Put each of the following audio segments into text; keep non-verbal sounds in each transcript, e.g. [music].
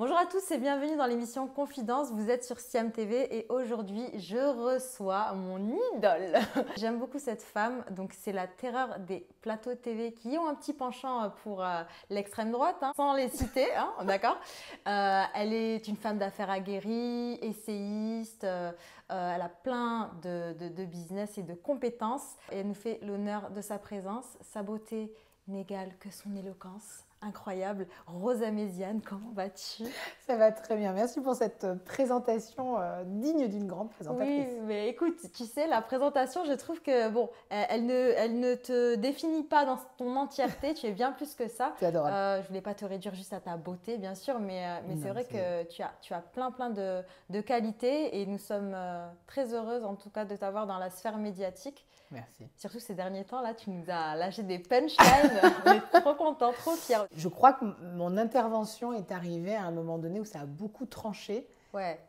Bonjour à tous et bienvenue dans l'émission Confidence. Vous êtes sur Siam TV et aujourd'hui je reçois mon idole. [laughs] J'aime beaucoup cette femme, donc c'est la terreur des plateaux TV qui ont un petit penchant euh, pour euh, l'extrême droite, hein, sans les citer, hein, [laughs] d'accord euh, Elle est une femme d'affaires aguerrie, essayiste, elle a plein de, de business et de compétences et elle nous fait l'honneur de sa présence. Sa beauté n'égale que son éloquence incroyable. Rosa Méziane, comment vas-tu Ça va très bien. Merci pour cette euh, présentation euh, digne d'une grande présentatrice. Oui, mais écoute, tu sais, la présentation, je trouve que, bon, e, elle ne, elle ne te définit pas dans ton entièreté. tu es bien plus que ça. [laughs] Tu adorable. Euh, je voulais pas te réduire juste à ta beauté, bien sûr, mais, mais c'est vrai que tu as, tu as plein, plein de, de qualités et nous sommes très heureuses, en tout cas, de t'avoir dans la sphère médiatique. Merci. Surtout ces derniers temps, là, tu nous as lâché des punchlines. [laughs] On est trop contents, trop fiers. Je crois que mon intervention est arrivée à un moment donné où ça a beaucoup tranché.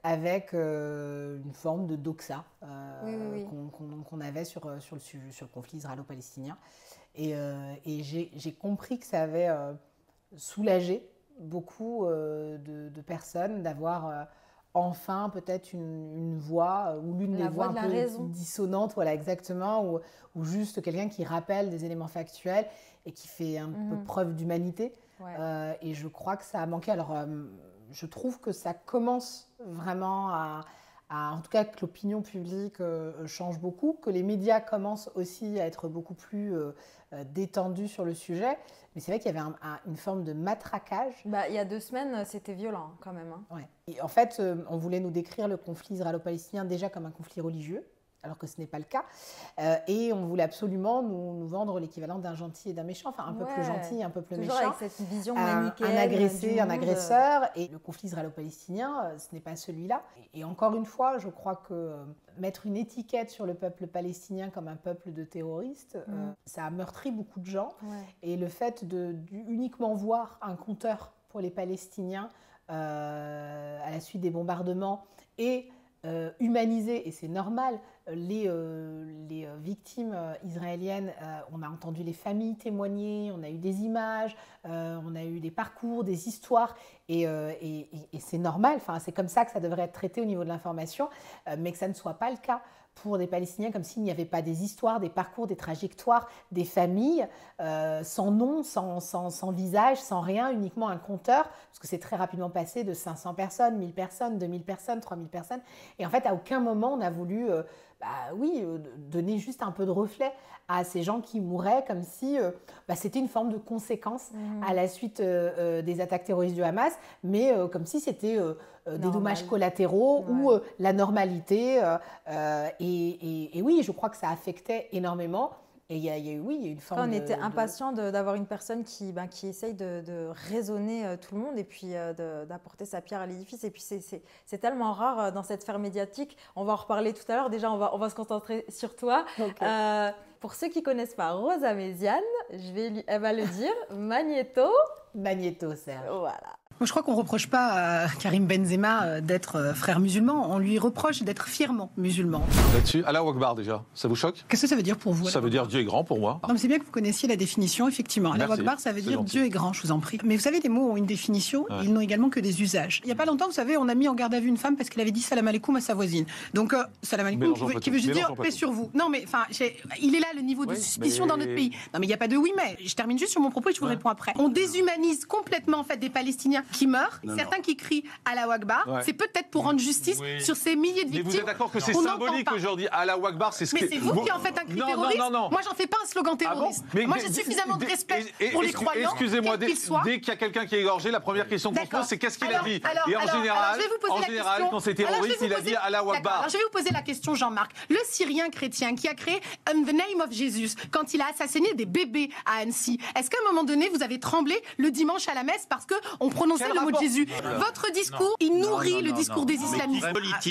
avec euh, une forme de doxa euh, qu'on avait sur, euh, sur, le sur le conflit israélo-palestinien. Et, j'ai compris que ça avait soulagé beaucoup de, de, personnes d'avoir enfin peut-être une, voix euh, ou l'une des voix, un peu raison. voilà exactement, ou, juste quelqu'un qui rappelle des éléments factuels et qui fait un peu mhm. preuve d'humanité. Euh, et je crois que ça a manqué. Alors, euh, je trouve que ça commence vraiment à, en tout cas, que l'opinion publique euh, change beaucoup, que les médias commencent aussi à être beaucoup plus euh, euh, détendus sur le sujet. Mais c'est vrai qu'il y avait une forme de matraquage. Bah, il y a deux semaines, c'était violent hein, quand même. Hein. en fait, on voulait nous décrire le conflit israélo-palestinien déjà comme un conflit religieux alors que ce n'est pas le cas. Euh, et on voulait absolument nous, vendre l'équivalent d'un gentil et d'un méchant, enfin un peu plus gentil, un peuple plus méchant. Avec cette vision un, un agressé, un euh. agresseur. Et le conflit israélo-palestinien, euh, ce n'est pas celui-là. Et, encore une fois, je crois que mettre une étiquette sur le peuple palestinien comme un peuple de terroristes, mm. ça a meurtri beaucoup de gens. Et le fait de, uniquement voir un compteur pour les Palestiniens à la suite des bombardements et euh, humaniser, et c'est normal, euh, les, euh, victimes israéliennes. on a entendu les familles témoigner, on a eu des images, on a eu des parcours, des histoires, et, et c'est normal, enfin, c'est comme ça que ça devrait être traité au niveau de l'information, mais que ça ne soit pas le cas pour des Palestiniens comme s'il n'y avait pas des histoires, des parcours, des trajectoires, des familles, euh, sans nom, sans, sans, visage, sans rien, uniquement un compteur, parce que c'est très rapidement passé de 500 personnes, 1000 personnes, 2000 personnes, 3000 personnes. Et en fait, à aucun moment on a voulu... Euh, bah oui, euh, donner juste un peu de reflet à ces gens qui mouraient comme si euh, bah, c'était une forme de conséquence à mhm. la suite euh, des attaques terroristes du Hamas, mais comme si c'était des dommages collatéraux ou la normalité. et, oui, je crois que ça affectait énormément. Et a oui, il y a une forme. Quand on était impatient d'avoir une personne qui, ben, qui essaye de, raisonner euh, tout le monde et puis euh, d'apporter sa pierre à l'édifice. Et puis c'est tellement rare euh, dans cette sphère médiatique. On va en reparler tout à l'heure. Déjà, on va, on va se concentrer sur toi. pour ceux qui ne connaissent pas Rosa Méziane, je vais elle va le dire, Magneto. Magneto, Serge. Voilà. Moi, je crois qu'on reproche pas à Karim Benzema euh, d'être euh, frère musulman. On lui reproche d'être fièrement musulman. Là-dessus, Akbar déjà, ça vous choque Qu'est-ce que ça veut dire pour vous Ça veut dire Dieu est grand pour moi. Non, mais c'est bien que vous connaissiez la définition, effectivement. la Akbar, ça veut dire Dieu est grand, je vous en prie. Mais vous savez, des mots ont une définition, ils n'ont également que des usages. Il n'y a pas longtemps, vous savez, on a mis en garde à vue une femme parce qu'elle avait dit salam alaikum à sa voisine. Donc, euh, salam alaikum, qui veut, juste dire paix sur vous. Non, mais enfin, il est là le niveau de suspicion dans notre pays. Non, mais il n'y a pas de oui, mais. Je termine juste sur mon propos et je vous réponds après. On déshumanise complètement, en fait, des Palestiniens qui meurent, certains qui crient à la Ouais. C'est peut-être pour rendre justice sur ces milliers de victimes. Mais vous êtes d'accord que c'est symbolique aujourd'hui à la Wagbar c'est ce Mais c'est vous qui en faites un cri non, terroriste. Moi, j'en fais pas un slogan ah terroriste. Moi, j'ai suffisamment de respect pour les croyants. Excusez-moi, dès, qu'il y a quelqu'un qui est égorgé, la première question qu'on pose, c'est qu'est-ce qu'il a dit Et en général, en général quand c'est terroriste, il a dit à la Akbar. Je vais vous poser la question, Jean-Marc. Le Syrien chrétien qui a créé In the Name of Jesus, quand il a assassiné des bébés à Annecy, est-ce qu'à un moment donné, vous avez tremblé le dimanche à la messe parce que on prononce le mot de Jésus. Votre discours, il nourrit le discours des islamistes.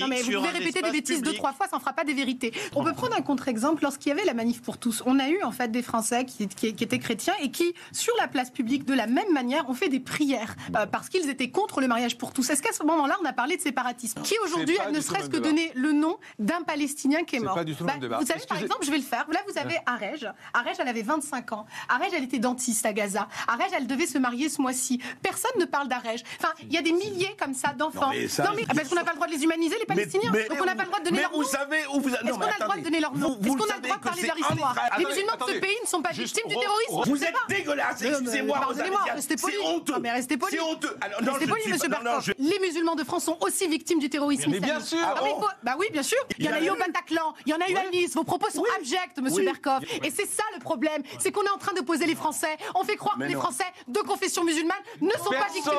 mais vous pouvez répéter des bêtises deux, trois fois, ça ne fera pas des vérités. On peut prendre un contre-exemple. Lorsqu'il y avait la manif pour tous, on a eu en fait des Français qui, étaient chrétiens et qui, sur la place publique, de la même manière, ont fait des prières euh, parce qu'ils étaient contre le mariage pour tous. Est-ce qu'à ce, moment-là, on a parlé de séparatisme Qui aujourd'hui ne serait-ce que donner le nom d'un Palestinien qui est mort bah, Vous savez, par exemple, je vais le faire. Là, vous avez euh. Arège. Arège, elle avait 25 ans. Arège, elle était dentiste à Gaza. Arège, elle devait se marier ce mois-ci. Personne ne parle Enfin, il y a des milliers comme ça d'enfants. mais parce qu'on n'a pas le droit de les humaniser, les Palestiniens. est Donc on n'a pas le droit de donner leur nom. Est-ce qu'on a le droit de donner leur nom Est-ce qu'on a le droit de parler de leur histoire Les musulmans de ce pays ne sont pas victimes du terrorisme. Vous êtes dégueulasse. Excusez-moi, restez poli. C'est honteux. C'est honteux. Ah, poli, monsieur Les musulmans de France sont aussi victimes du terrorisme. Mais bien sûr. Ah, bah oui, bien sûr. Il y en a eu au Bataclan, il y en a eu à Nice. Vos propos sont abjects, monsieur Berkov. Et c'est ça le problème. C'est qu'on est en train de poser les Français. On fait croire que les Français de confession musulmane ne sont pas victimes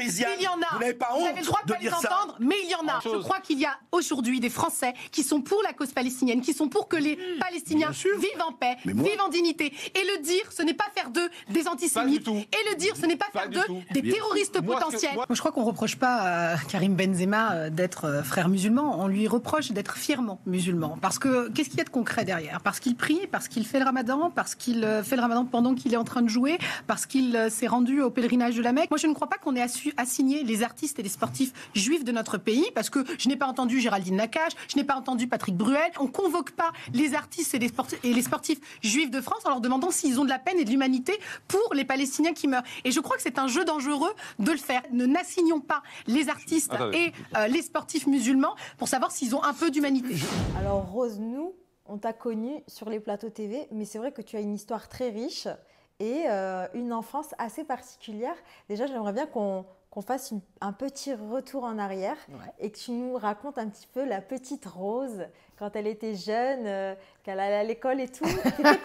il y en a. Vous n'avez pas honte droit de, pas les entendre, mais il y en a. Je crois qu'il y a aujourd'hui des Français qui sont pour la cause palestinienne, qui sont pour que les Palestiniens vivent en paix, vivent en dignité. Et le dire, ce n'est pas faire d'eux des antisémites. Et le dire, ce n'est pas, faire d'eux des terroristes potentiels. je crois qu'on reproche pas Karim Benzema euh, d'être euh, frère musulman. On lui reproche d'être fièrement musulman. Parce que qu'est-ce qu'il y a de concret derrière Parce qu'il prie, parce qu'il fait le ramadan, parce qu'il euh, fait le ramadan pendant qu'il est en train de jouer, parce qu'il s'est rendu au pèlerinage de la Mecque. Moi, je ne crois pas qu'on ait assigner les artistes et les sportifs juifs de notre pays, parce que je n'ai pas entendu Géraldine Nakache, je n'ai pas entendu Patrick Bruel. On convoque pas les artistes et les, sportifs, juifs de France en leur demandant s'ils ont de la peine et de l'humanité pour les Palestiniens qui meurent. Et je crois que c'est un jeu dangereux de le faire. Ne n'assignons pas les artistes et euh, les sportifs musulmans pour savoir s'ils ont un peu d'humanité. Alors Rose, nous, on t'a connu sur les plateaux TV, mais c'est vrai que tu as une histoire très riche et euh, une enfance assez particulière. Déjà, j'aimerais bien qu'on fasse un petit retour en arrière et que tu nous racontes un petit peu la petite Rose quand elle était jeune, euh, qu'elle allait à l'école et tout.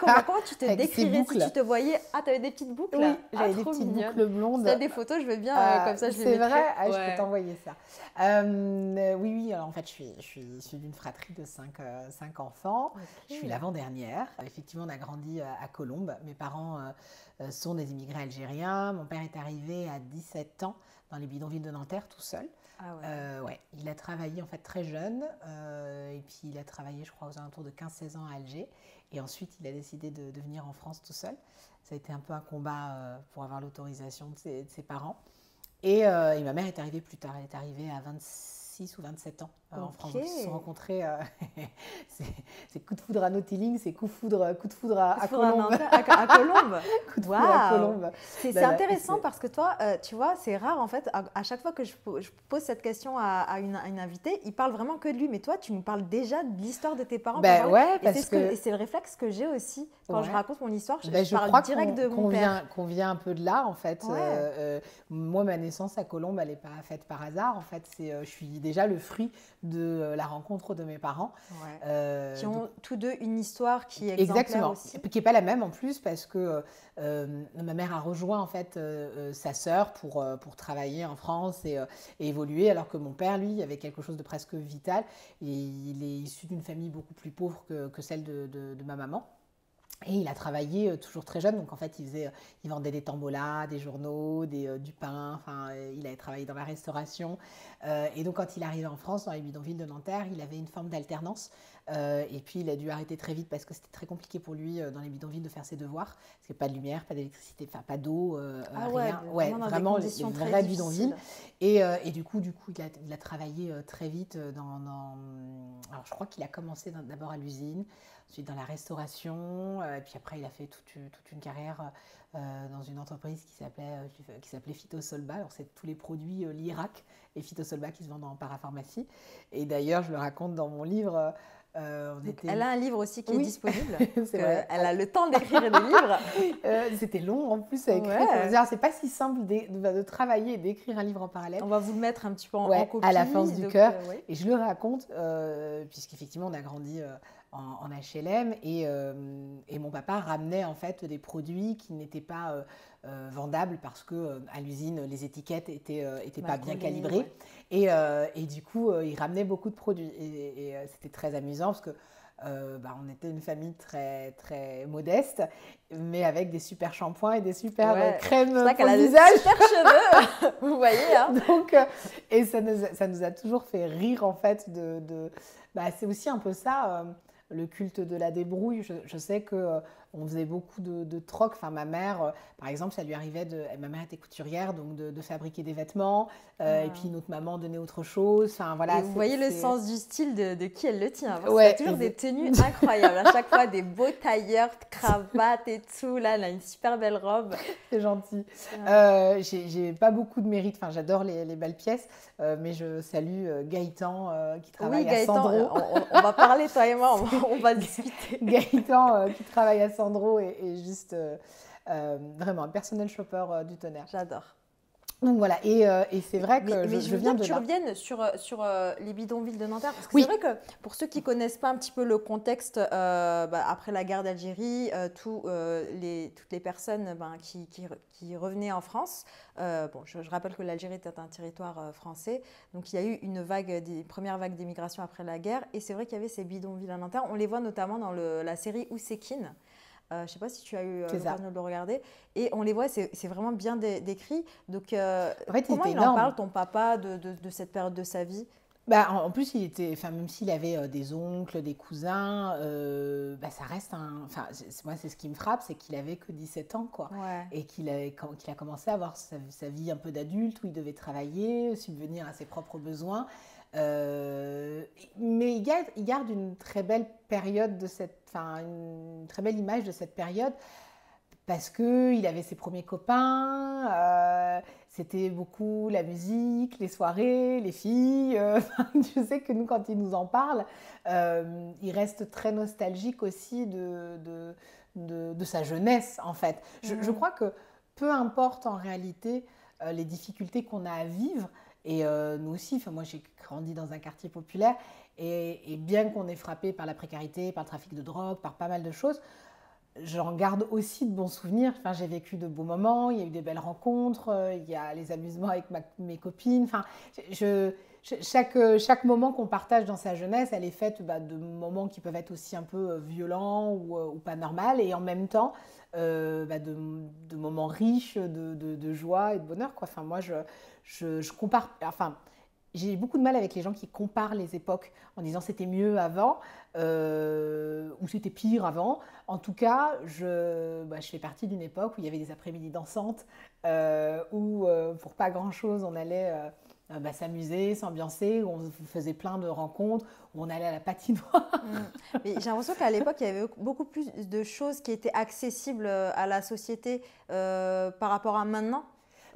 comment, [laughs] comment tu te décrivais si tu te voyais Ah, avais des petites boucles Oui, ah, j'avais des petites boucles blondes. Si as des photos, je veux bien, euh, comme ça je euh, les C'est vrai, ah, je peux t'envoyer ça. oui, oui, alors en fait, je suis, d'une fratrie de cinq, enfants. Je suis l'avant-dernière. Effectivement, on a grandi à Colombes. Mes parents sont des immigrés algériens. Mon père est arrivé à 17 ans dans les bidonvilles de Nanterre tout seul. Ah euh, ouais. Il a travaillé en fait très jeune, euh, et puis il a travaillé, je crois, aux alentours de 15-16 ans à Alger, et ensuite il a décidé de, venir en France tout seul. Ça a été un peu un combat euh, pour avoir l'autorisation de, ses, parents. Et, et, ma mère est arrivée plus tard, elle est arrivée à 26 26 ou 27 ans euh, en France. se sont rencontrés. Euh, [laughs] c'est coup de foudre à Nautiling, c'est coup de foudre, coup de foudre à, Colombe. À, Colombe. [laughs] coup de foudre à Colombe. C'est bah intéressant parce que toi, euh, tu vois, c'est rare en fait. À, chaque fois que je, pose cette question à, une, une, invitée, il parle vraiment que de lui. Mais toi, tu nous parles déjà de l'histoire de tes parents. Bah ouais, que, c'est le réflexe que j'ai aussi quand je raconte mon histoire. Je, bah, parle direct de mon père. Qu'on vient un peu de là en fait. moi, ma naissance à Colombe, elle n'est pas faite par hasard. En fait, c'est je suis déjà le fruit de euh, la rencontre de mes parents. Euh, qui ont tous deux une histoire qui est exactement, qui n'est pas la même en plus parce que euh, ma mère a rejoint en fait sa sœur pour pour travailler en France et, évoluer, alors que mon père lui avait quelque chose de presque vital et il est issu d'une famille beaucoup plus pauvre que, celle de ma maman. Et il a travaillé euh, toujours très jeune, donc en fait, il, faisait, euh, il vendait des tambolas, des journaux, des, euh, du pain, enfin, il avait travaillé dans la restauration. et donc, quand il arrivait en France, dans les bidonvilles de Nanterre, il avait une forme d'alternance. et puis, il a dû arrêter très vite parce que c'était très compliqué pour lui, dans les bidonvilles, de faire ses devoirs. Parce qu'il n'y a pas de lumière, pas d'électricité, enfin, pas d'eau, ah ouais, Ouais, vraiment, vraiment les, les vrais bidonvilles. Et, et, du coup, du coup il, a, il a travaillé très vite dans, dans... Alors, je crois qu'il a commencé d'abord à l'usine ensuite dans la restauration, euh, et puis après il a fait toute, toute une carrière euh, dans une entreprise qui s'appelait, euh, qui s'appelait Phytosolba. Alors c'est tous les produits l'Irak et Phytosolba qui se vendent en parapharmacie. Et d'ailleurs je le raconte dans mon livre. on était... Elle a un livre aussi qui est disponible. [laughs] Elle a le temps d'écrire des livres. [laughs] C'était long en plus à écrire. C'est pas si simple de, travailler et d'écrire un livre en parallèle. On va vous le mettre un petit peu en, copie. À la force du cœur. Et je le raconte, puisqu'effectivement on a grandi en, HLM et, euh, et, mon papa ramenait en fait des produits qui n'étaient pas euh, euh, vendables parce que à l'usine les étiquettes étaient, étaient pas bien calibrées et, et, du coup il ramenait beaucoup de produits et, c'était très amusant parce que bah, on était une famille très très modeste, mais avec des super shampoings et des super crèmes pour le visage. super cheveux, [laughs] vous voyez. Hein. [laughs] Donc, et ça nous, a, ça nous, a toujours fait rire en fait. De, Bah, c'est aussi un peu ça le culte de la débrouille. Je, sais que euh, on faisait beaucoup de, de troc. Enfin, ma mère, euh, par exemple, ça lui arrivait de. Ma mère était couturière, donc de, fabriquer des vêtements. Euh, et ah. puis notre maman donnait autre chose. Enfin, voilà. vous voyez le sens du style de, qui elle le tient. Hein, ouais, toujours des tenues incroyables. à chaque fois, des beaux tailleurs, cravates et tout. Là, elle a une super belle robe. C'est gentil. Euh, j'ai pas beaucoup de mérite. Enfin, j'adore les, belles pièces, mais je salue Gaëtan qui travaille oui, Gaëtan, à Sandro. On, va parler toi et moi. On va, on va [laughs] discuter. Gaëtan qui travaille à Sandro Sandro est, juste euh, euh, vraiment un personnel shopper euh, du tonnerre. J'adore. Donc voilà, et, c'est vrai que je, je, viens veux que tu reviennes sur, sur les bidonvilles de Nanterre. Parce que c'est vrai que pour ceux qui ne connaissent pas un petit peu le contexte, bah, après la guerre d'Algérie, les, toutes les personnes ben, qui, revenaient en France, bon, je, rappelle que l'Algérie était un territoire français, donc il y a eu une vague, des, première vague d'émigration après la guerre, et c'est vrai qu'il y avait ces bidonvilles à Nanterre. On les voit notamment dans la série Oussekine. Euh, je ne sais pas si tu as eu euh, l'occasion de le regarder. Et on les voit, c'est vraiment bien décrit. Donc, euh, en comment il, en parle, ton papa, de, cette période de sa vie bah, en, plus, il était, enfin, même s'il avait des oncles, des cousins, bah, ça reste un. Enfin, moi, c'est ce qui me frappe, c'est qu'il avait que 17 ans, quoi. Et qu'il a commencé à avoir sa vie un peu d'adulte où il devait travailler, subvenir à ses propres besoins. Euh, mais il garde, une très belle période de cette, enfin, une très belle image de cette période parce que il avait ses premiers copains, euh, c'était beaucoup la musique, les soirées, les filles. je euh, [laughs] sais que nous, quand il nous en parle, il reste très nostalgique aussi de, de, de, sa jeunesse en fait. je, mm. crois que peu importe en réalité les difficultés qu'on a à vivre, et euh, nous aussi, moi j'ai grandi dans un quartier populaire et, bien qu'on ait frappé par la précarité, par le trafic de drogue, par pas mal de choses, j'en garde aussi de bons souvenirs. Enfin, j'ai vécu de beaux moments, il y a eu des belles rencontres, euh, il y a les amusements avec mes copines. Enfin, je, chaque, euh, chaque moment qu'on partage dans sa jeunesse, elle est faite bah, de moments qui peuvent être aussi un peu euh, violents ou, euh, pas normal, et en même temps bah, de, moments riches de, joie et de bonheur. Quoi. Enfin, moi, je, je, compare. Enfin, j'ai beaucoup de mal avec les gens qui comparent les époques en disant c'était mieux avant ou c'était pire avant. En tout cas, je, bah, je fais partie d'une époque où il y avait des après-midi dansantes, où pour pas grand-chose on allait euh, bah, s'amuser, s'ambiancer, on faisait plein de rencontres, on allait à la patinoire. [laughs] Mm. j'ai l'impression qu'à l'époque, il y avait beaucoup plus de choses qui étaient accessibles euh, à la société euh, par rapport à maintenant.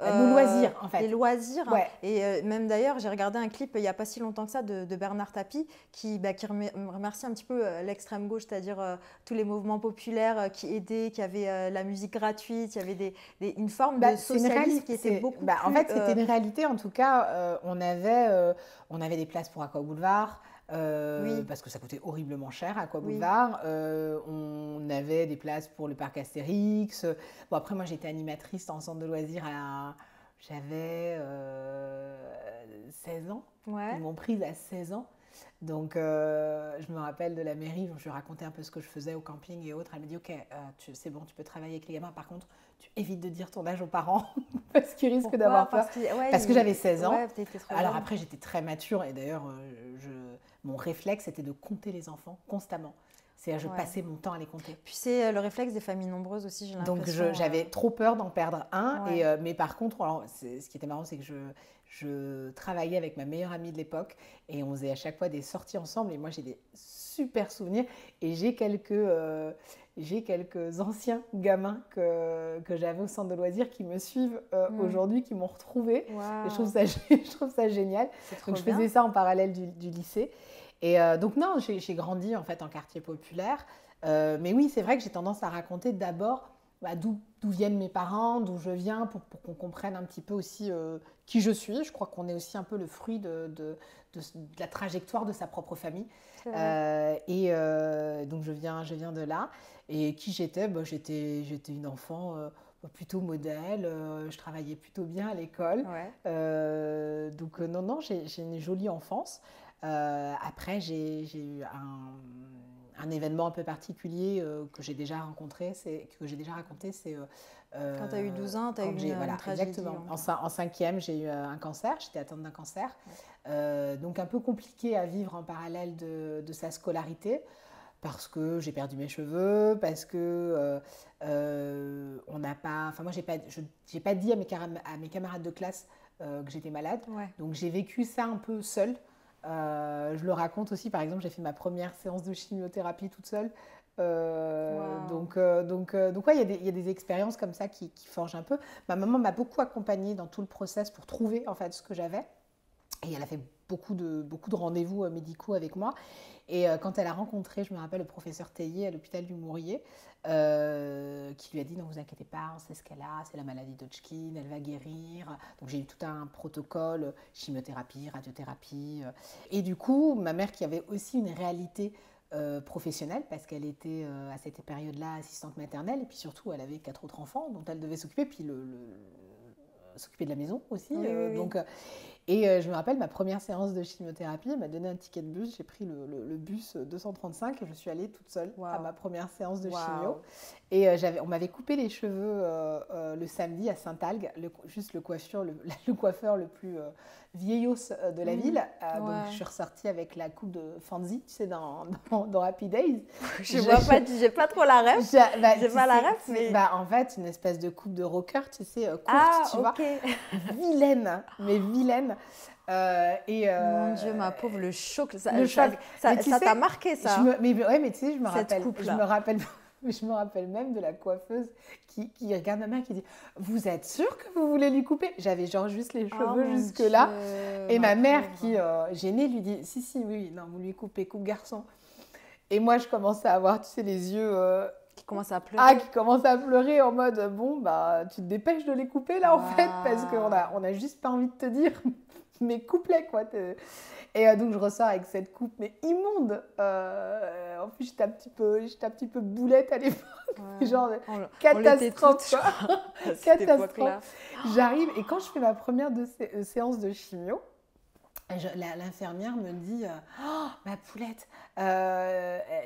Euh, nos loisirs, en fait. Les loisirs. Et euh, même d'ailleurs, j'ai regardé un clip il n'y a pas si longtemps que ça de, Bernard Tapie qui, bah, qui, un petit peu euh, l'extrême gauche, c'est-à-dire tous les mouvements populaires qui aidaient, qui avaient la musique gratuite, il y avait une forme bah, de socialisme qui était beaucoup bah, plus, En fait, c'était une réalité. En tout cas, on, avait, on avait des places pour Aqua Boulevard. Euh, oui. parce que ça coûtait horriblement cher à quoi Boulevard. Euh, on avait des places pour le parc Astérix. Bon, après, moi, j'étais animatrice en centre de loisirs à j'avais 16 euh, ans. Ouais. Ils m'ont prise à 16 ans. Donc, je me rappelle de la mairie, je lui racontais un peu ce que je faisais au camping et autres. Elle me dit Ok, c'est bon, tu peux travailler avec les gamins. Par contre, tu évites de dire ton âge aux parents [laughs] parce qu'ils risquent d'avoir peur. Parce que, j'avais 16 ans. Alors, après, j'étais très mature et d'ailleurs, je mon réflexe était de compter les enfants constamment. C'est-à-dire, je passais mon temps à les compter. Puis c'est euh, le réflexe des familles nombreuses aussi, j'ai l'impression. Donc j'avais euh, trop peur d'en perdre un. Et, euh, mais par contre, alors, ce qui était marrant, c'est que je, travaillais avec ma meilleure amie de l'époque et on faisait à chaque fois des sorties ensemble. Et moi, j'ai des super souvenirs. Et j'ai quelques, j'ai quelques anciens gamins que, que j'avais au centre de loisirs qui me suivent mm. aujourd'hui, qui m'ont retrouvée. [laughs] je trouve ça, génial. Donc, je faisais ça en parallèle du, du lycée. Et euh, donc non, j'ai grandi en fait en quartier populaire. Euh, mais oui, c'est vrai que j'ai tendance à raconter d'abord bah, d'où viennent mes parents, d'où je viens, pour, qu'on comprenne un petit peu aussi euh, qui je suis. Je crois qu'on est aussi un peu le fruit de, la trajectoire de sa propre famille. et donc je viens, je viens de là. Et qui j'étais bah, J'étais une enfant plutôt modèle, je travaillais plutôt bien à l'école. donc non, non, j'ai une jolie enfance. Euh, après, j'ai eu un, événement un peu particulier euh, que j'ai déjà rencontré, que j'ai déjà raconté, c'est... Euh, quand tu as eu 12 ans, tu as eu voilà, Exactement. En, 5 cinquième, j'ai eu un cancer, j'étais atteinte d'un cancer. donc un peu compliqué à vivre en parallèle de, sa scolarité parce que j'ai perdu mes cheveux, parce que on n'a pas. Enfin, moi, j'ai pas, pas dit à mes, camarades de classe que j'étais malade. Donc, j'ai vécu ça un peu seule. Euh, je le raconte aussi, par exemple, j'ai fait ma première séance de chimiothérapie toute seule. Euh, donc, euh, donc, donc, ouais, il y, a des expériences comme ça qui, qui forgent un peu. Ma maman m'a beaucoup accompagnée dans tout le process pour trouver en fait ce que j'avais. Et elle a fait beaucoup de, beaucoup de rendez-vous euh, médicaux avec moi. Et euh, quand elle a rencontré, je me rappelle, le professeur Théier à l'hôpital du Mourier, euh, qui lui a dit Non, vous inquiétez pas, c'est ce qu'elle a, c'est la maladie Hodgkin, elle va guérir. Donc j'ai eu tout un protocole chimiothérapie, radiothérapie. Et du coup, ma mère, qui avait aussi une réalité professionnelle parce qu'elle était à cette période-là assistante maternelle et puis surtout elle avait quatre autres enfants dont elle devait s'occuper puis le, s'occuper de la maison aussi donc et euh, je me rappelle, ma première séance de chimiothérapie, elle m'a donné un ticket de bus. J'ai pris le, bus 235 et je suis allée toute seule à ma première séance de chimio. Et euh, on m'avait coupé les cheveux euh, le samedi à Saint-Algue, juste le coiffeur [laughs] le, coiffeur le plus vieillos de la mmh. ville. Donc je suis ressortie avec la coupe de Fancy, tu sais, [laughs] dans, dans, Happy Days. [laughs] je vois pas, j'ai pas trop la rêve. J'ai bah, pas la rêve, mais. Bah, en fait, une espèce de coupe de rocker, tu sais, courte, ah, tu vois. vilaine, mais vilaine. Euh, et euh, Mon Dieu, ma pauvre, le choc, ça, ça, t'a marqué ça. mais mais tu sais, je me rappelle, je me rappelle, [laughs] je me rappelle même de la coiffeuse qui, regarde ma mère qui dit Vous êtes sûre que vous voulez lui couper J'avais genre juste les ah, cheveux jusque là, et ma, mère qui euh, gênée lui dit Si si oui, non, vous lui coupez, coupe garçon. Et moi, je commençais à avoir, tu sais, les yeux euh, commence à pleurer. Ah, qui commence à pleurer en mode bon, bah, tu te dépêches de les couper là en fait, parce qu'on a, on a juste pas envie de te dire, [laughs] mais coupe-les quoi. Et euh, donc je ressors avec cette coupe, mais immonde. Euh, en plus, j'étais un petit peu, j'étais un petit peu boulette à l'époque. [laughs] Genre, catastrophe. [laughs] catastrophe. J'arrive, et quand je fais ma première euh, séance de chimio, L'infirmière me dit oh, Ma poulette,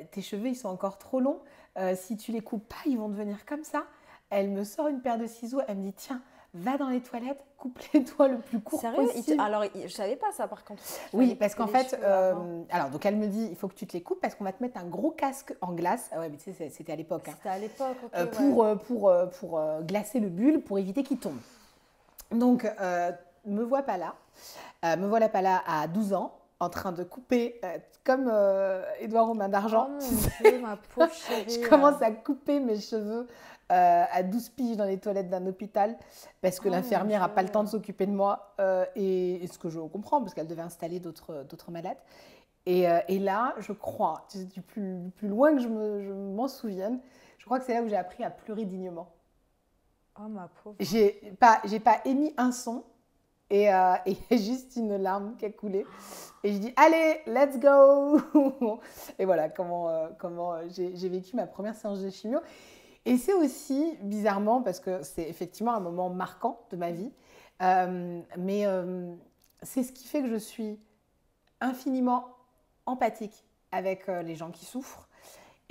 tes cheveux ils sont encore trop longs, euh, si tu les coupes pas, ils vont devenir comme ça. Elle me sort une paire de ciseaux, elle me dit tiens, va dans les toilettes, coupe les doigts le plus court possible. Alors, je savais pas ça par contre. Oui, parce qu'en fait, hein. euh, alors donc elle me dit, il faut que tu te les coupes parce qu'on va te mettre un gros casque en glace. Ah ouais, mais tu sais, c'était à l'époque. Hein. C'était à l'époque. Euh, pour, pour, glacer le bulle, pour éviter qu'il tombe. Donc, me vois pas là. me voilà pas là à 12 ans en train de couper, euh, comme euh, Edouard Romain d'Argent. Oh, [laughs] je commence à couper mes cheveux euh, à 12 piges dans les toilettes d'un hôpital parce que oh, l'infirmière n'a pas le temps de s'occuper de moi. Et, ce que je comprends, parce qu'elle devait installer d'autres malades. Et, là, je crois, du plus, loin que je m'en souvienne, je crois que c'est là où j'ai appris à pleurer dignement. Oh ma pauvre. J'ai pas, pas émis un son, et il y a juste une larme qui a coulé. Et je dis, allez, let's go [laughs] Et voilà comment, euh, comment euh, j'ai vécu ma première séance de chimio. Et c'est aussi, bizarrement, parce que c'est effectivement un moment marquant de ma vie, euh, mais c'est ce qui fait que je suis infiniment empathique avec les gens qui souffrent,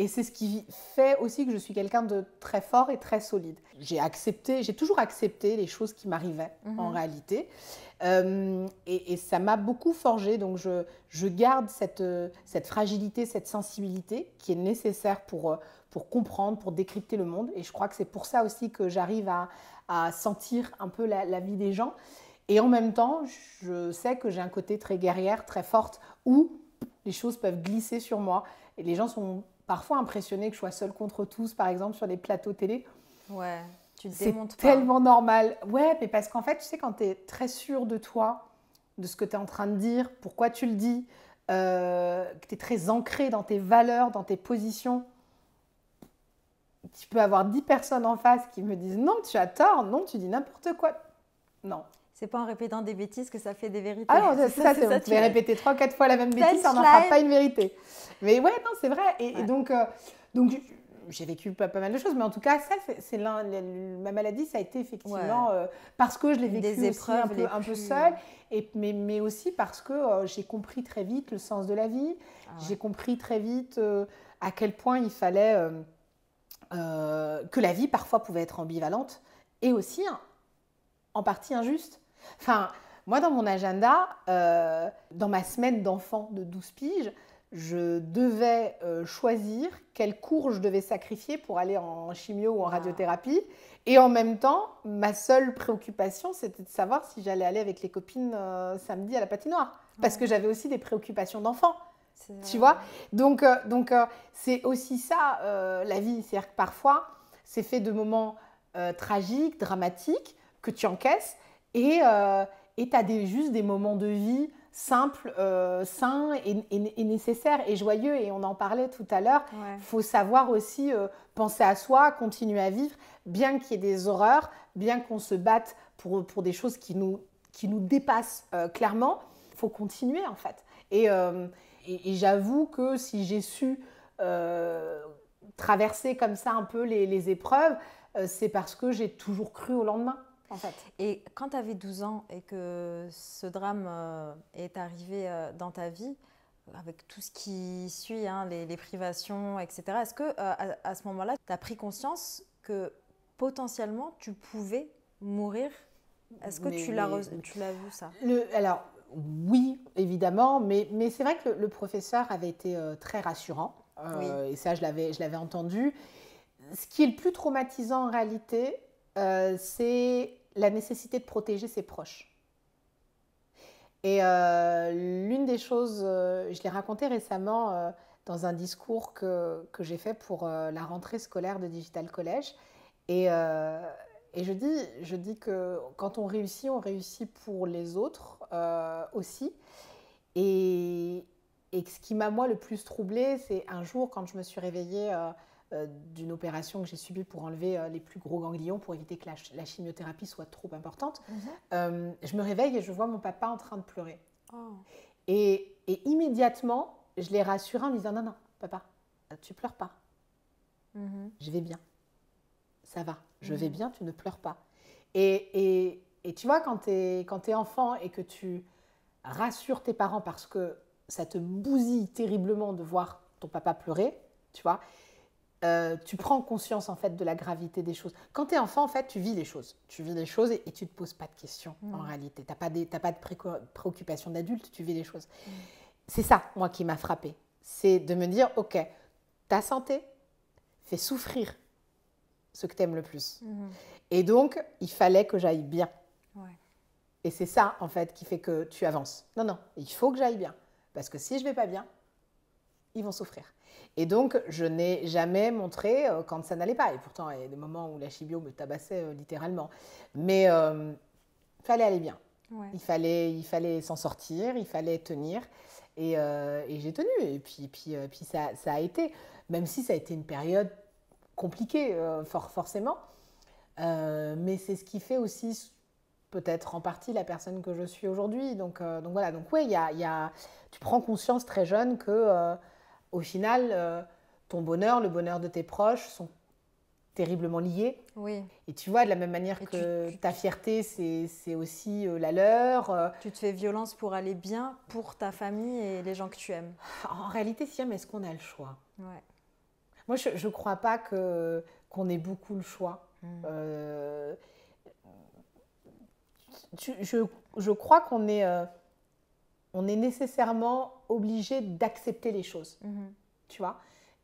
et c'est ce qui fait aussi que je suis quelqu'un de très fort et très solide. J'ai accepté, j'ai toujours accepté les choses qui m'arrivaient en mhm. réalité. Euh, et, ça m'a beaucoup forgé. Donc je, je garde cette, euh, cette, fragilité, cette sensibilité qui est nécessaire pour, euh, pour comprendre, pour décrypter le monde. Et je crois que c'est pour ça aussi que j'arrive à, à, sentir un peu la, la vie des gens. Et en même temps, je sais que j'ai un côté très guerrière, très forte, où les choses peuvent glisser sur moi. Et les gens sont parfois impressionné que je sois seule contre tous, par exemple, sur les plateaux télé. Ouais, tu te démontes C'est tellement normal. Ouais, mais parce qu'en fait, tu sais, quand tu es très sûre de toi, de ce que tu es en train de dire, pourquoi tu le dis, euh, que tu es très ancré dans tes valeurs, dans tes positions, tu peux avoir dix personnes en face qui me disent non, tu as tort, non, tu dis n'importe quoi. Non, c'est pas en répétant des bêtises que ça fait des vérités. Ah non, [laughs] ça, ça, ça, tu répéter trois, quatre fois la même bêtise, ça n'en fera pas une vérité. Mais ouais, non, c'est vrai. Et, donc, euh, donc j'ai vécu pas, mal de choses, mais en tout cas, ça, c'est ma maladie, ça a été effectivement euh, parce que je l'ai vécu Des épreuves un peu, un seule, et, mais, aussi parce que euh, j'ai compris très vite le sens de la vie, ah j'ai compris très vite à quel point il fallait que la vie parfois pouvait être ambivalente et aussi en partie injuste. Enfin, moi, dans mon agenda, euh, dans ma semaine d'enfant de 12 piges, je devais euh, choisir quel cours je devais sacrifier pour aller en chimio ou en ah. radiothérapie. Et en même temps, ma seule préoccupation, c'était de savoir si j'allais aller avec les copines euh, samedi à la patinoire. Parce que j'avais aussi des préoccupations d'enfant. Tu vois Donc, donc c'est aussi ça, la vie. C'est-à-dire que parfois, c'est fait de moments tragiques, dramatiques, que tu encaisses. Et euh, tu as des, juste des moments de vie simples, euh, sains et, et, nécessaires et joyeux. Et on en parlait tout à l'heure. Il faut savoir aussi euh, penser à soi, continuer à vivre, bien qu'il y ait des horreurs, bien qu'on se batte pour, pour des choses qui nous, qui nous dépassent euh, clairement. Il faut continuer en fait. Et, j'avoue que si j'ai su traverser comme ça un peu les épreuves, c'est parce que j'ai toujours cru au lendemain fait. Et quand tu avais 12 ans et que ce drame euh, est arrivé euh, dans ta vie, avec tout ce qui suit, hein, les, privations, etc., est-ce que euh, à, ce moment-là, tu as pris conscience que potentiellement tu pouvais mourir Est-ce que tu l'as vu ça Alors, oui, évidemment, mais, mais c'est vrai que le, professeur avait été très rassurant. Et ça, je l'avais entendu. Ce qui est le plus traumatisant en réalité, c'est la nécessité de protéger ses proches. Et euh, l'une des choses, euh, je l'ai raconté récemment euh, dans un discours que, j'ai fait pour la rentrée scolaire de Digital College. Et, je, dis, je dis que quand on réussit, on réussit pour les autres aussi. Et, et, ce qui m'a moi le plus troublé c'est un jour quand je me suis réveillée euh, d'une opération que j'ai subie pour enlever euh, les plus gros ganglions, pour éviter que la, chimiothérapie soit trop importante, mhm. euh, je me réveille et je vois mon papa en train de pleurer. Oh. Et, immédiatement, je l'ai rassuré en lui disant, non, non, papa, tu pleures pas. Mhm. Je vais bien. Ça va, je vais mhm. bien, tu ne pleures pas. Et, tu vois, quand tu es, es, enfant et que tu rassures tes parents parce que ça te bousille terriblement de voir ton papa pleurer, tu vois, euh, tu prends conscience en fait de la gravité des choses. Quand tu es enfant, en fait, tu vis les choses. Tu vis les choses et, tu ne te poses pas de questions en réalité. Tu n'as pas, pas de préoccupations d'adulte, tu vis les choses. C'est ça, moi, qui m'a frappé, C'est de me dire, OK, ta santé fait souffrir ce que tu aimes le plus. Mhm. Et donc, il fallait que j'aille bien. Et c'est ça, en fait, qui fait que tu avances. Non, non, il faut que j'aille bien. Parce que si je vais pas bien, ils vont souffrir. Et donc, je n'ai jamais montré euh, quand ça n'allait pas. Et pourtant, il y a des moments où la chibio me tabassait euh, littéralement. Mais il euh, fallait aller bien. Il fallait, il fallait s'en sortir, il fallait tenir. Et, j'ai tenu. Et puis, puis, puis ça, a été. Même si ça a été une période compliquée, forcément. mais c'est ce qui fait aussi peut-être en partie la personne que je suis aujourd'hui. Donc, donc voilà, donc ouais, y y a... tu prends conscience très jeune que au final, euh, ton bonheur, le bonheur de tes proches sont terriblement liés. Oui. Et tu vois, de la même manière que ta fierté, c'est aussi euh, la leur. Euh. Tu te fais violence pour aller bien pour ta famille et les gens que tu aimes. Ah, en réalité, si, mais est-ce qu'on a le choix ouais. Moi, je ne crois pas qu'on ait beaucoup le choix. Hmm. je, je, crois qu'on est on est nécessairement obligé d'accepter les choses. Mhm. Tu vois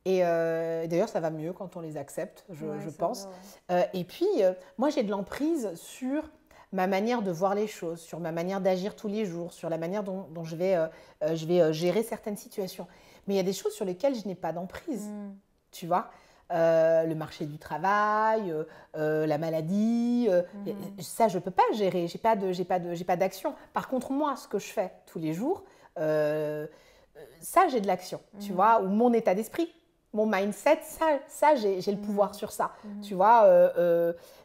euh, Et d'ailleurs, ça va mieux quand on les accepte, je, pense. Euh, et puis, euh, moi, j'ai de l'emprise sur ma manière de voir les choses, sur ma manière d'agir tous les jours, sur la manière dont, je vais, je vais gérer certaines situations. Mais il y a des choses sur lesquelles je n'ai pas d'emprise. Mhm. Tu vois euh, le marché du travail, euh, euh, la maladie. Mhm. Ça, je ne peux pas gérer. Je n'ai pas, de, j'ai pas, de, j'ai pas d'action. Par contre, moi, ce que je fais tous les jours, ça, j'ai de l'action, tu mhm. vois, ou mon état d'esprit. Mon mindset, ça, ça j'ai, le pouvoir mhm. sur ça, tu vois.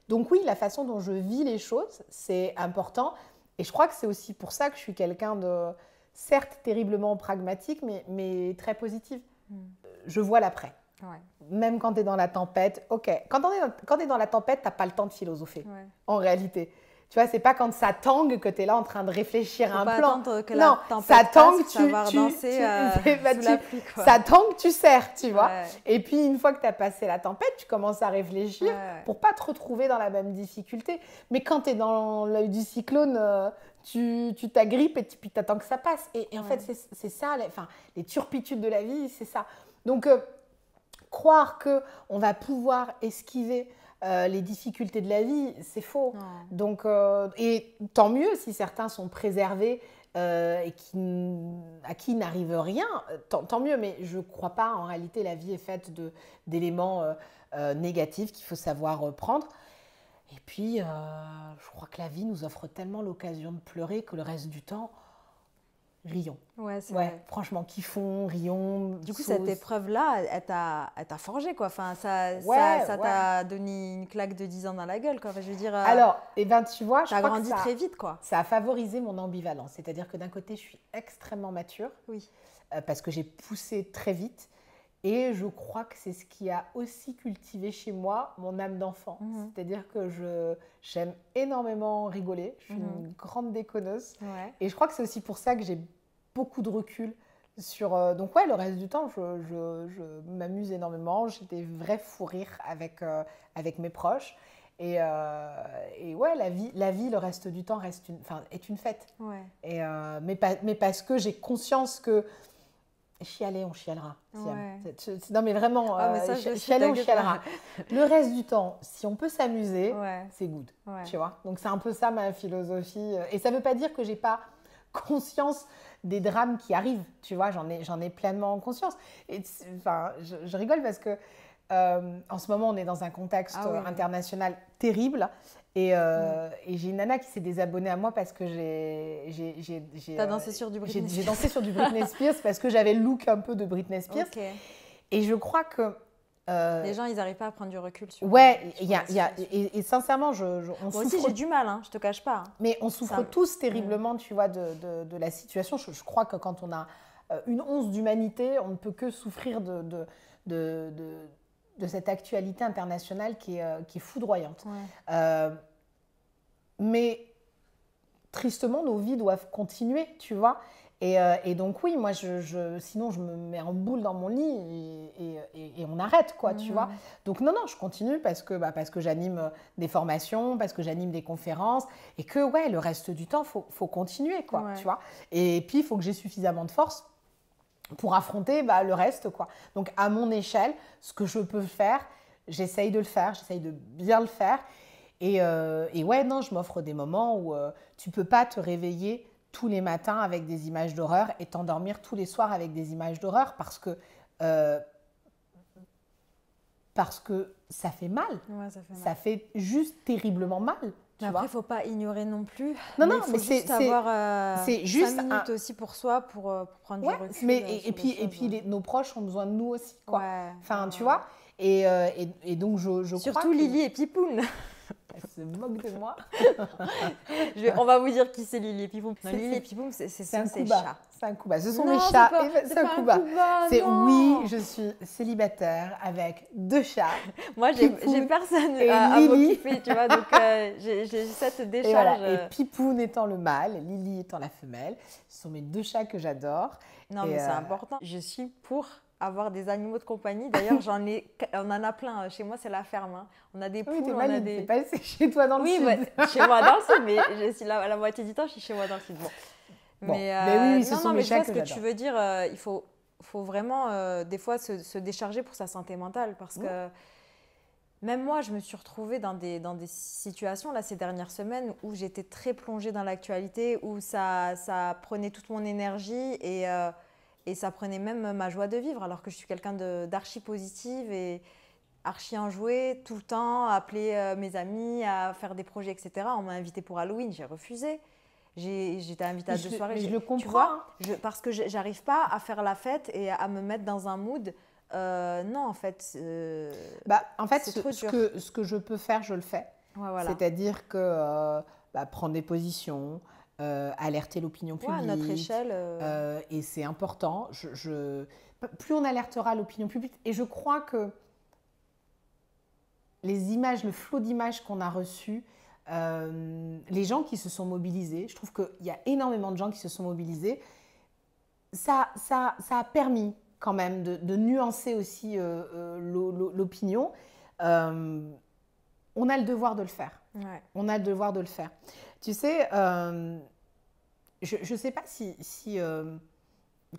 donc oui, la façon dont je vis les choses, c'est important. Et je crois que c'est aussi pour ça que je suis quelqu'un de, certes terriblement pragmatique, mais, très positive. Je vois l'après. Même quand tu es dans la tempête, ok. Quand tu es, dans la tempête, tu n'as pas le temps de philosopher, en réalité. Tu vois, c'est pas quand ça tangue que tu es là en train de réfléchir à un plan. Que non, ça tangue, tu, tu, tu, euh, [laughs] ça tangue, tu sers, tu vois. Et puis une fois que tu as passé la tempête, tu commences à réfléchir pour pas te retrouver dans la même difficulté. Mais quand tu es dans l'œil du cyclone, euh, tu t'agrippes et puis tu attends que ça passe. Et, en fait, c'est ça, les, les turpitudes de la vie, c'est ça. Donc euh, croire que on va pouvoir esquiver euh, les difficultés de la vie, c'est faux. Donc, euh, et tant mieux si certains sont préservés euh, et à qui n'arrive rien, tant, tant, mieux. Mais je ne crois pas, en réalité, la vie est faite d'éléments négatifs qu'il faut savoir prendre. Et puis, je crois que la vie nous offre tellement l'occasion de pleurer que le reste du temps, Rion. Ouais, c'est vrai. Franchement, kiffons, Rion... Du coup, cette épreuve-là, elle t'a forgé, quoi. Enfin, ça t'a ça, ça donné une claque de 10 ans dans la gueule, quoi. Je veux dire. Euh, Alors, et eh ben, tu vois, je grandi que ça, très vite, quoi. Ça a favorisé mon ambivalence. C'est-à-dire que d'un côté, je suis extrêmement mature. Oui. Euh, parce que j'ai poussé très vite. Et je crois que c'est ce qui a aussi cultivé chez moi mon âme d'enfant. Mhm. C'est-à-dire que je, j'aime énormément rigoler. Je suis mhm. une grande déconneuse. Et je crois que c'est aussi pour ça que j'ai beaucoup de recul sur. Euh, donc, ouais, le reste du temps, je, je, je m'amuse énormément. J'ai des vrais fous rires avec, euh, avec mes proches. Et, euh, et, ouais, la vie, la vie, le reste du temps, reste une, est une fête. Et, mais, mais, parce que j'ai conscience que chialer, on chialera. Non, mais vraiment, ah, euh, chialer, on chialera. [laughs] Le reste du temps, si on peut s'amuser, c'est good. Tu vois Donc, c'est un peu ça ma philosophie. Euh, et ça ne veut pas dire que j'ai pas conscience des drames qui arrivent. Tu vois, j'en ai, j'en ai pleinement conscience. Et enfin, je rigole parce que euh, en ce moment, on est dans un contexte ah international terrible. Euh, mm. Et, j'ai une nana qui s'est désabonnée à moi parce que j'ai. J'ai euh, dansé sur du Britney Spears. J'ai dansé sur du [laughs] Britney Spears parce que j'avais le look un peu de Britney Spears. Et je crois que. Les gens, ils n'arrivent pas à prendre du recul sur. Ouais, y a, y a, et, sincèrement, je, on souffre... aussi, j'ai du mal, hein, je te cache pas. Mais on souffre tous mm. terriblement, tu vois, de, de, la situation. Je, crois que quand on a une once d'humanité, on ne peut que souffrir de, de de cette actualité internationale qui est, euh, qui foudroyante. Euh, mais tristement, nos vies doivent continuer, tu vois. Et, euh, donc oui, moi, je, sinon je me mets en boule dans mon lit et, on arrête, quoi, tu vois. Donc non, non, je continue parce que, bah, que j'anime des formations, parce que j'anime des conférences et que, ouais, le reste du temps, faut, faut continuer, quoi, tu vois. Et puis, il faut que j'ai suffisamment de force pour affronter bah, le reste. quoi. Donc à mon échelle, ce que je peux faire, j'essaye de le faire, j'essaye de bien le faire. Et, euh, et ouais, non, je m'offre des moments où tu euh, tu peux pas te réveiller tous les matins avec des images d'horreur et t'endormir tous les soirs avec des images d'horreur parce que euh, parce que ça, fait mal. ça fait juste terriblement mal. Tu après, il faut pas ignorer non plus. Non, non, mais c'est avoir euh, c'est juste cinq minutes un... aussi pour soi, pour, euh, pour prendre du recul. Mais, euh, et, et puis, et puis nos proches ont besoin de nous aussi. Quoi. Ouais, enfin, tu vois et, euh, et, et, donc, je, je Surtout crois Lily que... et Pipoun. Elle se moque de moi. [laughs] on va vous dire qui c'est Lily et Pipoum. Lily et Pipoum, c'est un chat. C'est un Ce sont des mes chats. C'est un Kuba. C'est oui, je suis célibataire avec deux chats. [laughs] moi, j'ai personne à, m'occuper, tu vois. Donc, euh, j'ai cette décharge. Et, voilà. et euh. étant le mâle, Lily étant la femelle, ce sont mes deux chats que j'adore. Non, mais c'est euh, important. Je suis pour avoir des animaux de compagnie. D'ailleurs, [laughs] j'en ai, on en a plein. Euh, chez moi, c'est la ferme. Hein. On a des ah poules, on a des. Pas, [laughs] chez toi dans le oui, Oui, chez moi dans le sud, mais la, moitié du temps, je suis chez moi dans le sud. Bon. Ben mais, euh, oui, ce non, non, mais ce que, tu veux dire. Euh, il faut, faut vraiment des fois se, décharger pour sa santé mentale parce que. Même moi, je me suis retrouvée dans des, dans des situations là, ces dernières semaines où j'étais très plongée dans l'actualité, où ça, ça prenait toute mon énergie et et ça prenait même ma joie de vivre, alors que je suis quelqu'un d'archi positive et archi enjouée, tout le temps, à appeler euh, mes amis, à faire des projets, etc. On m'a invité pour Halloween, j'ai refusé. J'étais invitée à deux soirées. Mais je le comprends. Hein. Parce que je, parce que j'arrive pas à faire la fête et à me mettre dans un mood. Euh, non, en fait. bah, en fait, ce, que, ce, que, je peux faire, je le fais. C'est-à-dire que euh, bah, prendre des positions, euh, alerter l'opinion publique. à notre échelle. Euh. Euh, et c'est important. Je, Plus on alertera l'opinion publique, et je crois que les images, le flot d'images qu'on a reçues, les gens qui se sont mobilisés, je trouve qu'il y a énormément de gens qui se sont mobilisés, ça, ça, ça a permis quand même de, nuancer aussi l'opinion. on a le devoir de le faire. On a le devoir de le faire. Tu sais, je ne sais pas si, euh,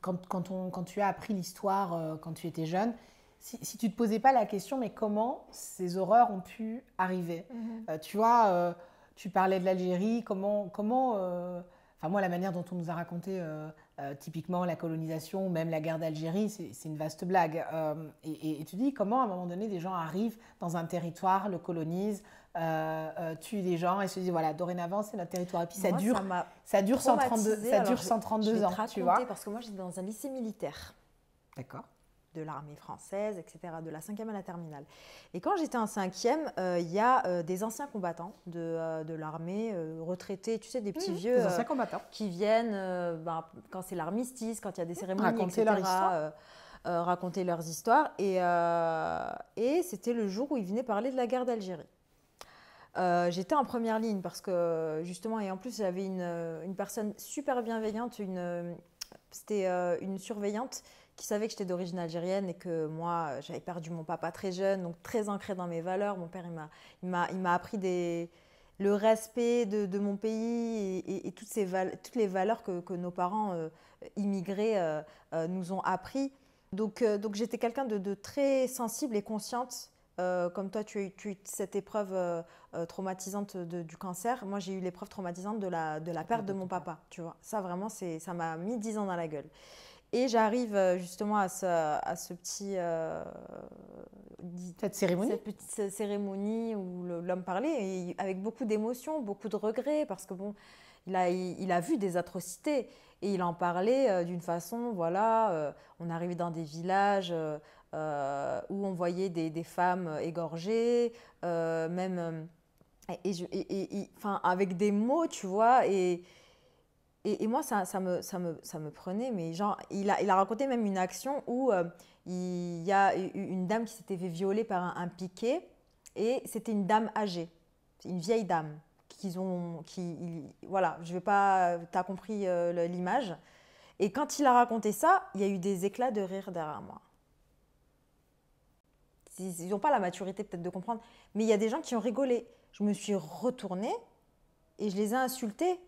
quand, tu as appris l'histoire euh, quand tu étais jeune, si, tu ne te posais pas la question, mais comment ces horreurs ont pu arriver mhm. euh, Tu vois, tu parlais de l'Algérie, comment... comment Enfin, moi, la manière dont on nous a raconté euh, typiquement, la colonisation, même la guerre d'Algérie, c'est une vaste blague. Euh, et, tu dis comment, à un moment donné, des gens arrivent dans un territoire, le colonisent, euh, tuent des gens et se disent voilà, dorénavant, c'est notre territoire. Et puis ça dure, ça, ça dure 132, ça dure 132 ans. Raconter, tu vois parce que moi, j'étais dans un lycée militaire. D'accord de l'armée française, etc., de la cinquième à la terminale. Et quand j'étais en cinquième, euh, il y a euh, des anciens combattants de, euh, l'armée, retraités, tu sais, des petits mmh, vieux combattants. qui viennent ben, quand c'est l'armistice, quand il y a des mmh. cérémonies, raconter etc., raconter leurs histoires. Et, et c'était le jour où ils venaient parler de la guerre d'Algérie. j'étais en première ligne parce que justement, et en plus j'avais une, une, personne super bienveillante, une, c'était une surveillante qui savait que j'étais d'origine algérienne et que moi, j'avais perdu mon papa très jeune, donc très ancré dans mes valeurs. Mon père, il m'a appris le respect de, mon pays et, toutes, ces toutes, les valeurs que, nos parents euh, immigrés euh, euh, nous ont appris. Donc, donc j'étais quelqu'un de, très sensible et consciente. comme toi, tu as eu, cette épreuve traumatisante du cancer. Moi, j'ai eu l'épreuve traumatisante de la, de la perte de mon papa. Tu vois, ça vraiment, ça m'a mis dix ans dans la gueule. Et j'arrive euh, justement à ce, à ce petit. Euh, cette cérémonie petite cérémonie où l'homme parlait, avec beaucoup d'émotion, beaucoup de regrets, parce que bon, il a, il, a vu des atrocités et il en parlait euh, d'une façon, voilà, on arrivait dans des villages où on voyait des, femmes égorgées, même. Et, et, et, enfin, avec des mots, tu vois, et et, moi, ça, me, ça, me, prenait, mais genre, il a, il a raconté même une action où euh, il y a une dame qui s'était fait violer par un, un piquet, et c'était une dame âgée, une vieille dame, qu'ils ont, qui, voilà, je vais pas, as compris euh, l'image. Et quand il a raconté ça, il y a eu des éclats de rire derrière moi. Ils n'ont pas la maturité peut-être de comprendre, mais il y a des gens qui ont rigolé. Je me suis retournée et je les ai insultés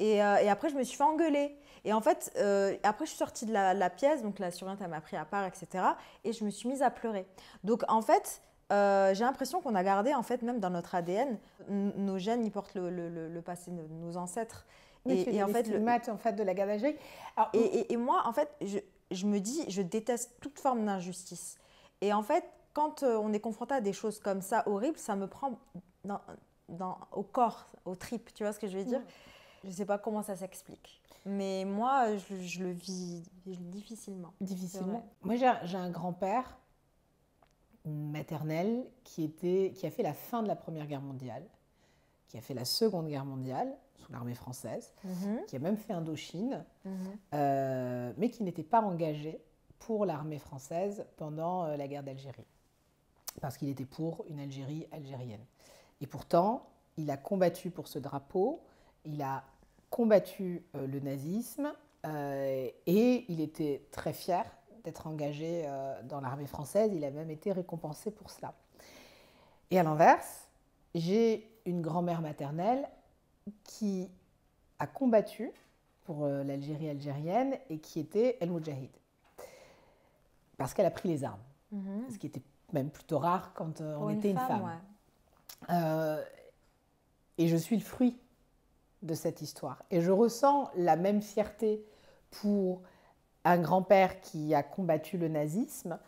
euh, et, après, je me suis fait engueuler. Et en fait, euh, après, je suis sortie de la, pièce, donc la surveillante, elle m'a pris à part, etc. Et je me suis mise à pleurer. Donc, en fait, euh, j'ai l'impression qu'on a gardé, en fait, même dans notre ADN, nos gènes, ils portent le, passé de nos ancêtres. et, et en fait, le mat en fait de la gavagerie. Et, moi, en fait, je, me dis, je déteste toute forme d'injustice. Et en fait, quand on est confronté à des choses comme ça horribles, ça me prend dans, au corps, aux tripes, tu vois ce que je veux dire je ne sais pas comment ça s'explique. Mais moi, je, le vis difficilement. Difficilement. Moi, j'ai un grand-père maternel qui, était, qui a fait la fin de la Première Guerre mondiale, qui a fait la Seconde Guerre mondiale sous l'armée française, mhm. qui a même fait Indochine, mhm. euh, mais qui n'était pas engagé pour l'armée française pendant euh, la guerre d'Algérie, parce qu'il était pour une Algérie algérienne. Et pourtant, il a combattu pour ce drapeau, il a combattu euh, le nazisme euh, et il était très fier d'être engagé euh, dans l'armée française. Il a même été récompensé pour cela. Et à l'inverse, j'ai une grand-mère maternelle qui a combattu pour l'Algérie algérienne et qui était El Moudjahid. Parce qu'elle a pris les armes. Mhm. Ce qui était même plutôt rare quand on était une femme. et je suis le fruit de cette histoire. Et je ressens la même fierté pour un grand-père qui a combattu le nazisme.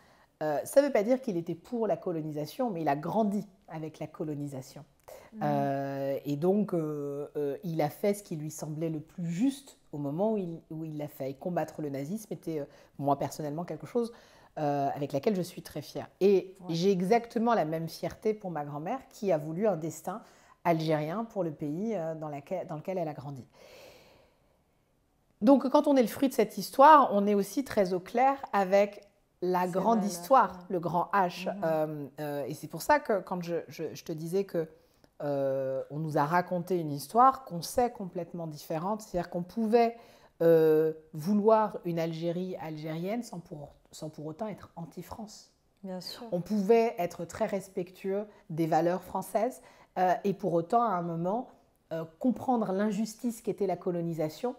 Euh, ça ne veut pas dire qu'il était pour la colonisation, mais il a grandi avec la colonisation. Mmh. Euh, et donc, euh, il a fait ce qui lui semblait le plus juste au moment où il l'a fait. combattre le nazisme était, moi personnellement, quelque chose avec laquelle je suis très fière. Et j'ai exactement la même fierté pour ma grand-mère qui a voulu un destin algérien pour le pays euh, dans, dans lequel elle a grandi. Donc quand on est le fruit de cette histoire, on est aussi très au clair avec la grande histoire, le grand H. Euh, euh, et c'est pour ça que quand je, te disais que on nous a raconté une histoire qu'on sait complètement différente, c'est-à-dire qu'on pouvait vouloir une Algérie algérienne sans pour, sans pour autant être anti-France. On pouvait être très respectueux des valeurs françaises euh, et pour autant, à un moment, euh, comprendre l'injustice qu'était la colonisation.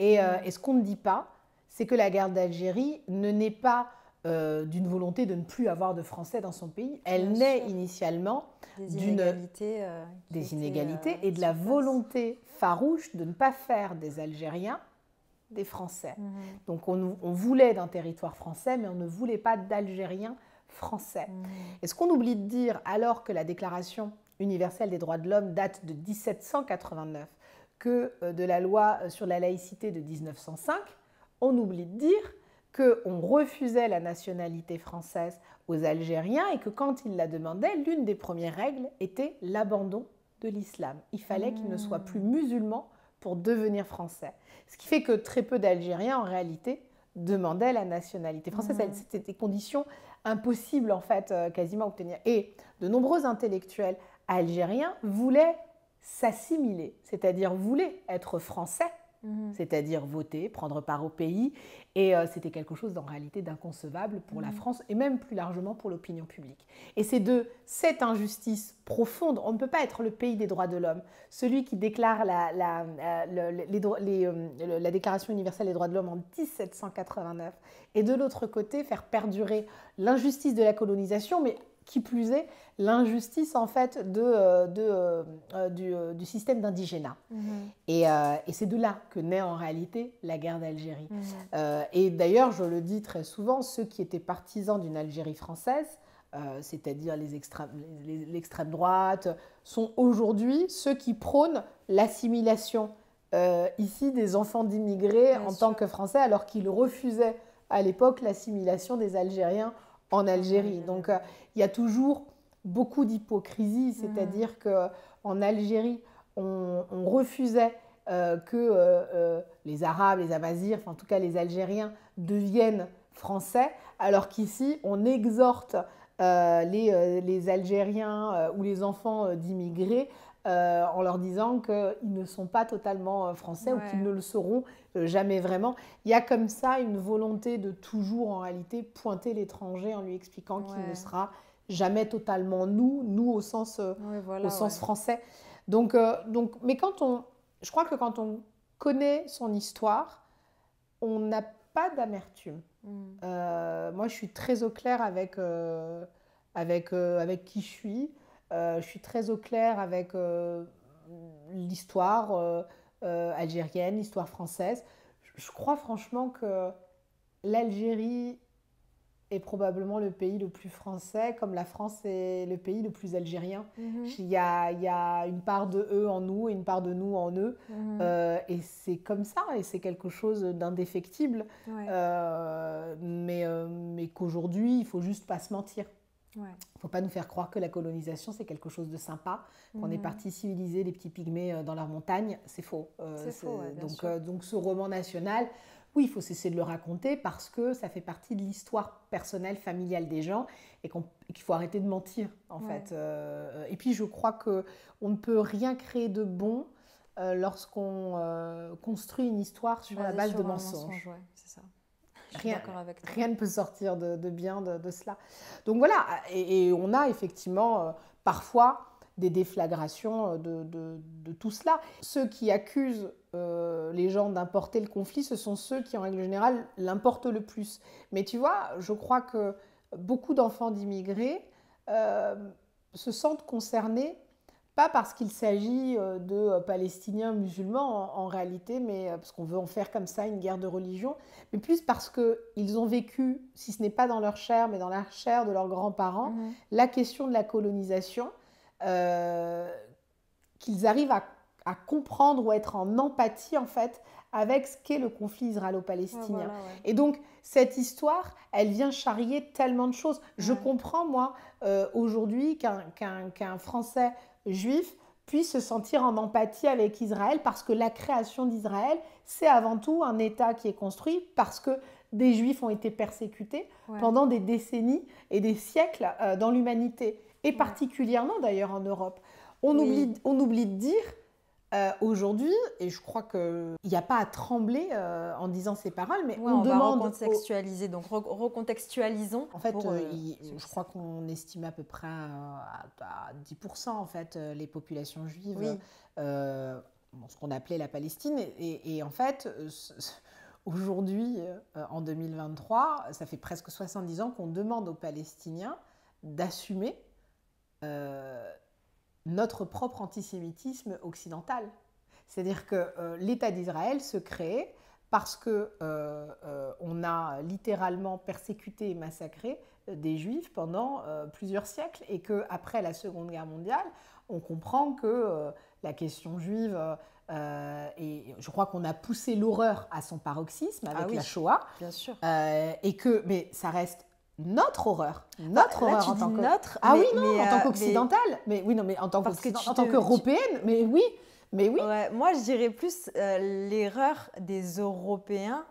Euh, mm. Et, ce qu'on ne dit pas, c'est que la guerre d'Algérie ne naît pas d'une volonté de ne plus avoir de Français dans son pays. Elle naît initialement des inégalités, des inégalités et de la volonté farouche de ne pas faire des Algériens des Français. Mm. Donc on, voulait d'un territoire français, mais on ne voulait pas d'Algériens français. est mm. Et ce qu'on oublie de dire, alors que la déclaration universelle des droits de l'homme date de 1789 que euh, de la loi euh, sur la laïcité de 1905, on oublie de dire qu'on refusait la nationalité française aux Algériens et que quand ils la demandaient, l'une des premières règles était l'abandon de l'islam. Il fallait qu'ils ne hmm. soient plus musulmans pour devenir français. Ce qui fait que très peu d'Algériens, en réalité, demandaient la nationalité française. Hmm. C'était des conditions impossibles, en fait, euh, quasiment à obtenir. Et de nombreux intellectuels algériens voulaient s'assimiler, c'est-à-dire voulaient être français, mhm. c'est-à-dire voter, prendre part au pays. Et euh, c'était quelque chose en réalité d'inconcevable pour la mhm. France et même plus largement pour l'opinion publique. Et c'est de cette injustice profonde, on ne peut pas être le pays des droits de l'homme. Celui qui déclare la, la euh, euh, Déclaration universelle des droits de l'homme en 1789 et de l'autre côté faire perdurer l'injustice de la colonisation, mais qui plus est, l'injustice en fait de, euh, euh, euh, du, système d'indigénat. Mhm. Et, c'est de là que naît en réalité la guerre d'Algérie. Mhm. et d'ailleurs, je le dis très souvent, ceux qui étaient partisans d'une Algérie française, c'est-à-dire l'extrême droite, sont aujourd'hui ceux qui prônent l'assimilation ici des enfants d'immigrés en tant que Français, alors qu'ils refusaient à l'époque l'assimilation des Algériens en Algérie. Donc euh, il y a toujours beaucoup d'hypocrisie, mm. c'est-à-dire que en Algérie, on, refusait euh, que euh, les Arabes, les Amazirs, enfin en tout cas les Algériens deviennent français, alors qu'ici, on exhorte les, les, Algériens ou les enfants d'immigrés euh, en leur disant qu'ils ne sont pas totalement euh, français ou qu'ils ne le seront euh, jamais vraiment. Il y a comme ça une volonté de toujours en réalité pointer l'étranger en lui expliquant qu'il ne sera jamais totalement nous, nous au sens, au sens français. Donc, donc, mais quand on, je crois que quand on connaît son histoire, on n'a pas d'amertume. Hmm. moi, je suis très au clair avec, avec, avec qui je suis. Euh, je suis très au clair avec euh, l'histoire euh, algérienne, l'histoire française. Je crois franchement que l'Algérie est probablement le pays le plus français, comme la France est le pays le plus algérien. Mhm. il, y a, une part de eux en nous et une part de nous en eux. Mhm. et c'est comme ça, et c'est quelque chose d'indéfectible. mais, mais qu'aujourd'hui, il faut juste pas se mentir. Il ne faut pas nous faire croire que la colonisation, c'est quelque chose de sympa, qu'on est mm. parti civiliser les petits pygmées euh, dans leur montagne. C'est faux. Euh, c'est donc, euh, donc ce roman national, oui, il faut cesser de le raconter parce que ça fait partie de l'histoire personnelle, familiale des gens et qu'il faut arrêter de mentir, en fait. et puis je crois qu'on ne peut rien créer de bon lorsqu'on construit une histoire sur la base de mensonges. c'est ça rien, avec rien ne peut sortir de, bien de, cela. Donc voilà, et, on a effectivement euh, parfois des déflagrations euh, de, tout cela. Ceux qui accusent euh, les gens d'importer le conflit, ce sont ceux qui, en règle générale, l'importent le plus. Mais tu vois, je crois que beaucoup d'enfants d'immigrés se sentent concernés pas parce qu'il s'agit euh, de euh, Palestiniens musulmans en, réalité, mais euh, parce qu'on veut en faire comme ça une guerre de religion, mais plus parce qu'ils ont vécu, si ce n'est pas dans leur chair, mais dans la chair de leurs grands-parents, mmh. la question de la colonisation, qu'ils arrivent à, comprendre ou être en empathie en fait avec ce qu'est le conflit israélo-palestinien. Et donc, cette histoire, elle vient charrier tellement de choses. Je comprends, moi, aujourd'hui, qu'un qu qu'un Français juifs puissent se sentir en empathie avec Israël parce que la création d'Israël, c'est avant tout un État qui est construit parce que des juifs ont été persécutés pendant des décennies et des siècles euh, dans l'humanité, et particulièrement d'ailleurs en Europe. On, oublie, on oublie de dire euh, aujourd'hui, et je crois qu'il n'y a pas à trembler euh, en disant ces paroles, mais on, on, Va recontextualiser, donc recontextualisons. En fait, euh, je crois qu'on estime à peu près à, 10% en fait les populations juives, ce qu'on appelait la Palestine, et, en fait. Aujourd'hui, en 2023, ça fait presque 70 ans qu'on demande aux Palestiniens d'assumer notre propre antisémitisme occidental. C'est-à-dire que euh, l'État d'Israël se crée parce que euh, euh, on a littéralement persécuté et massacré des juifs pendant plusieurs siècles et que après la Seconde Guerre mondiale, on comprend que la question juive et je crois qu'on a poussé l'horreur à son paroxysme ah avec la Shoah, bien sûr. et que mais ça reste notre horreur, bah, notre horreur en tant que ah oui non en euh, tant qu'occidentale, mais... oui non mais en tant en tant qu'européenne, mais oui, mais oui. moi je dirais plus euh, l'erreur des Européens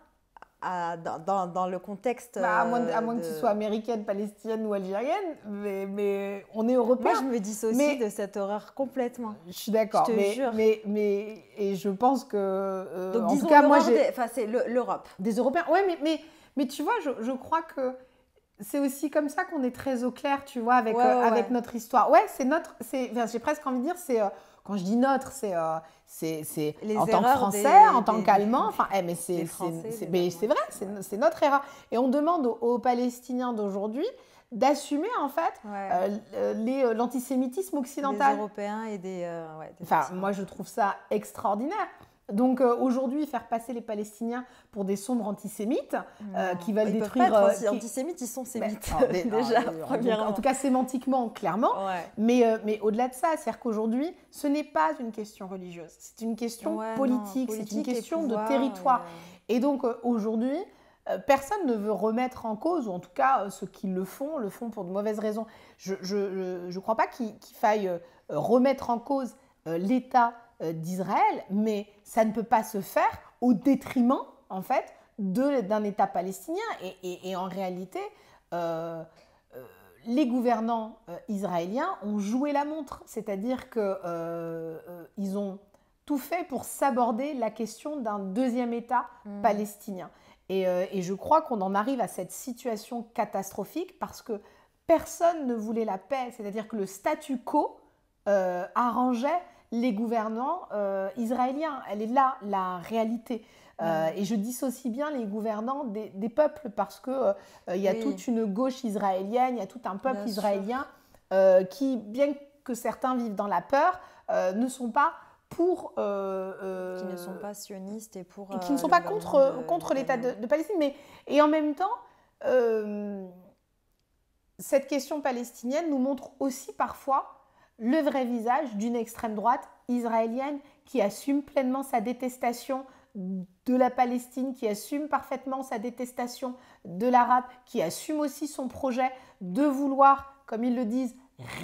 à, dans, dans, dans, le contexte. Bah, à, moins, euh, que tu sois américaine, palestinienne ou algérienne, mais, mais on est européen. Moi, je me dissocie de cette horreur complètement. Je suis d'accord. mais, jure. Mais, et je pense que. en tout cas, moi, j'ai. Enfin, c'est l'Europe. Des Européens. Ouais, mais, mais, mais tu vois, je, je crois que c'est aussi comme ça qu'on est très au clair, tu vois, avec, euh, avec notre histoire. Ouais, c'est notre. Enfin, J'ai presque envie de dire, c'est. Euh, quand je dis notre, c'est euh, c'est c'est en tant que Français, en tant qu'Allemand. Enfin, eh, mais c'est vrai, c'est notre erreur. Et on demande aux, Palestiniens d'aujourd'hui d'assumer en fait l'antisémitisme occidental. Des Européens et des. des enfin, moi je trouve ça extraordinaire. Donc euh, aujourd'hui, faire passer les Palestiniens pour des sombres antisémites euh, mmh. qui veulent ils détruire. Peuvent pas être, euh, antisémites, ils sont bah, sémites [laughs] ah, déjà. Ah, en tout cas, sémantiquement, clairement. Mais, mais au-delà de ça, c'est-à-dire qu'aujourd'hui, ce n'est pas une question religieuse, c'est une question politique, c'est une question de territoire. Et donc aujourd'hui. Personne ne veut remettre en cause, ou en tout cas ceux qui le font, le font pour de mauvaises raisons. Je ne je, je, crois pas qu'il faille remettre en cause l'État euh, d'Israël, mais ça ne peut pas se faire au détriment, en fait, d'un État palestinien. Et, en réalité, euh, euh, les gouvernants israéliens ont joué la montre, c'est-à-dire qu'ils euh, ont tout fait pour s'aborder la question d'un deuxième État mmh. palestinien. Et, et, je crois qu'on en arrive à cette situation catastrophique parce que personne ne voulait la paix, c'est-à-dire que le statu quo arrangeait les gouvernants euh, israéliens. Elle est là, la réalité. Euh, et je dissocie bien les gouvernants des, peuples parce que euh, il y a toute une gauche israélienne, il y a tout un peuple israélien qui, bien que certains vivent dans la peur, ne sont pas pour qui ne sont pas sionistes et pour qui ne sont pas contre contre l'État de, de, Palestine. Mais et en même temps, cette question palestinienne nous montre aussi parfois le vrai visage d'une extrême droite israélienne qui assume pleinement sa détestation de la Palestine, qui assume parfaitement sa détestation de l'arabe, qui assume aussi son projet de vouloir, comme ils le disent,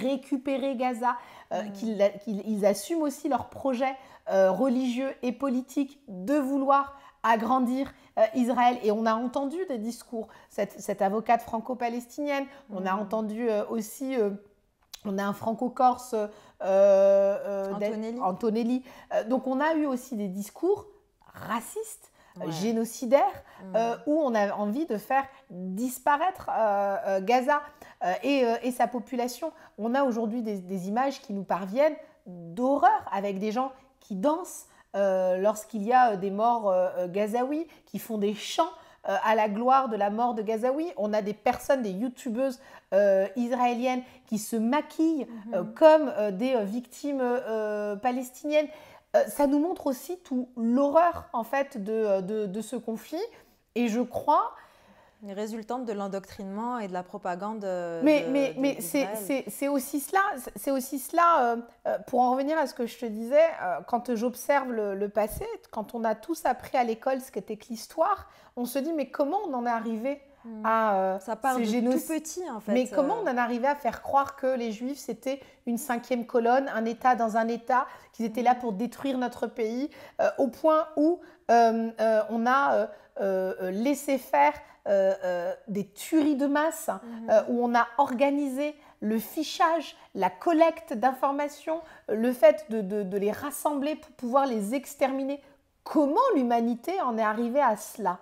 récupérer Gaza, euh, mm. qu'ils assument aussi leur projet euh, religieux et politique de vouloir agrandir euh, Israël. Et on a entendu des discours, cette, avocate franco-palestinienne, on a mm. entendu aussi... On a un franco-corse, euh, euh, Antonelli. Euh, donc on a eu aussi des discours racistes. génocidaires, mm. où on a envie de faire disparaître Gaza et, sa population. On a aujourd'hui des, des, images qui nous parviennent d'horreur avec des gens qui dansent lorsqu'il y a des morts gazaouis, qui font des chants. Euh, à la gloire de la mort de Gazaoui. On a des personnes, des youtubeuses euh, israéliennes qui se maquillent mhm. euh, comme des victimes palestiniennes. ça nous montre aussi tout l'horreur en fait de, de, ce conflit. Et je crois résultante de l'endoctrinement et de la propagande. Euh, mais, mais, c'est aussi cela, c'est aussi cela euh, euh, pour en revenir à ce que je te disais, quand j'observe le, passé, quand on a tous appris à l'école ce qu'était que l'histoire, on se dit mais comment on en est arrivé hmm. à ça part de tout petit en fait. Mais comment on en est arrivé à faire croire que les Juifs c'était une cinquième colonne, un État dans un État, qu'ils étaient là hmm. pour détruire notre pays, au point où on a laissé faire euh, euh, des tueries de masse, hein, mhm. euh, où on a organisé le fichage, la collecte d'informations, le fait de les rassembler pour pouvoir les exterminer. Comment l'humanité en est arrivée à cela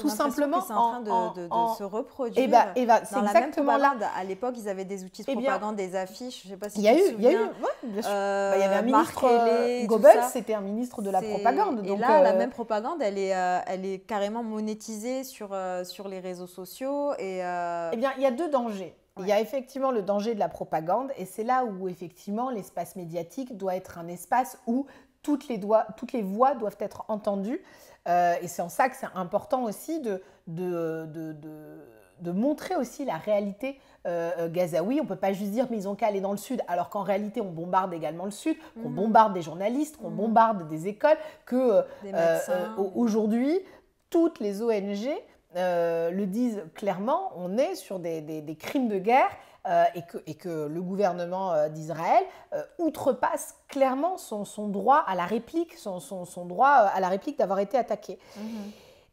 tout simplement, c'est en, en train de, se reproduire. Et eh ben, eh ben, c'est exactement là. À l'époque, ils avaient des outils de eh propagande, des affiches. Je sais pas si il y a eu, il y a eu. Euh, bah, il y avait un ministre euh, Goebbels, c'était un ministre de la propagande. Donc, et là, la euh, même propagande, elle est, elle est carrément monétisée sur sur les réseaux sociaux et. Eh bien, il y a deux dangers. Il y a effectivement le danger de la propagande et c'est là où effectivement l'espace médiatique doit être un espace où toutes les, toutes les voix doivent être entendues euh, et c'est en ça que c'est important aussi de, de, montrer aussi la réalité euh, euh gazaoui. On ne peut pas juste dire, mais ils ont qu'à aller dans le sud, alors qu'en réalité, on bombarde également le sud, qu'on mhm. bombarde des journalistes, qu'on mhm. bombarde des écoles, que euh, aujourd'hui, toutes les ONG le disent clairement, on est sur des crimes de guerre euh, et, que, le gouvernement euh, d'Israël euh, outrepasse clairement son, droit à la réplique, son, droit à la réplique d'avoir été attaqué. Mhm.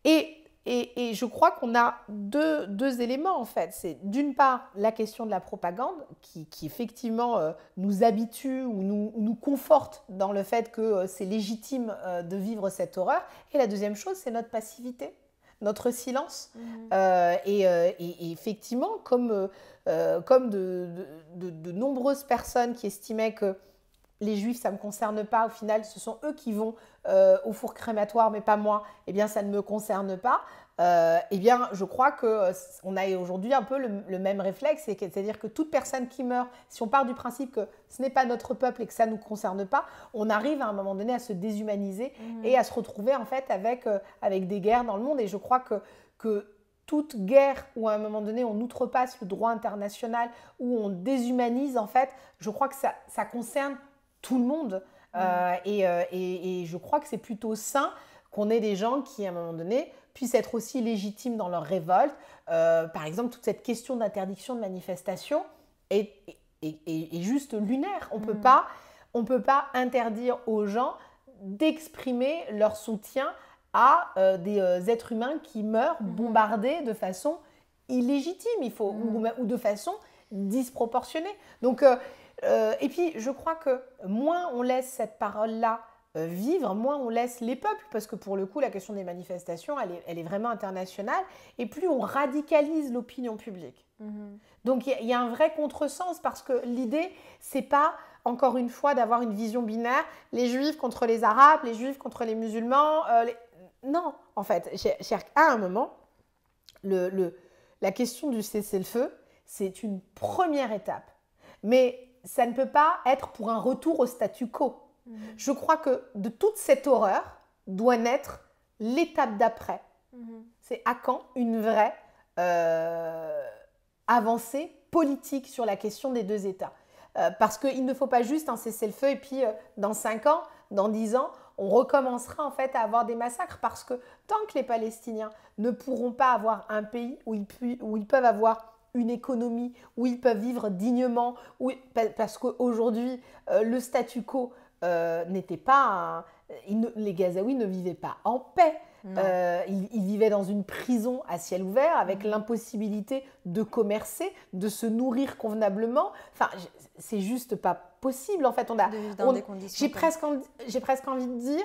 Et, et, je crois qu'on a deux, éléments en fait. C'est d'une part la question de la propagande qui, effectivement nous habitue ou nous, nous, conforte dans le fait que c'est légitime de vivre cette horreur. Et la deuxième chose, c'est notre passivité notre silence. Mhm. et, effectivement, comme, euh, comme de, de, nombreuses personnes qui estimaient que les juifs, ça ne me concerne pas, au final, ce sont eux qui vont euh, au four crématoire, mais pas moi, eh bien, ça ne me concerne pas. et euh, eh bien, je crois que on a aujourd'hui un peu le, même réflexe, c'est-à-dire que toute personne qui meurt, si on part du principe que ce n'est pas notre peuple et que ça ne nous concerne pas, on arrive à un moment donné à se déshumaniser mmh. et à se retrouver en fait avec, avec des guerres dans le monde. Et je crois que, que toute guerre où à un moment donné on outrepasse le droit international, où on déshumanise en fait, je crois que ça, ça concerne tout le monde. Mm. Euh, euh, et, et, je crois que c'est plutôt sain qu'on ait des gens qui à un moment donné puissent être aussi légitimes dans leur révolte. Euh, par exemple, toute cette question d'interdiction de manifestation est, est, juste lunaire. On mm. pas ne peut pas interdire aux gens d'exprimer leur soutien à euh, des euh, êtres humains qui meurent mhm. bombardés de façon illégitime, il faut, mhm. ou, de façon disproportionnée. Donc, euh, et puis, je crois que moins on laisse cette parole-là vivre, moins on laisse les peuples, parce que pour le coup, la question des manifestations, elle est, vraiment internationale, et plus on radicalise l'opinion publique. Mhm. Donc il y, a un vrai contresens, parce que l'idée, c'est pas, encore une fois, d'avoir une vision binaire, les juifs contre les arabes, les juifs contre les musulmans, non, en fait, à un moment, la question du cessez-le-feu, c'est une première étape. Mais ça ne peut pas être pour un retour au statu quo. Mhm. Je crois que de toute cette horreur doit naître l'étape d'après. Mhm. C'est à quand une vraie euh, avancée politique sur la question des deux États euh, Parce qu'il ne faut pas juste un cessez-le-feu et puis euh, dans 5 ans, dans 10 ans, on recommencera en fait à avoir des massacres parce que tant que les Palestiniens ne pourront pas avoir un pays où ils, où ils peuvent avoir une économie, où ils peuvent vivre dignement, où, parce qu'aujourd'hui, euh, le statu quo euh, n'était pas... les Gazaouis ne vivaient pas en paix. Euh, ils, ils, vivaient dans une prison à ciel ouvert avec mm. l'impossibilité de commercer, de se nourrir convenablement. Enfin, c'est juste pas en fait. On a, j'ai presque, j'ai presque envie de dire,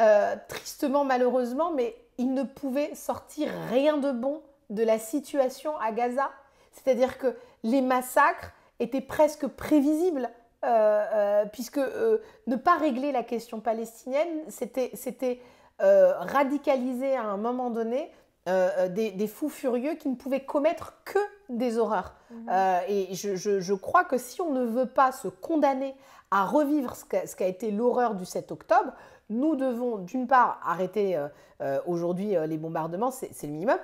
euh, tristement malheureusement, mais il ne pouvait sortir rien de bon de la situation à Gaza. C'est-à-dire que les massacres étaient presque prévisibles. Euh, euh, puisque ne pas régler la question palestinienne, c'était radicaliser à un moment donné euh, euh, des, fous furieux qui ne pouvaient commettre que des horreurs. Mhm. Euh, et je, crois que si on ne veut pas se condamner à revivre ce qu'a été l'horreur du 7 octobre, nous devons d'une part arrêter aujourd'hui les bombardements, c'est le minimum,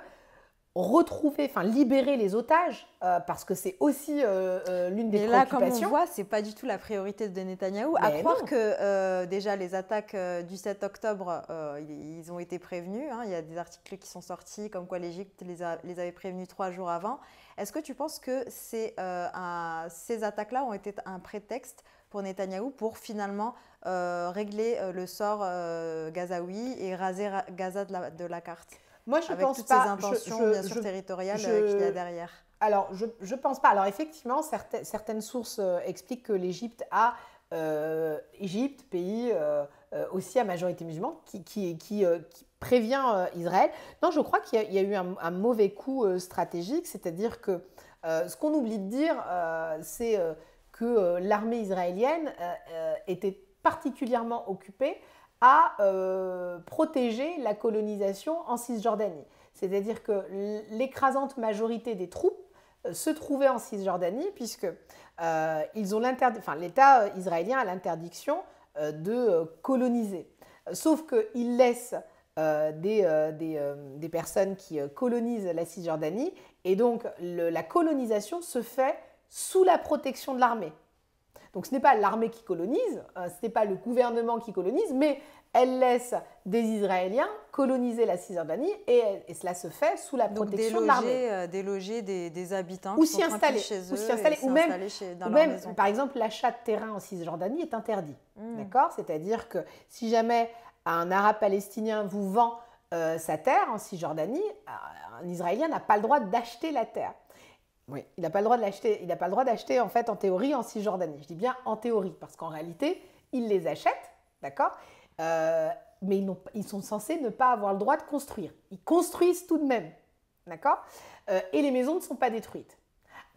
retrouver, enfin libérer les otages, euh, parce que c'est aussi euh, euh, l'une des Mais là, comme on voit, c'est pas du tout la priorité de Netanyahou. à croire que déjà les attaques du 7 octobre, ils ont été prévenus. Hein. Il y a des articles qui sont sortis comme quoi l'Égypte les, avait prévenus trois jours avant. Est-ce que tu penses que ces attaques-là ont été un prétexte pour Netanyahou pour finalement régler le sort gazaoui et raser Gaza de la carte moi, je avec pense toutes pas. Ces intentions, bien sûr, territoriales euh, qu'il y a derrière. Alors, je ne pense pas. Alors, effectivement, certaines, sources euh, expliquent que l'Égypte a. Euh, Égypte, pays aussi à majorité musulmane, qui, qui, prévient Israël. Non, je crois qu'il y, a eu un, un mauvais coup stratégique, c'est-à-dire que ce qu'on oublie de dire, c'est que l'armée israélienne était particulièrement occupée à euh, protéger la colonisation en Cisjordanie. C'est-à-dire que l'écrasante majorité des troupes euh, se trouvaient en Cisjordanie puisque euh, ils l'État israélien a l'interdiction de coloniser. Sauf qu'il laisse des, personnes qui colonisent la Cisjordanie et donc la colonisation se fait sous la protection de l'armée. Donc ce n'est pas l'armée qui colonise, euh, ce n'est pas le gouvernement qui colonise, mais elle laisse des Israéliens coloniser la Cisjordanie et, cela se fait sous la protection de l'armée. Euh, déloger des, habitants ou qui installer, chez eux, ou s'y installer, ou même, dans par exemple, l'achat de terrain en Cisjordanie est interdit. Hmm. C'est-à-dire que si jamais un Arabe palestinien vous vend euh, sa terre en Cisjordanie, un Israélien n'a pas le droit d'acheter la terre. Oui, il n'a pas le droit de l'acheter. Il n'a pas le droit d'acheter en fait en théorie en Cisjordanie. Je dis bien en théorie parce qu'en réalité, ils les achètent, d'accord euh, Mais ils, sont censés ne pas avoir le droit de construire. Ils construisent tout de même, d'accord euh, Et les maisons ne sont pas détruites.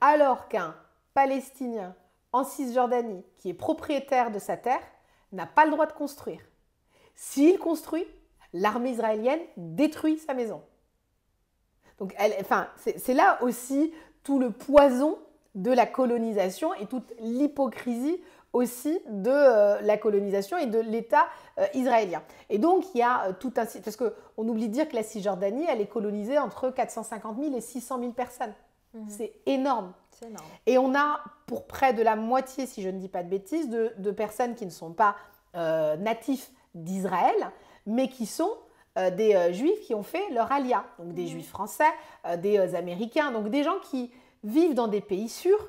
Alors qu'un Palestinien en Cisjordanie qui est propriétaire de sa terre n'a pas le droit de construire. S'il construit, l'armée israélienne détruit sa maison. Donc, enfin, c'est là aussi tout le poison de la colonisation et toute l'hypocrisie aussi de euh, la colonisation et de l'État euh, israélien. Et donc il y a euh, tout un parce que on oublie de dire que la Cisjordanie elle est colonisée entre 450 000 et 600 000 personnes. Mhm. C'est énorme. Et on a pour près de la moitié, si je ne dis pas de bêtises, de, de personnes qui ne sont pas natifs d'Israël, mais qui sont euh, des euh, juifs qui ont fait leur alia, donc des mmh. juifs français, euh, des américains, donc des gens qui vivent dans des pays sûrs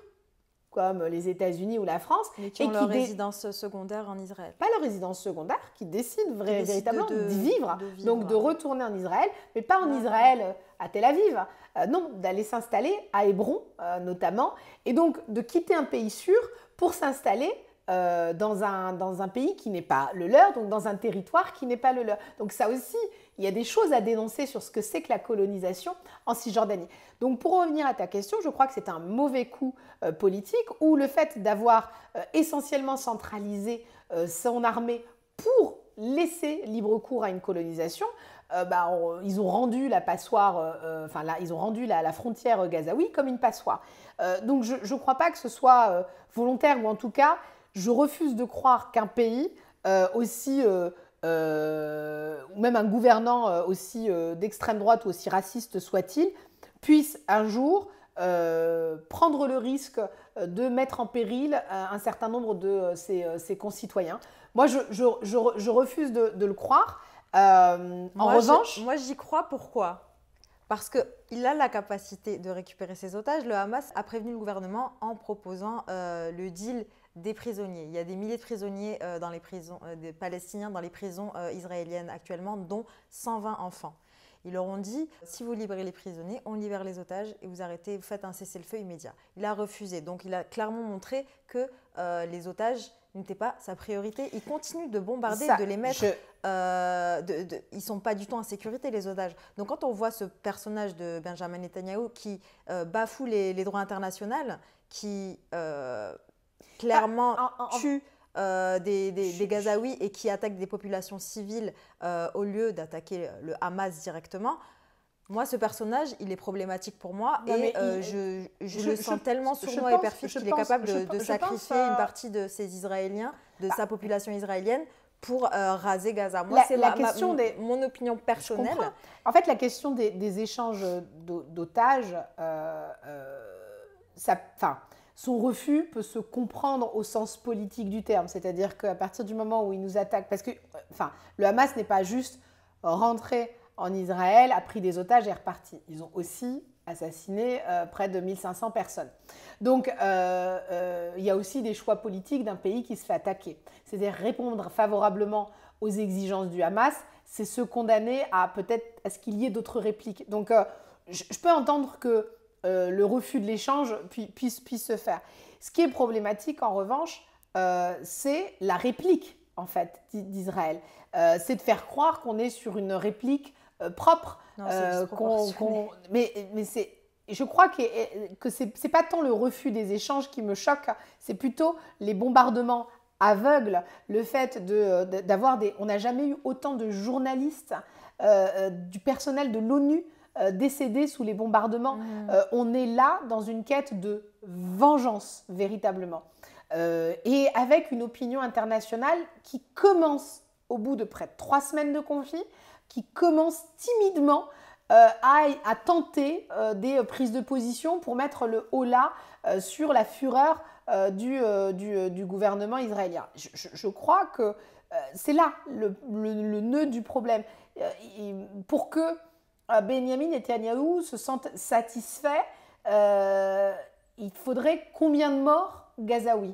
comme les États-Unis ou la France. qui et ont leur résidence secondaire en Israël. Pas leur résidence secondaire, qui décident véritablement d'y vivre, donc de retourner en Israël, mais pas en ah, Israël à Tel Aviv, non, d'aller s'installer à Hébron notamment, et donc de quitter un pays sûr pour s'installer euh, dans, un, dans un pays qui n'est pas le leur, donc dans un territoire qui n'est pas le leur. Donc ça aussi, il y a des choses à dénoncer sur ce que c'est que la colonisation en Cisjordanie. Donc pour revenir à ta question, je crois que c'est un mauvais coup euh, politique où le fait d'avoir euh, essentiellement centralisé son armée pour laisser libre cours à une colonisation, bah, ils ont rendu la passoire, enfin là, ils ont rendu la, frontière gazaoui comme une passoire. donc je ne crois pas que ce soit volontaire ou en tout cas je refuse de croire qu'un pays euh, aussi, euh, euh, ou même un gouvernant aussi d'extrême droite ou aussi raciste soit-il, puisse un jour prendre le risque de mettre en péril un certain nombre de ses, concitoyens. Moi, je, refuse de, le croire. en revanche... moi, j'y crois pourquoi parce qu'il a la capacité de récupérer ses otages. Le Hamas a prévenu le gouvernement en proposant le deal des prisonniers. Il y a des milliers de prisonniers euh, dans les prisons, euh, des Palestiniens dans les prisons euh, israéliennes actuellement, dont 120 enfants. Ils leur ont dit si vous libérez les prisonniers, on libère les otages et vous arrêtez, vous faites un cessez-le-feu immédiat. Il a refusé. Donc il a clairement montré que les otages n'étaient pas sa priorité. Il continue de bombarder, de les mettre. Ils De, ils sont pas du tout en sécurité les otages. Donc quand on voit ce personnage de Benjamin Netanyahu qui bafoue les, droits internationaux, qui clairement ah, tue euh, des, des, Gazaouis et qui attaquent des populations civiles euh, au lieu d'attaquer le Hamas directement. Moi, ce personnage, il est problématique pour moi et euh, je, je, le sens tellement tellement sournois et perfide qu'il est capable de, sacrifier une partie de ses Israéliens, de bah. sa population israélienne, pour raser Gaza. Moi, c'est la, question des... mon opinion personnelle. En fait, la question des, échanges d'otages, ça, fin son refus peut se comprendre au sens politique du terme, c'est-à-dire qu'à partir du moment où il nous attaque, parce que enfin, le Hamas n'est pas juste rentré en Israël, a pris des otages et est reparti. Ils ont aussi assassiné euh, près de 1500 personnes. Donc euh, euh, il y a aussi des choix politiques d'un pays qui se fait attaquer. C'est-à-dire répondre favorablement aux exigences du Hamas, c'est se condamner à peut-être à ce qu'il y ait d'autres répliques. Donc je, peux entendre que euh, le refus de l'échange puisse, puisse, se faire. Ce qui est problématique, en revanche, euh, c'est la réplique, en fait, d'Israël. Euh, c'est de faire croire qu'on est sur une réplique propre. mais, c'est je crois que, que ce n'est pas tant le refus des échanges qui me choque, c'est plutôt les bombardements aveugles, le fait de, d'avoir des... On n'a jamais eu autant de journalistes, du personnel de l'ONU euh, décédé sous les bombardements. Mmh. Euh, on est là dans une quête de vengeance, véritablement. Euh, et avec une opinion internationale qui commence au bout de près de trois semaines de conflit, qui commence timidement à, tenter des prises de position pour mettre le haut là sur la fureur du, du, gouvernement israélien. Je, crois que c'est là le, le, nœud du problème. pour que euh, Benjamin Netanyahou se sentent satisfaits, euh, il faudrait combien de morts Gazaoui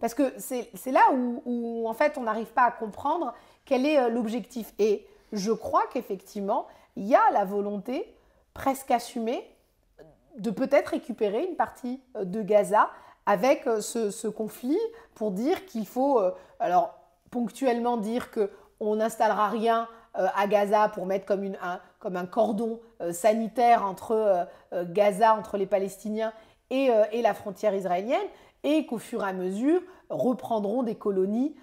Parce que c'est là où, en fait, on n'arrive pas à comprendre quel est euh, l'objectif. Et je crois qu'effectivement, il y a la volonté presque assumée de peut-être récupérer une partie de Gaza avec ce, conflit pour dire qu'il faut, alors ponctuellement dire que on n'installera rien euh, à Gaza pour mettre comme, un, cordon euh, sanitaire entre euh, Gaza, entre les Palestiniens et, la frontière israélienne et qu'au fur et à mesure reprendront des colonies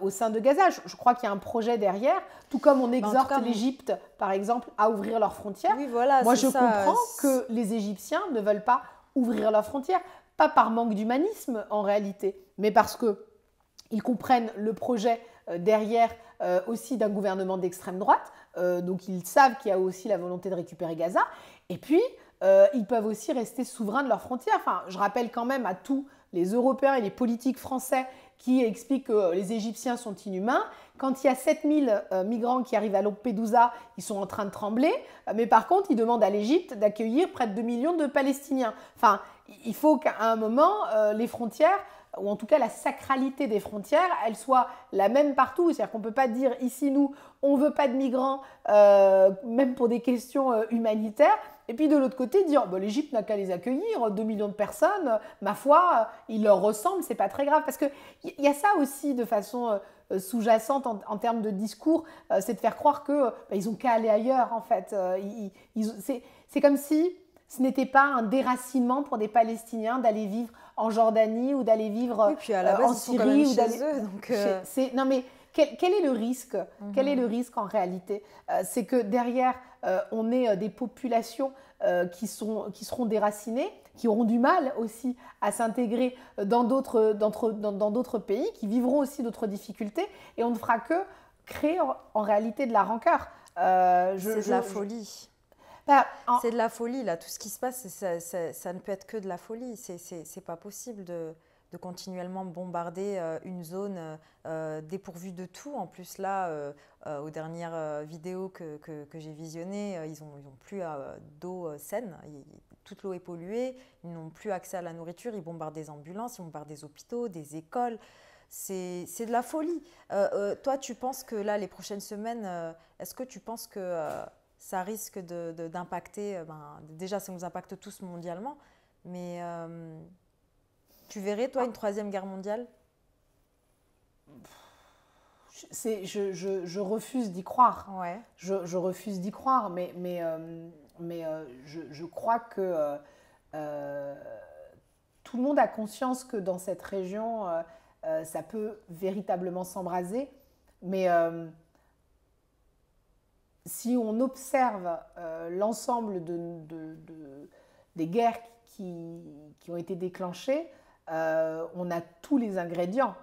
au sein de Gaza. Je, crois qu'il y a un projet derrière, tout comme on bah, exhorte l'Égypte, par exemple, à ouvrir leurs frontières. Moi, je comprends que les Égyptiens ne veulent pas ouvrir leurs frontières, pas par manque d'humanisme en réalité, mais parce que ils comprennent le projet euh, derrière euh, aussi d'un gouvernement d'extrême droite. Euh, donc ils savent qu'il y a aussi la volonté de récupérer Gaza. Et puis, ils peuvent aussi rester souverains de leurs frontières. Enfin, je rappelle quand même à tous les Européens et les politiques français qui expliquent que les Égyptiens sont inhumains. Quand il y a 7000 migrants qui arrivent à Lampedusa, ils sont en train de trembler. Mais par contre, ils demandent à l'Égypte d'accueillir près de 2 millions de Palestiniens. Enfin, il faut qu'à un moment, les frontières ou en tout cas la sacralité des frontières, elle soit la même partout. C'est-à-dire qu'on ne peut pas dire ici, nous, on ne veut pas de migrants, euh, même pour des questions euh, humanitaires. Et puis de l'autre côté, dire bon bah, l'Égypte n'a qu'à les accueillir, 2 millions de personnes, ma foi, euh, ils leur ressemblent, c'est pas très grave. Parce qu'il y, a ça aussi de façon sous-jacente en, termes de discours, c'est de faire croire que bah, ils ont qu'à aller ailleurs en fait. c'est comme si ce n'était pas un déracinement pour des Palestiniens d'aller vivre en Jordanie ou d'aller vivre en Syrie. chez eux, donc euh. Non, mais quel, est le risque mhm. Quel est le risque en réalité euh, C'est que derrière, euh, on ait des populations qui, sont, qui seront déracinées, qui auront du mal aussi à s'intégrer dans d'autres dans, pays, qui vivront aussi d'autres difficultés, et on ne fera que créer en, réalité de la rancœur. C'est de la folie. Bah, c'est de la folie, là. Tout ce qui se passe, ça, ça, ne peut être que de la folie. C'est pas possible de, continuellement bombarder euh, une zone euh, euh, dépourvue de tout. En plus, là, aux dernières vidéos que, j'ai visionnées, ils n'ont ont plus d'eau saine. toute l'eau est polluée. Ils n'ont plus accès à la nourriture. Ils bombardent des ambulances, ils bombardent des hôpitaux, des écoles. C'est de la folie. toi, tu penses que là, les prochaines semaines, est-ce que tu penses que ça risque d'impacter, euh, ben, déjà ça nous impacte tous mondialement, mais euh, tu verrais toi une troisième guerre mondiale je, je, refuse d'y croire. Ouais. Je, refuse d'y croire, mais, mais, euh, mais je, crois que tout le monde a conscience que dans cette région, ça peut véritablement s'embraser. Mais si on observe euh, l'ensemble de, des guerres qui, ont été déclenchées, euh, on a tous les ingrédients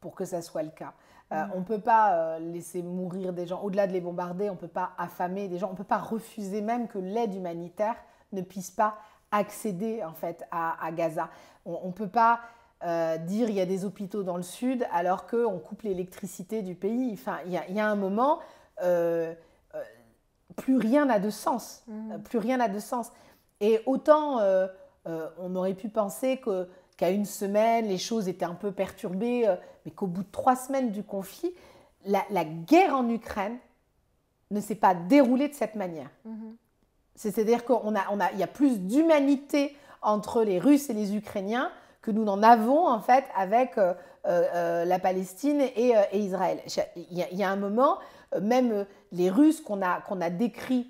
pour que ça soit le cas. Euh, mm. On ne peut pas laisser mourir des gens, au-delà de les bombarder, on ne peut pas affamer des gens, on ne peut pas refuser même que l'aide humanitaire ne puisse pas accéder en fait à, Gaza. On ne peut pas dire il y a des hôpitaux dans le sud alors qu'on coupe l'électricité du pays. Enfin, il y, a un moment, plus rien n'a de sens. Mmh. Euh, plus rien n'a de sens. Et autant euh, euh, on aurait pu penser qu'à une semaine, les choses étaient un peu perturbées, mais qu'au bout de trois semaines du conflit, la, guerre en Ukraine ne s'est pas déroulée de cette manière. Mmh. C'est-à-dire qu'il a, y a plus d'humanité entre les Russes et les Ukrainiens que nous n'en avons en fait avec euh, euh, la Palestine et, euh, Israël. Il y, a, un moment, même les Russes qu'on a, qu'on a décrit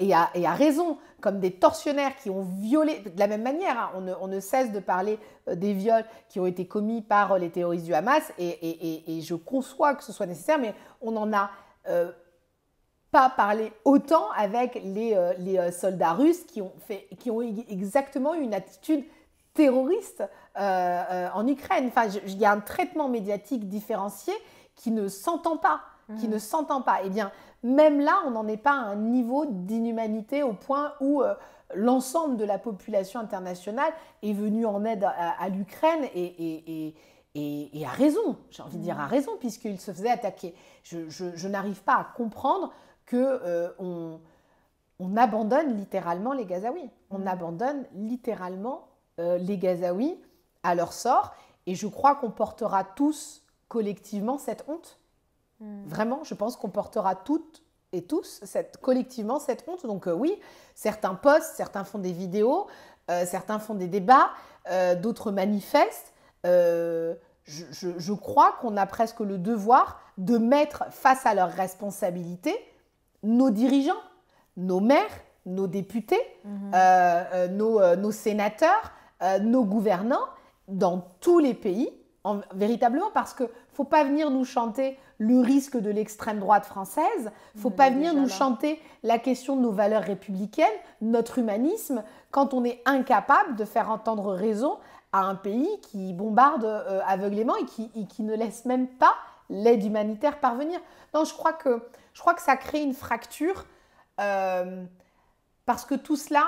et à, et, a raison, comme des tortionnaires qui ont violé, de la même manière, hein, on, ne, on, ne, cesse de parler des viols qui ont été commis par les terroristes du Hamas, et, et, je conçois que ce soit nécessaire, mais on en a pas parlé autant avec les, les, soldats russes qui ont, fait, qui ont exactement une attitude terroristes euh, euh, en Ukraine. Enfin, il y a un traitement médiatique différencié qui ne s'entend pas, qui mmh. ne s'entend pas. Et eh bien, même là, on n'en est pas à un niveau d'inhumanité au point où euh, l'ensemble de la population internationale est venue en aide à, l'Ukraine et, et, et et, à raison, j'ai envie de dire à mmh. raison, puisqu'il se faisait attaquer. Je, je, je n'arrive pas à comprendre que on, on, abandonne littéralement les Gazaouis. On mmh. abandonne littéralement euh, les Gazaouis à leur sort. Et je crois qu'on portera tous collectivement cette honte. Hmm. Vraiment, je pense qu'on portera toutes et tous cette, collectivement cette honte. Donc euh, oui, certains postent, certains font des vidéos, euh, certains font des débats, d'autres manifestent. Je, crois qu'on a presque le devoir de mettre face à leurs responsabilités nos dirigeants, nos maires, nos députés, mhm. nos, sénateurs, euh, nos gouvernants dans tous les pays, véritablement, parce que faut pas venir nous chanter le risque de l'extrême droite française, faut pas venir nous chanter la question de nos valeurs républicaines, notre humanisme, quand on est incapable de faire entendre raison à un pays qui bombarde euh, aveuglément et qui, ne laisse même pas l'aide humanitaire parvenir. Non, je crois que, je crois que ça crée une fracture euh, parce que tout cela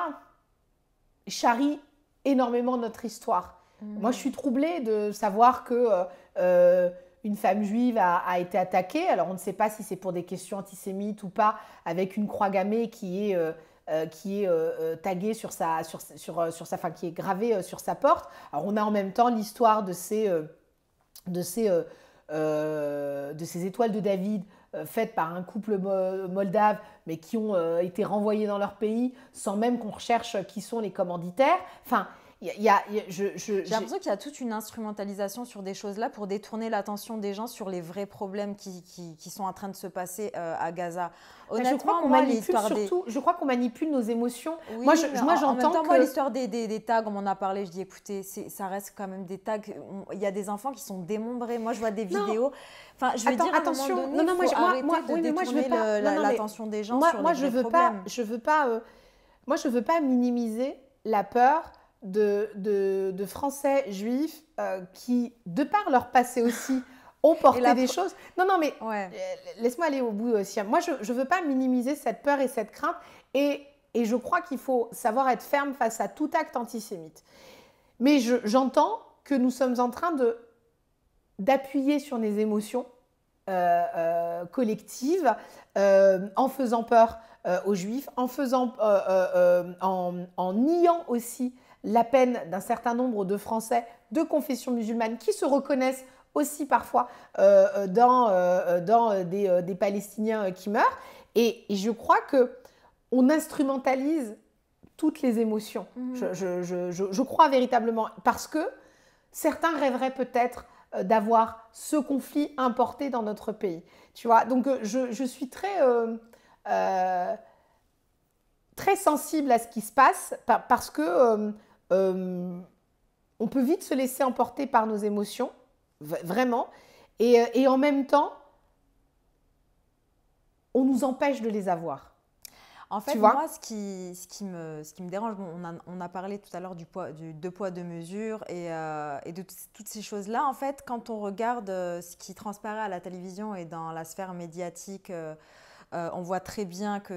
charrie énormément notre histoire. Mm. Moi, je suis troublée de savoir que euh, euh, une femme juive a, été attaquée. Alors, on ne sait pas si c'est pour des questions antisémites ou pas, avec une croix gammée qui est euh, taguée sur sa sur, fin, qui est gravée sur sa porte. Alors, on a en même temps l'histoire de de ces étoiles de David euh, faites par un couple moldave, mais qui ont euh, été renvoyés dans leur pays sans même qu'on recherche euh, qui sont les commanditaires. Enfin, j'ai l'impression qu'il y a toute une instrumentalisation sur des choses là pour détourner l'attention des gens sur les vrais problèmes qui, qui, sont en train de se passer euh, à Gaza. Bah, je crois qu'on manipule je crois qu'on manipule nos émotions. moi, moi, j'entends que... moi, l'histoire des, des, tags, on m'en a parlé. Je dis, écoutez, ça reste quand même des tags. Il y a des enfants qui sont démembrés. Moi, je vois des vidéos. Enfin, je veux dire attention. non, non, moi, je veux l'attention des gens moi, sur les je veux problèmes. Pas, je veux pas. Euh, moi, je veux pas minimiser la peur de, de, Français juifs euh, qui, de par leur passé aussi, [laughs] ont porté des choses. Non, non, mais euh, laisse-moi aller au bout aussi. Euh, Moi, je ne veux pas minimiser cette peur et cette crainte. Et, et je crois qu'il faut savoir être ferme face à tout acte antisémite. Mais j'entends que nous sommes en train de d'appuyer sur des émotions collectives en faisant peur aux juifs, en, faisant, en niant aussi la peine d'un certain nombre de Français de confession musulmane qui se reconnaissent aussi parfois euh, euh, dans, euh, dans des, Palestiniens qui meurent. Et, je crois que on instrumentalise toutes les émotions. Mmh. Je, je, je, je, crois véritablement parce que certains rêveraient peut-être d'avoir ce conflit importé dans notre pays. Tu vois, donc je, suis très très sensible à ce qui se passe parce que euh, on peut vite se laisser emporter par nos émotions, vraiment, euh, et, en même temps, on nous empêche de les avoir. En fait, moi, ce qui, me, dérange, on, a, parlé tout à l'heure du, poids, de deux poids, mesures euh, et, de toutes ces choses-là. En fait, quand on regarde ce qui transparaît à la télévision et dans la sphère médiatique, euh, on voit très bien que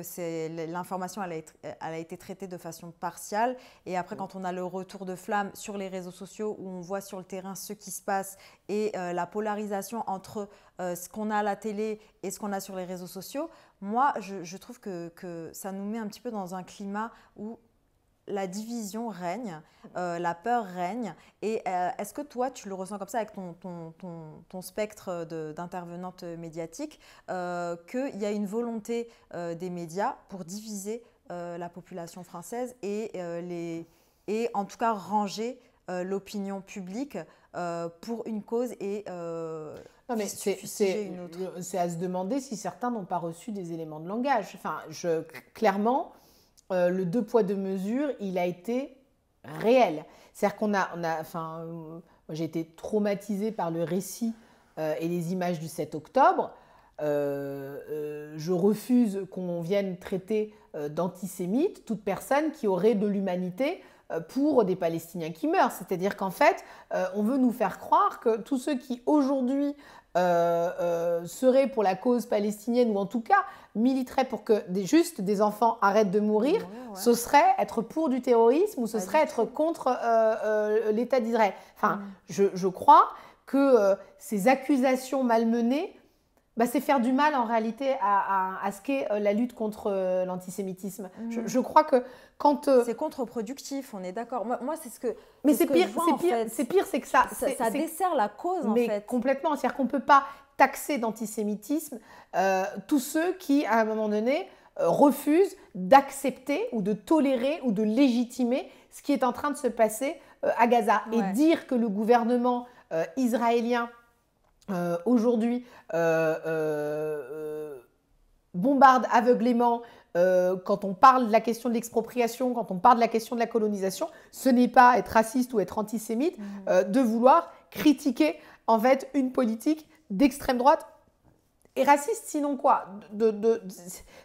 l'information elle, a été traitée de façon partielle. Et après, mm. quand on a le retour de flamme sur les réseaux sociaux, où on voit sur le terrain ce qui se passe et euh, la polarisation entre euh, ce qu'on a à la télé et ce qu'on a sur les réseaux sociaux, moi, je, trouve que, que, ça nous met un petit peu dans un climat où la division règne, euh, la peur règne. Et euh, est-ce que toi, tu le ressens comme ça avec ton, ton, spectre d'intervenante médiatique, euh, qu'il y a une volonté des médias pour diviser la population française et, les, et en tout cas ranger l'opinion publique pour une cause et... Non, mais c'est à se demander si certains n'ont pas reçu des éléments de langage. Enfin, je, clairement, euh, le deux poids deux mesures, il a été réel. C'est-à-dire qu'on a, enfin, euh, j'ai été traumatisée par le récit euh, et les images du 7 octobre. je refuse qu'on vienne traiter d'antisémites toute personne qui aurait de l'humanité pour des Palestiniens qui meurent. C'est-à-dire qu'en fait, on veut nous faire croire que tous ceux qui aujourd'hui euh, euh, serait pour la cause palestinienne ou en tout cas militerait pour que des, juste des enfants arrêtent de mourir, ce serait être pour du terrorisme ou ce serait être contre euh, l'État d'Israël. Enfin, mm. je, je, crois que ces accusations malmenées bah, c'est faire du mal en réalité à, ce qu'est euh, la lutte contre euh, l'antisémitisme. Mm. Je, crois que quand euh, c'est contre-productif, on est d'accord. Moi, c'est ce que mais c'est pire, c'est pire, c'est pire, c'est que ça ça, dessert la cause mais en fait. Complètement, c'est-à-dire qu'on peut pas taxer d'antisémitisme tous ceux qui à un moment donné refusent d'accepter ou de tolérer ou de légitimer ce qui est en train de se passer à Gaza et dire que le gouvernement israélien euh, aujourd'hui euh, euh, bombarde aveuglément quand on parle de la question de l'expropriation, quand on parle de la question de la colonisation, ce n'est pas être raciste ou être antisémite mmh. de vouloir critiquer en fait une politique d'extrême droite et raciste, sinon quoi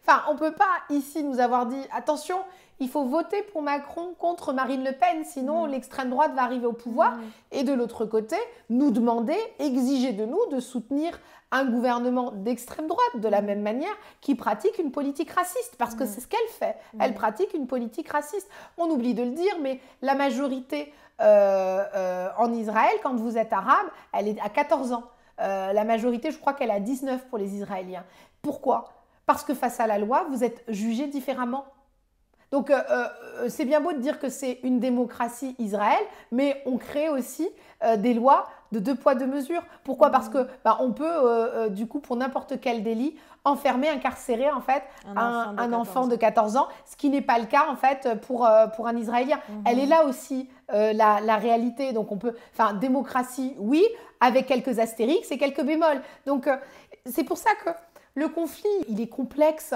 Enfin, on ne peut pas ici nous avoir dit attention, il faut voter pour Macron contre Marine Le Pen, sinon mm. l'extrême droite va arriver au pouvoir. Mm. Et de l'autre côté, nous demander, exiger de nous de soutenir un gouvernement d'extrême droite de la même manière qui pratique une politique raciste, parce que mm. c'est ce qu'elle fait. Elle pratique une politique raciste. On oublie de le dire, mais la majorité euh, euh, en Israël, quand vous êtes arabe, elle est à 14 ans. Euh, la majorité, je crois qu'elle a 19 pour les Israéliens. Pourquoi Parce que face à la loi, vous êtes jugé différemment donc euh, euh, c'est bien beau de dire que c'est une démocratie Israël, mais on crée aussi euh, des lois de deux poids deux mesures. Pourquoi Parce que mm. bah, on peut du coup pour n'importe quel délit enfermer, incarcérer en fait un, enfant, de 14 ans, ce qui n'est pas le cas en fait pour, pour un Israélien. Mm-hmm. Elle est là aussi la, la, réalité. Donc on peut, enfin démocratie oui, avec quelques astérix et quelques bémols. Donc c'est pour ça que le conflit il est complexe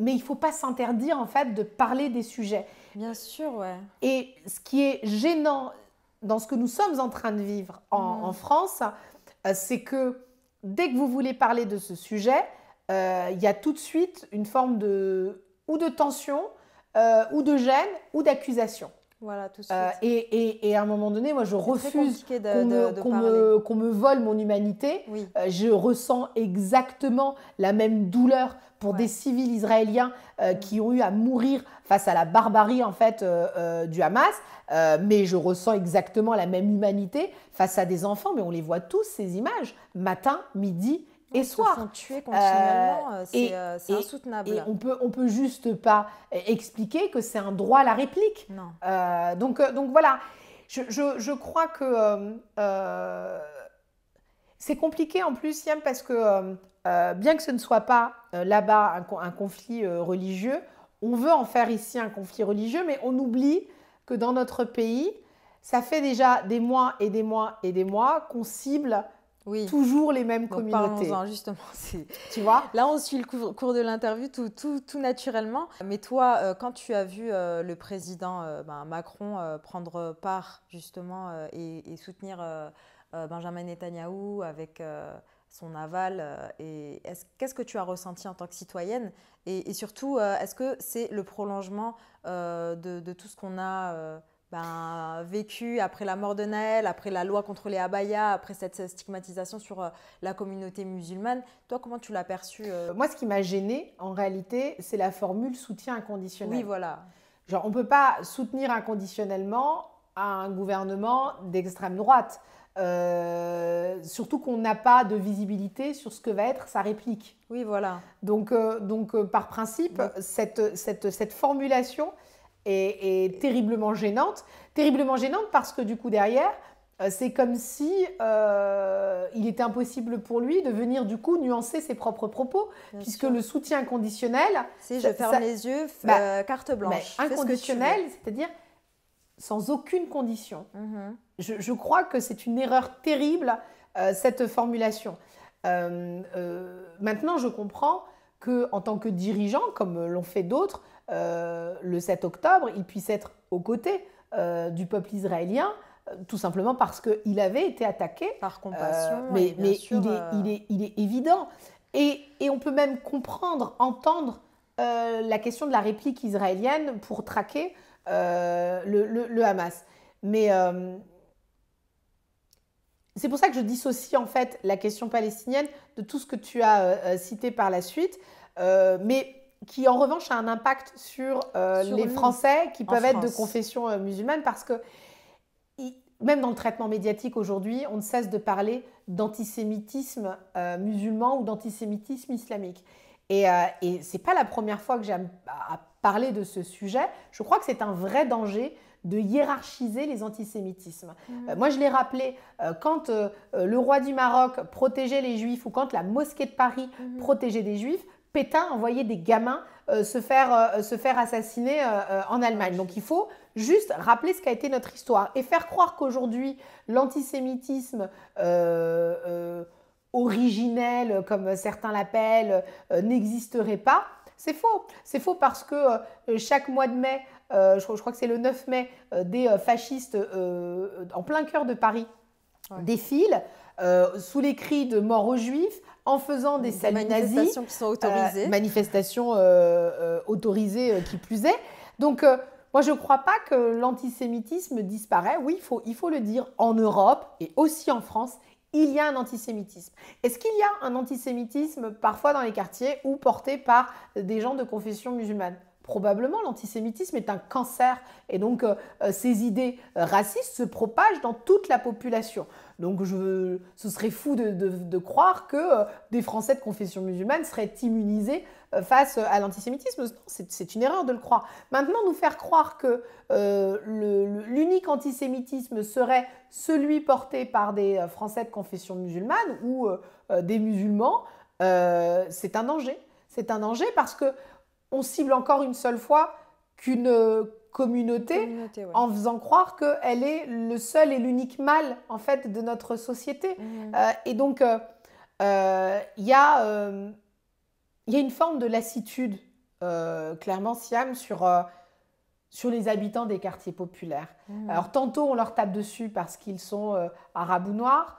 mais il ne faut pas s'interdire en fait de parler des sujets. Bien sûr, ouais. Et ce qui est gênant dans ce que nous sommes en train de vivre en, mmh. France, euh, c'est que dès que vous voulez parler de ce sujet, euh, il y a tout de suite une forme de ou de tension, euh, ou de gêne, ou d'accusation tout euh, et, à un moment donné, moi, je refuse qu'on me, vole mon humanité. Euh, je ressens exactement la même douleur pour des civils israéliens euh, mm. qui ont eu à mourir face à la barbarie en fait du Hamas. mais je ressens exactement la même humanité face à des enfants. Mais on les voit tous ces images, matin, midi, et soir. Ils continuellement, euh, euh, c'est euh, insoutenable. on peut, peut juste pas expliquer que c'est un droit à la réplique. Non. donc, voilà, je, crois que c'est compliqué en plus, parce que bien que ce ne soit pas là-bas un, un, conflit religieux, on veut en faire ici un conflit religieux, mais on oublie que dans notre pays, ça fait déjà des mois et des mois et des mois qu'on cible toujours les mêmes communautés. justement. [laughs] Tu vois Là, on suit le cours, de l'interview tout, tout, naturellement. Mais toi, euh, quand tu as vu euh, le président euh, ben, Macron prendre part justement et, soutenir Benjamin Netanyahou avec son aval, qu'est-ce que tu as ressenti en tant que citoyenne et, surtout, est-ce que c'est le prolongement de, de, tout ce qu'on a ben, vécu après la mort de Naël, après la loi contre les abayas, après cette stigmatisation sur euh, la communauté musulmane. Toi, comment tu l'as perçu euh Moi, ce qui m'a gêné, en réalité, c'est la formule soutien inconditionnel. Oui, voilà. Genre, on ne peut pas soutenir inconditionnellement un gouvernement d'extrême droite, euh, surtout qu'on n'a pas de visibilité sur ce que va être sa réplique. Oui, voilà. Donc, par principe, cette formulation et, terriblement gênante. Terriblement gênante parce que du coup derrière, euh, c'est comme si euh, il était impossible pour lui de venir du coup nuancer ses propres propos, puisque le soutien conditionnel. Si je ferme les yeux, bah, euh, carte blanche. inconditionnel, c'est-à-dire sans aucune condition. Mhm. je, crois que c'est une erreur terrible cette formulation. maintenant, je comprends que en tant que dirigeant, comme l'ont fait d'autres, euh, le 7 octobre, il puisse être aux côtés euh, du peuple israélien, euh, tout simplement parce qu'il avait été attaqué. Par compassion. mais, il, est, évident. Et, on peut même comprendre, entendre la question de la réplique israélienne pour traquer le, Hamas. Mais. C'est pour ça que je dissocie en fait la question palestinienne de tout ce que tu as cité par la suite. mais qui en revanche a un impact sur, euh, les Français qui peuvent être de confession euh, musulmane parce que même dans le traitement médiatique aujourd'hui, on ne cesse de parler d'antisémitisme euh, musulman ou d'antisémitisme islamique. Et, ce n'est pas la première fois que j'ai à, parler de ce sujet. Je crois que c'est un vrai danger de hiérarchiser les antisémitismes. Mmh. moi, je l'ai rappelé, quand le roi du Maroc protégeait les juifs ou quand la mosquée de Paris mmh. protégeait des juifs, Pétain envoyait des gamins euh, se, faire, euh, se faire assassiner euh, en Allemagne. Donc il faut juste rappeler ce qu'a été notre histoire et faire croire qu'aujourd'hui l'antisémitisme originel, comme certains l'appellent, n'existerait pas. C'est faux. C'est faux parce que chaque mois de mai, je, crois que c'est le 9 mai, des fascistes en plein cœur de Paris défilent. sous les cris de mort aux juifs, en faisant des, salles nazis. Manifestations euh, autorisées. manifestations euh, euh, autorisées qui plus est. Donc, moi, je ne crois pas que l'antisémitisme disparaît. Oui, il faut, il faut le dire, en Europe et aussi en France, il y a un antisémitisme. Est-ce qu'il y a un antisémitisme parfois dans les quartiers ou porté par des gens de confession musulmane Probablement, l'antisémitisme est un cancer et donc ces idées racistes se propagent dans toute la population. Donc je, ce serait fou de, croire que euh, des Français de confession musulmane seraient immunisés euh, face euh, à l'antisémitisme. C'est une erreur de le croire. Maintenant, nous faire croire que l'unique antisémitisme serait celui porté par des Français de confession musulmane ou des musulmans, c'est un danger. C'est un danger parce que on cible encore une seule fois qu'une communauté, en faisant croire qu'elle est le seul et l'unique mal en fait de notre société. Mhm. Euh, et donc, il euh, euh, y, a une forme de lassitude, clairement, Siam, sur, sur les habitants des quartiers populaires. Mhm. Alors, tantôt, on leur tape dessus parce qu'ils sont arabes ou noirs.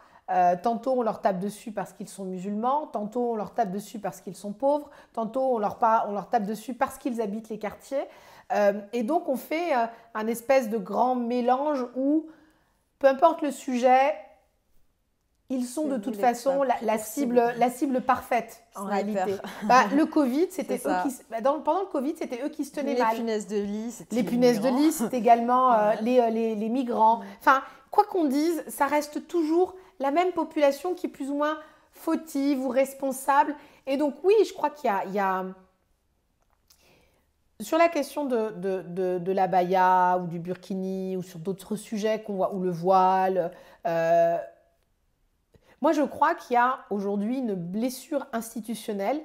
tantôt on leur tape dessus parce qu'ils sont musulmans, tantôt on leur tape dessus parce qu'ils sont pauvres, tantôt on leur, on leur tape dessus parce qu'ils habitent les quartiers. Euh, et donc, on fait euh, un espèce de grand mélange où, peu importe le sujet, ils sont de toute façon la, cible, la cible parfaite en réalité. [laughs] Bah, le Covid, c'était eux qui, bah, pendant c'était eux qui se tenaient les Punaises de lit, les punaises de lit, c'était également euh, les, les, migrants. Enfin, quoi qu'on dise, ça reste toujours la même population qui est plus ou moins fautive ou responsable. Et donc oui, je crois qu'il y a sur la question de, la baya ou du burkini ou sur d'autres sujets qu'on voit, ou le voile, euh, moi je crois qu'il y a aujourd'hui une blessure institutionnelle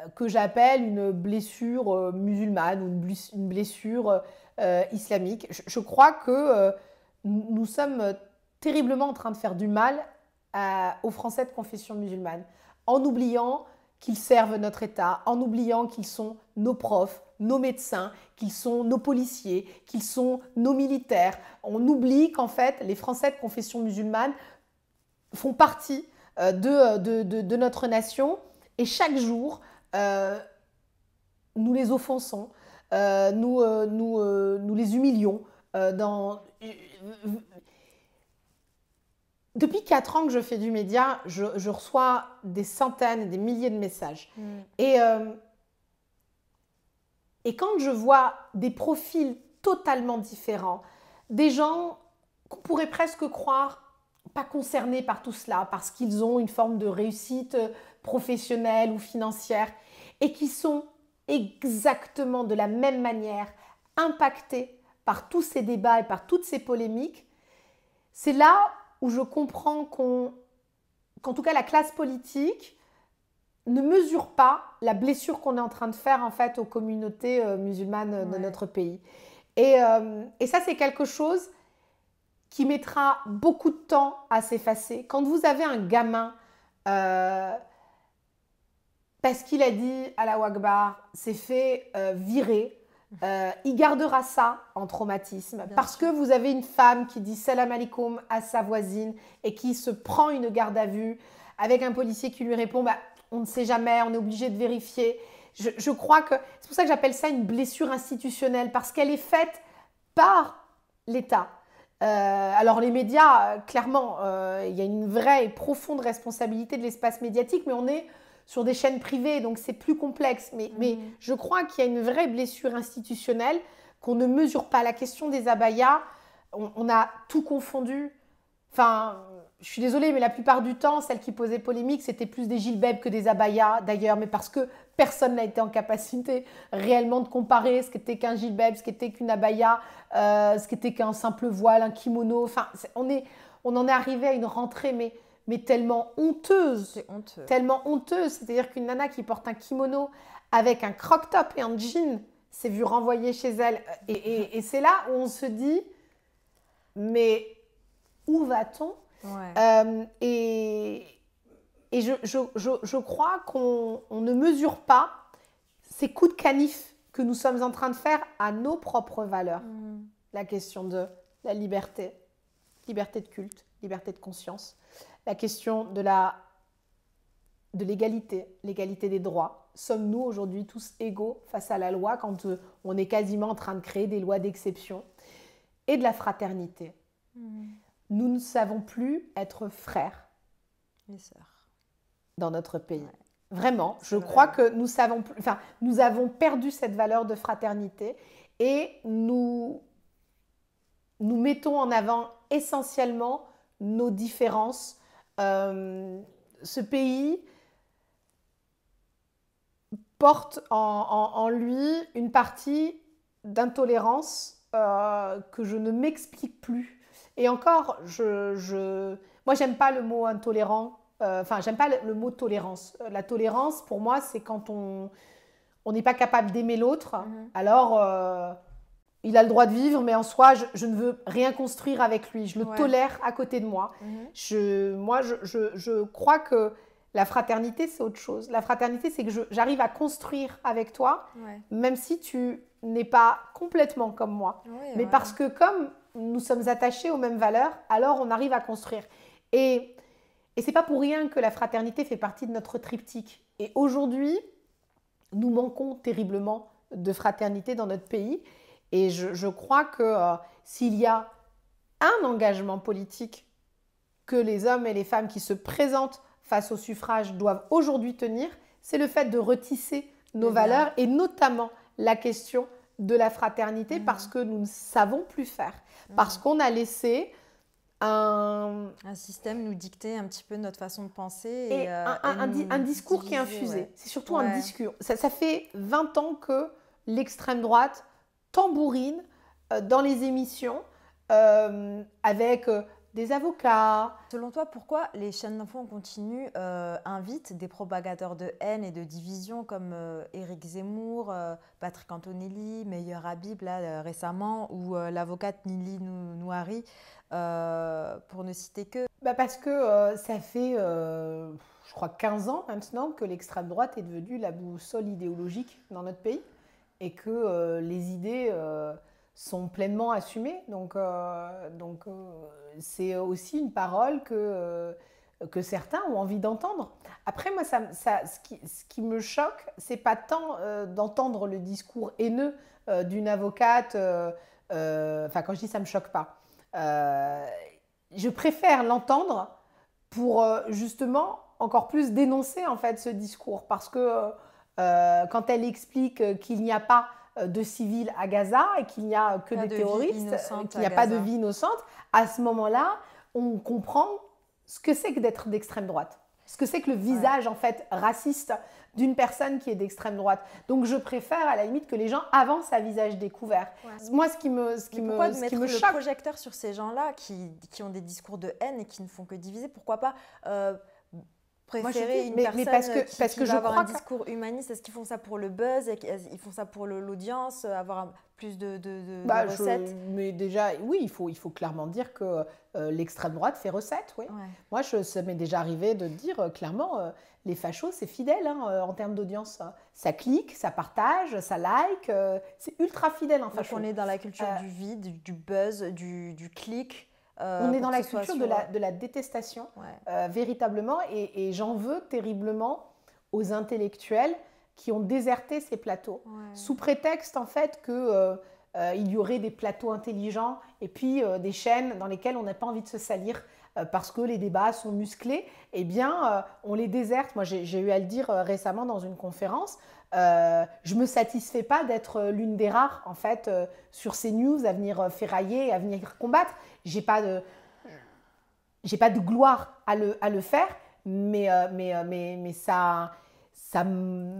euh, que j'appelle une blessure euh, musulmane ou une blessure islamique. Je, crois que nous sommes terriblement en train de faire du mal aux Français de confession musulmane en oubliant qu'ils servent notre État, en oubliant qu'ils sont nos profs, nos médecins, qu'ils sont nos policiers, qu'ils sont nos militaires. On oublie qu'en fait, les Français de confession musulmane font partie euh, euh, de, notre nation et chaque jour, euh, nous les offensons, nous, les humilions. Depuis quatre ans que je fais du média, je, reçois des centaines, des milliers de messages. Mm. Et et quand je vois des profils totalement différents, des gens qu'on pourrait presque croire pas concernés par tout cela, parce qu'ils ont une forme de réussite professionnelle ou financière, et qui sont exactement de la même manière impactés par tous ces débats et par toutes ces polémiques, c'est là où je comprends qu'en tout cas la classe politique, ne mesure pas la blessure qu'on est en train de faire en fait aux communautés euh, musulmanes euh, de notre pays. Euh, et, ça, c'est quelque chose qui mettra beaucoup de temps à s'effacer. Quand vous avez un gamin, parce qu'il a dit à la Wagbar, s'est fait virer, il gardera ça en traumatisme. parce que vous avez une femme qui dit salam alaikum à sa voisine et qui se prend une garde à vue avec un policier qui lui répond bah, on ne sait jamais, on est obligé de vérifier. Je, crois que c'est pour ça que j'appelle ça une blessure institutionnelle, parce qu'elle est faite par l'État. Euh, alors les médias, euh, clairement, euh, il y a une vraie et profonde responsabilité de l'espace médiatique, mais on est sur des chaînes privées, donc c'est plus complexe. Mm. Mais, je crois qu'il y a une vraie blessure institutionnelle, qu'on ne mesure pas. La question des abayas, on, on a tout confondu. Enfin, je suis désolée, mais la plupart du temps, celles qui posaient polémique, c'était plus des gilbeb que des abayas d'ailleurs, mais parce que personne n'a été en capacité réellement de comparer ce qu'était qu'un gilbeb, ce qu'était qu'une abaya, euh, ce qu'était qu'un simple voile, un kimono. Enfin, on, est, on en est arrivé à une rentrée, mais, mais tellement honteuse. C'est Honteux. Tellement honteuse. C'est-à-dire qu'une nana qui porte un kimono avec un croc top et un jean s'est vue renvoyer chez elle. et, et c'est là où on se dit, mais où va-t-on euh, et, et je, je, je, crois qu'on ne mesure pas ces coups de canif que nous sommes en train de faire à nos propres valeurs. Mm. La question de la liberté, liberté de culte, liberté de conscience, la question de la de l'égalité, l'égalité des droits. Sommes-nous aujourd'hui tous égaux face à la loi quand euh, on est quasiment en train de créer des lois d'exception et de la fraternité. Mm nous ne savons plus être frères. Et sœurs. Dans notre pays. Vraiment, je crois que nous, savons, enfin, nous avons perdu cette valeur de fraternité et nous, nous mettons en avant essentiellement nos différences. Euh, ce pays porte en, lui une partie d'intolérance euh, que je ne m'explique plus. Et encore, je, je... moi, j'aime pas le mot intolérant. Euh, enfin, j'aime pas le, mot tolérance. Euh, la tolérance, pour moi, c'est quand on on n'est pas capable d'aimer l'autre. Mhm. Alors, euh, il a le droit de vivre, mais en soi, je, ne veux rien construire avec lui. Je le tolère à côté de moi. Mhm. Je, moi, je, crois que la fraternité, c'est autre chose. La fraternité, c'est que j'arrive à construire avec toi, même si tu n'es pas complètement comme moi. mais parce que comme nous sommes attachés aux mêmes valeurs, alors on arrive à construire. Et, et c'est pas pour rien que la fraternité fait partie de notre triptyque. Et aujourd'hui, nous manquons terriblement de fraternité dans notre pays. Et je, crois que euh, s'il y a un engagement politique que les hommes et les femmes qui se présentent face au suffrage doivent aujourd'hui tenir, c'est le fait de retisser nos valeurs et notamment la question de la fraternité mm. parce que nous ne savons plus faire, mm. parce qu'on a laissé un... un... système nous dicter un petit peu notre façon de penser. Et, un, euh, discours qui est infusé. C'est surtout un discours. Ça, ça, fait 20 ans que l'extrême droite tambourine euh, dans les émissions euh, avec des avocats. Selon toi, pourquoi les chaînes d'enfants en continu euh, invitent des propagateurs de haine et de division comme euh, Éric Zemmour, euh, Patrick Antonelli, Meilleur Habib là, euh, récemment, ou l'avocate Nili Nouari, pour ne citer que bah Parce que ça fait, je crois, 15 ans maintenant que l'extrême droite est devenue la boussole idéologique dans notre pays et que les idées sont pleinement assumés Donc, euh, donc euh, c'est aussi une parole que, euh, que certains ont envie d'entendre. Après, moi, ce, qui, ce, qui, me choque, c'est pas tant d'entendre le discours haineux d'une avocate. Enfin, quand je dis ça me choque pas, je préfère l'entendre pour justement encore plus dénoncer en fait ce discours parce que quand elle explique qu'il n'y a pas euh, de civils à Gaza et qu'il n'y a que des terroristes, qu'il n'y a pas de vie innocente, à ce moment-là, on comprend ce que c'est que d'être d'extrême droite, ce que c'est que le visage en fait raciste d'une personne qui est d'extrême droite. Donc je préfère à la limite que les gens avancent à visage découvert. Moi, ce qui me, ce qui pourquoi me, ce mettre le projecteur sur ces gens-là qui, ont des discours de haine et qui ne font que diviser, pourquoi pas euh, préférer une personne mais parce que, euh, qui, parce que va je avoir un discours humaniste Est-ce qu'ils font ça pour le buzz Ils font ça pour l'audience euh, Avoir plus de, bah, recettes Mais déjà, oui, il faut, il faut clairement dire que euh, l'extrême droite fait recette. Oui. Moi, je, ça m'est déjà arrivé de dire clairement, les fachos, c'est fidèle hein, en termes d'audience. Ça clique, ça partage, ça like. c'est ultra fidèle, en on est dans la culture du vide, du buzz, du, du clic on euh, est dans la culture euh, de, la, détestation, euh, véritablement, et, j'en veux terriblement aux intellectuels qui ont déserté ces plateaux, sous prétexte en fait que il y aurait des plateaux intelligents et puis des chaînes dans lesquelles on n'a pas envie de se salir, euh, parce que les débats sont musclés, eh bien, euh, on les déserte. Moi, j'ai eu à le dire euh, récemment dans une conférence. Euh, je me satisfais pas d'être l'une des rares en fait sur ces news à venir ferrailler, à venir combattre. J'ai pas de j'ai pas de gloire à le, à le faire, mais, mais, mais ça tu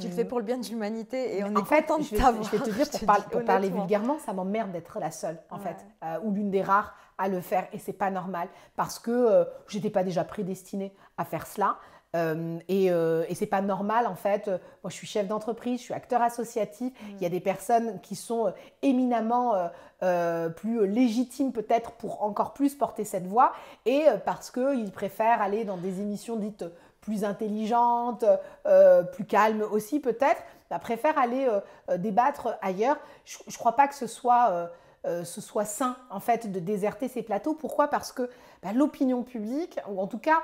le fais pour le bien de l'humanité et on en est fait, de Je vais te dire, pour, parler vulgairement, ça m'emmerde d'être la seule, en fait, euh, ou l'une des rares à le faire. Et c'est pas normal parce que euh, je n'étais pas déjà prédestinée à faire cela. Euh, et, ce et c'est pas normal en fait. moi, je suis chef d'entreprise, je suis acteur associatif. Mm. Il y a des personnes qui sont éminemment plus légitimes peut-être pour encore plus porter cette voix, et parce qu'ils préfèrent aller dans des émissions dites plus intelligente, euh, plus calme aussi peut-être, bah, préfère aller euh, euh, débattre ailleurs. Je ne crois pas que ce soit, ce soit sain en fait de déserter ces plateaux. Pourquoi Parce que bah, l'opinion publique, ou en tout cas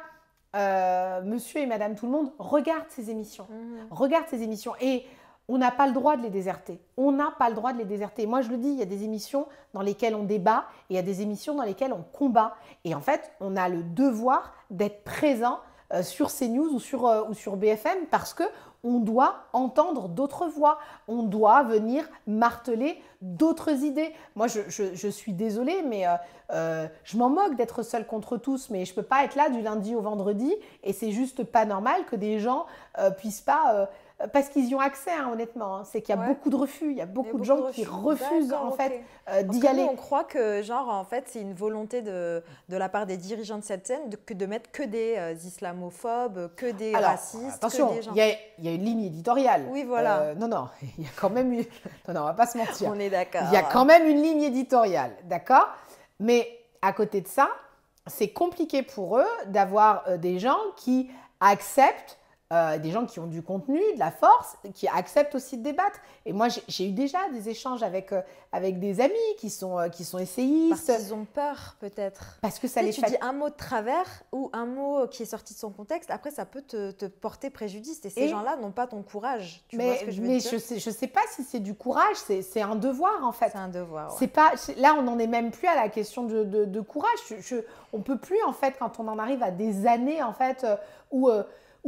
monsieur et madame tout le monde, regarde ces émissions. Mmh. Regarde ces émissions. Et on n'a pas le droit de les déserter. On n'a pas le droit de les déserter. Moi, je le dis, il y a des émissions dans lesquelles on débat et il y a des émissions dans lesquelles on combat. Et en fait, on a le devoir d'être présent euh, sur CNews ou sur, euh, ou sur BFM parce que on doit entendre d'autres voix, on doit venir marteler d'autres idées. Moi, je, suis désolée, mais euh, je m'en moque d'être seule contre tous, mais je ne peux pas être là du lundi au vendredi, et c'est juste pas normal que des gens puissent pas euh, parce qu'ils y ont accès, hein, honnêtement. Hein. C'est qu'il y a beaucoup de refus. Il y a beaucoup, de gens qui refusent en fait euh, d'y aller. on croit que genre en fait c'est une volonté de, de la part des dirigeants de cette scène de, que de mettre que des euh, islamophobes, que des racistes. Attention, il gens... y, y, a une ligne éditoriale. Oui, voilà. non, non, [laughs] il y a quand même eu. Non, non, on va pas se mentir. on est d'accord. Il y a quand même une ligne éditoriale, d'accord. Mais à côté de ça, c'est compliqué pour eux d'avoir des gens qui acceptent euh, des gens qui ont du contenu, de la force, qui acceptent aussi de débattre. Et moi, j'ai eu déjà des échanges avec, euh, avec des amis qui sont, euh, qui sont essayistes. Parce qu'ils ont peur, peut-être. Parce que ça les fait... Tu dis un mot de travers ou un mot qui est sorti de son contexte, après, ça peut te, porter préjudice. Et ces gens-là n'ont pas ton courage. Tu mais vois ce que je veux mais je sais, je sais pas si c'est du courage, c'est un devoir, en fait. C'est un devoir. C'est pas, là, on n'en est même plus à la question de, de, courage. On je, on peut plus, en fait, quand on en arrive à des années, en fait, où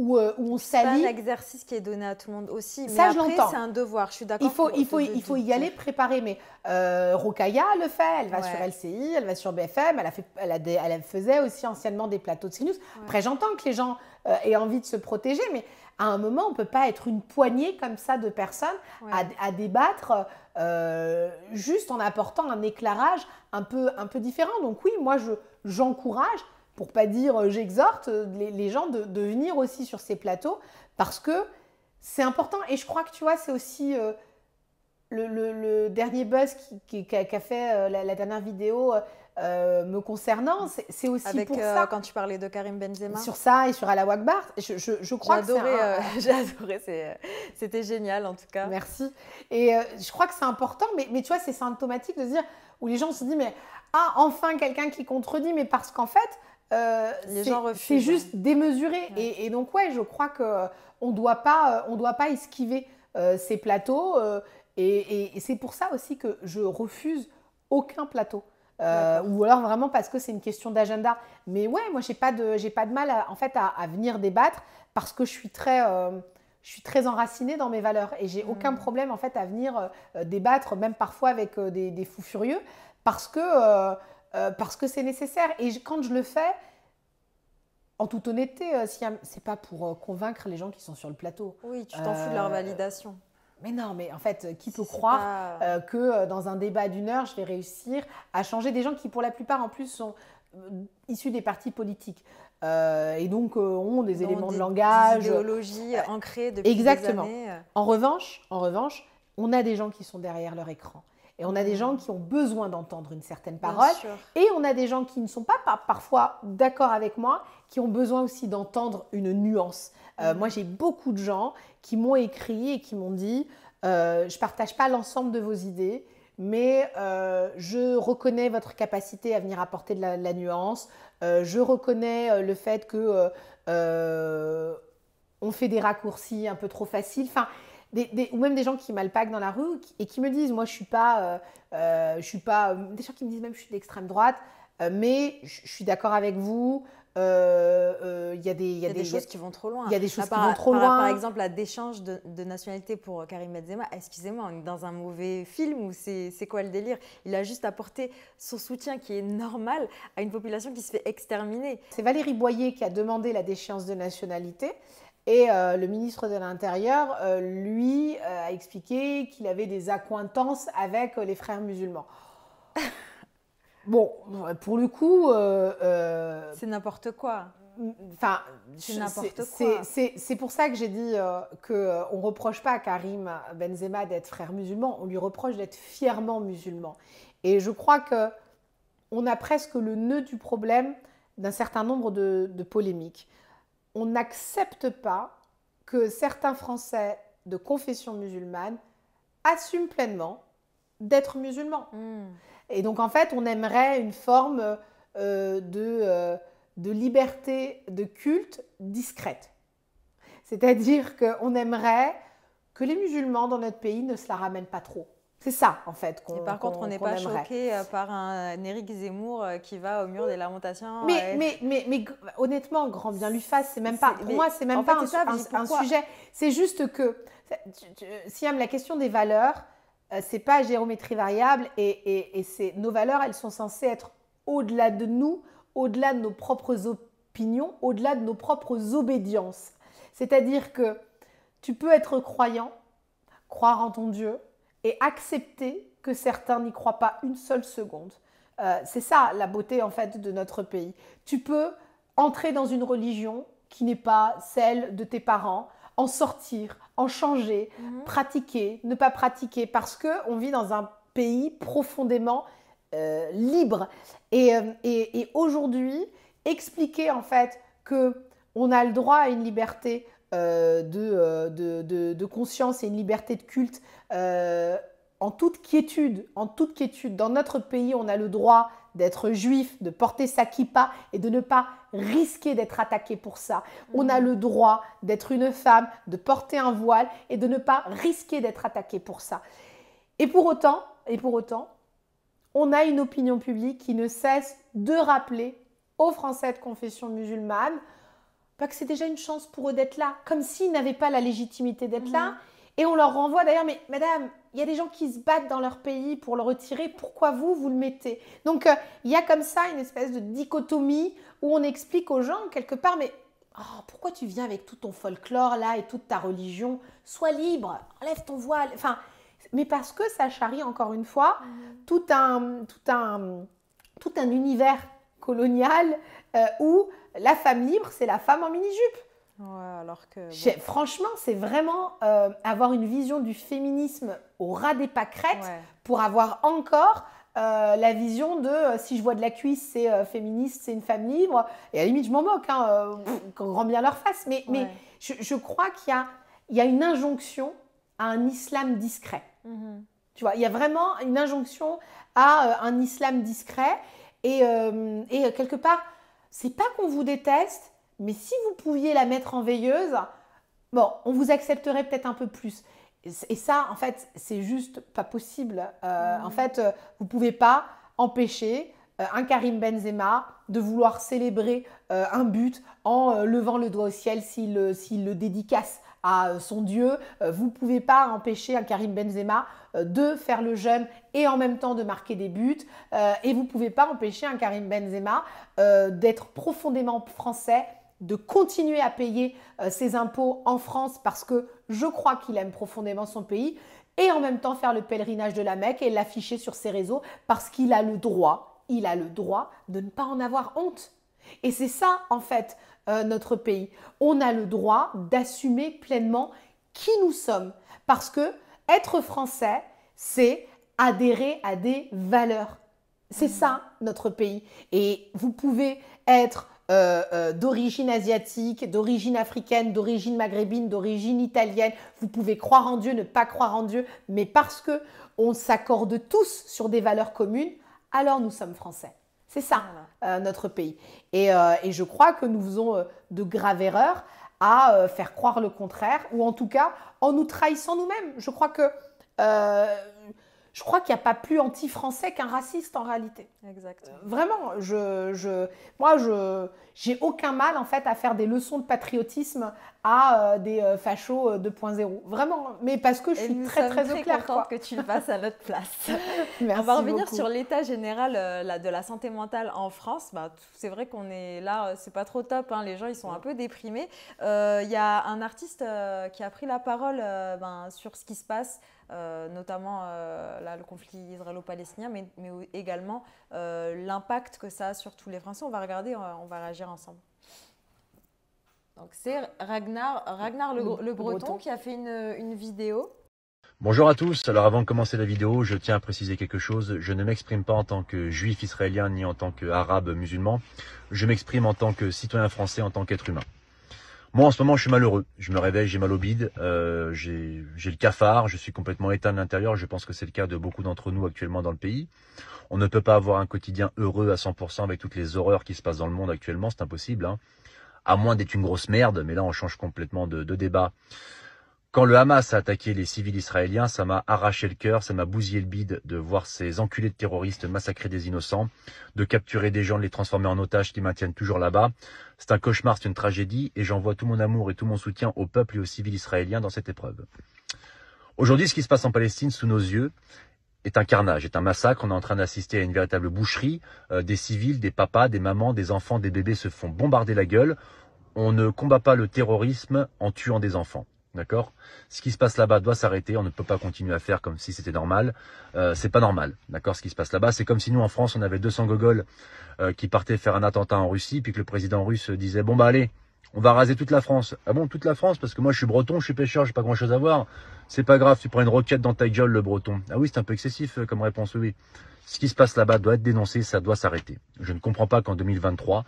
euh, où, on C'est un exercice qui est donné à tout le monde aussi. Mais ça, après, C'est un devoir, je suis d'accord. Il faut, il faut, il faut y aller préparer. Mais euh, Rokaya le fait. Elle va sur LCI, elle va sur BFM. Elle, a elle, faisait aussi anciennement des plateaux de sinus. Après, j'entends que les gens euh, aient envie de se protéger. Mais à un moment, on ne peut pas être une poignée comme ça de personnes à, débattre euh, juste en apportant un éclairage un peu, un peu différent. Donc oui, moi, je, j'encourage pour pas dire euh, j'exhorte euh, les, gens de, venir aussi sur ces plateaux parce que c'est important. Et je crois que tu vois, c'est aussi euh, le, dernier buzz qui, a, fait la, dernière vidéo. me concernant, c'est aussi pour ça. Quand tu parlais de Karim Benzema. Sur ça et sur Alawak je, je, crois J'ai adoré, [laughs] c'était génial en tout cas. Merci. Et je crois que c'est important, mais, mais tu vois, c'est symptomatique de se dire, où les gens se disent, mais ah, enfin quelqu'un qui contredit, mais parce qu'en fait, euh, c'est juste hein. démesuré. Et, donc, ouais, je crois qu'on euh, euh, ne doit pas esquiver ces plateaux. et, c'est pour ça aussi que je refuse aucun plateau. ou alors vraiment parce que c'est une question d'agenda. Mais ouais, moi, j'ai pas de, pas de mal à, en fait, à, venir débattre parce que je suis très je suis très enracinée dans mes valeurs et j'ai n'ai aucun mmh. problème en fait à venir débattre, même parfois avec des, fous furieux, parce que euh, parce que c'est nécessaire. Et quand je le fais, en toute honnêteté, ce euh, si, c'est pas pour euh, convaincre les gens qui sont sur le plateau. Oui, tu t'en fous de leur validation. Mais non, mais en fait, qui peut croire que dans un débat d'une heure, je vais réussir à changer des gens qui, pour la plupart, en plus, sont issus des partis politiques et donc ont des éléments de langage, des idéologies ancrées depuis des années. En revanche, en revanche, on a des gens qui sont derrière leur écran et on a des gens qui ont besoin d'entendre une certaine parole. Et on a des gens qui ne sont pas, parfois d'accord avec moi, qui ont besoin aussi d'entendre une nuance. Euh, mhm. Moi, j'ai beaucoup de gens qui m'ont écrit et qui m'ont dit, euh, je ne partage pas l'ensemble de vos idées, mais euh, je reconnais votre capacité à venir apporter de la, nuance. je reconnais le fait que on fait des raccourcis un peu trop faciles. Enfin, des, ou même des gens qui m'alpaguent dans la rue et qui me disent, moi je suis pas, euh, euh, je suis pas, euh, des gens qui me disent même je suis d'extrême droite, mais je, suis d'accord avec vous. Il y, a des choses qui vont trop loin. Il y a des choses qui vont trop loin. Par exemple, la déchange de, nationalité pour Karim Benzema, excusez-moi, dans un mauvais film ou c'est quoi le délire Il a juste apporté son soutien qui est normal à une population qui se fait exterminer. C'est Valérie Boyer qui a demandé la déchéance de nationalité. Et euh, le ministre de l'Intérieur, euh, lui, euh, a expliqué qu'il avait des accointances avec les frères musulmans. [laughs] bon, pour le coup... c'est n'importe quoi. Enfin, c'est n'importe C'est pour ça que j'ai dit que qu'on ne reproche pas à Karim Benzema d'être frère musulman, on lui reproche d'être fièrement musulman. Et je crois que on a presque le nœud du problème d'un certain nombre de polémiques on n'accepte pas que certains Français de confession musulmane assument pleinement d'être musulmans. Hmm. Et donc en fait, on aimerait une forme euh, de, euh, de liberté de culte discrète. C'est-à-dire qu'on aimerait que les musulmans dans notre pays ne se la ramènent pas trop. C'est ça, en fait. Et par contre, on n'est pas choqué euh, par un Éric Zemmour euh, qui va au mur des lamentations. Mais, mais, mais, honnêtement, grand bien lui fasse, c'est même pas. Pour moi, c'est même pas un, sujet. C'est juste que, Siam, la question des valeurs, euh, c'est pas géométrie variable et, et c'est nos valeurs, elles sont censées être au-delà de nous, au-delà de nos propres opinions, au-delà de nos propres obédiences. C'est-à-dire que tu peux être croyant, croire en ton Dieu, et accepter que certains n'y croient pas une seule seconde. Euh, c'est ça la beauté en fait de notre pays. Tu peux entrer dans une religion qui n'est pas celle de tes parents, en sortir, en changer, mhm. pratiquer, ne pas pratiquer, parce que on vit dans un pays profondément euh, libre. Euh, et, aujourd'hui, expliquer en fait que on a le droit à une liberté euh, euh, de, conscience et une liberté de culte euh, en toute quiétude, en toute quiétude. Dans notre pays, on a le droit d'être juif, de porter sa kippa et de ne pas risquer d'être attaqué pour ça. On a mm. le droit d'être une femme, de porter un voile et de ne pas risquer d'être attaqué pour ça. Et pour autant, et pour autant, on a une opinion publique qui ne cesse de rappeler aux Français de confession musulmane que c'est déjà une chance pour eux d'être là, comme s'ils n'avaient pas la légitimité d'être mhm. là. Et on leur renvoie d'ailleurs, mais madame, il y a des gens qui se battent dans leur pays pour le retirer, pourquoi vous, vous le mettez Donc euh, il y a comme ça une espèce de dichotomie où on explique aux gens quelque part, mais oh, pourquoi tu viens avec tout ton folklore là et toute ta religion Sois libre, enlève ton voile. Enfin, mais parce que ça charrie encore une fois mhm. tout, un, tout, un, tout un univers colonial euh, où la femme libre, c'est la femme en mini-jupe. Ouais, alors que. Franchement, c'est vraiment euh, avoir une vision du féminisme au ras des pâquerettes pour avoir encore euh, la vision de euh, si je vois de la cuisse, c'est féministe, c'est une femme libre. Et à la limite, je m'en moque, hein, bien leur face. Mais, je, crois qu'il y, a, une injonction à un islam discret. Mhm. Tu vois, il y a vraiment une injonction à un islam discret. et quelque part, c'est pas qu'on vous déteste, mais si vous pouviez la mettre en veilleuse, bon, on vous accepterait peut-être un peu plus. Et ça, en fait, c'est juste pas possible. Euh, mmh. En fait, euh, vous pouvez pas empêcher euh, un Karim Benzema de vouloir célébrer un but en levant le doigt au ciel s'il le dédicace à euh, son Dieu. Euh, vous ne pouvez pas empêcher un Karim Benzema euh, de faire le jeûne et en même temps de marquer des buts. Et vous ne pouvez pas empêcher un Karim Benzema d'être profondément français de continuer à payer ses impôts en France parce que je crois qu'il aime profondément son pays et en même temps faire le pèlerinage de la Mecque et l'afficher sur ses réseaux parce qu'il a le droit, il a le droit de ne pas en avoir honte. Et c'est ça en fait euh, notre pays. On a le droit d'assumer pleinement qui nous sommes. Parce que être français, c'est adhérer à des valeurs. C'est ça, notre pays. Et vous pouvez être euh, euh, d'origine asiatique, d'origine africaine, d'origine maghrébine, d'origine italienne. Vous pouvez croire en Dieu, ne pas croire en Dieu, mais parce que on s'accorde tous sur des valeurs communes, alors nous sommes français. C'est ça, euh, notre pays. Euh, et, je crois que nous faisons euh, de graves erreurs à faire croire le contraire, ou en tout cas en nous trahissant nous-mêmes. Je crois que je crois qu'il n'y a pas plus anti-français qu'un raciste en réalité. Exact. Euh, vraiment, je, moi, je j'ai aucun mal en fait à faire des leçons de patriotisme à euh, des euh, fachos 2.0. Vraiment, mais parce que je suis très très, au clair. Contente que tu le fasses à notre place. Merci [laughs] On va revenir sur l'état général la, de la santé mentale en France. Bah, c'est vrai qu'on est là, c'est pas trop top. Hein. Les gens ils sont un peu déprimés. Il y a un artiste qui a pris la parole ben, sur ce qui se passe. Euh, notamment euh, là, le conflit israélo-palestinien, mais, également euh, l'impact que ça a sur tous les Français. On va regarder, on va réagir ensemble. Donc c'est Ragnar, Ragnar le, breton, qui a fait une, une vidéo. Bonjour à tous, alors avant de commencer la vidéo, je tiens à préciser quelque chose, je ne m'exprime pas en tant que juif israélien ni en tant qu'arabe musulman, je m'exprime en tant que citoyen français, en tant qu'être humain. Moi, en ce moment, je suis malheureux. Je me réveille, j'ai mal au bide, euh, j'ai le cafard, je suis complètement éteint de l'intérieur. Je pense que c'est le cas de beaucoup d'entre nous actuellement dans le pays. On ne peut pas avoir un quotidien heureux à 100% avec toutes les horreurs qui se passent dans le monde actuellement. C'est impossible, hein. à moins d'être une grosse merde. Mais là, on change complètement de, de débat. Quand le Hamas a attaqué les civils israéliens, ça m'a arraché le cœur, ça m'a bousillé le bide de voir ces enculés de terroristes massacrer des innocents, de capturer des gens, de les transformer en otages qui maintiennent toujours là-bas. C'est un cauchemar, c'est une tragédie, et j'envoie tout mon amour et tout mon soutien au peuple et aux civils israéliens dans cette épreuve. Aujourd'hui, ce qui se passe en Palestine sous nos yeux est un carnage, est un massacre. On est en train d'assister à une véritable boucherie. Euh, des civils, des papas, des mamans, des enfants, des bébés se font bombarder la gueule. On ne combat pas le terrorisme en tuant des enfants. D'accord Ce qui se passe là-bas doit s'arrêter. On ne peut pas continuer à faire comme si c'était normal. Euh, c'est pas normal. D'accord Ce qui se passe là-bas, c'est comme si nous en France, on avait 200 gogoles euh, qui partaient faire un attentat en Russie, puis que le président russe disait bon bah allez, on va raser toute la France. Ah bon, toute la France Parce que moi, je suis breton, je suis pêcheur, j'ai pas grand-chose à voir. C'est pas grave, tu prends une roquette dans ta gueule, le breton. Ah oui, c'est un peu excessif euh, comme réponse, oui. Ce qui se passe là-bas doit être dénoncé, ça doit s'arrêter. Je ne comprends pas qu'en 2023,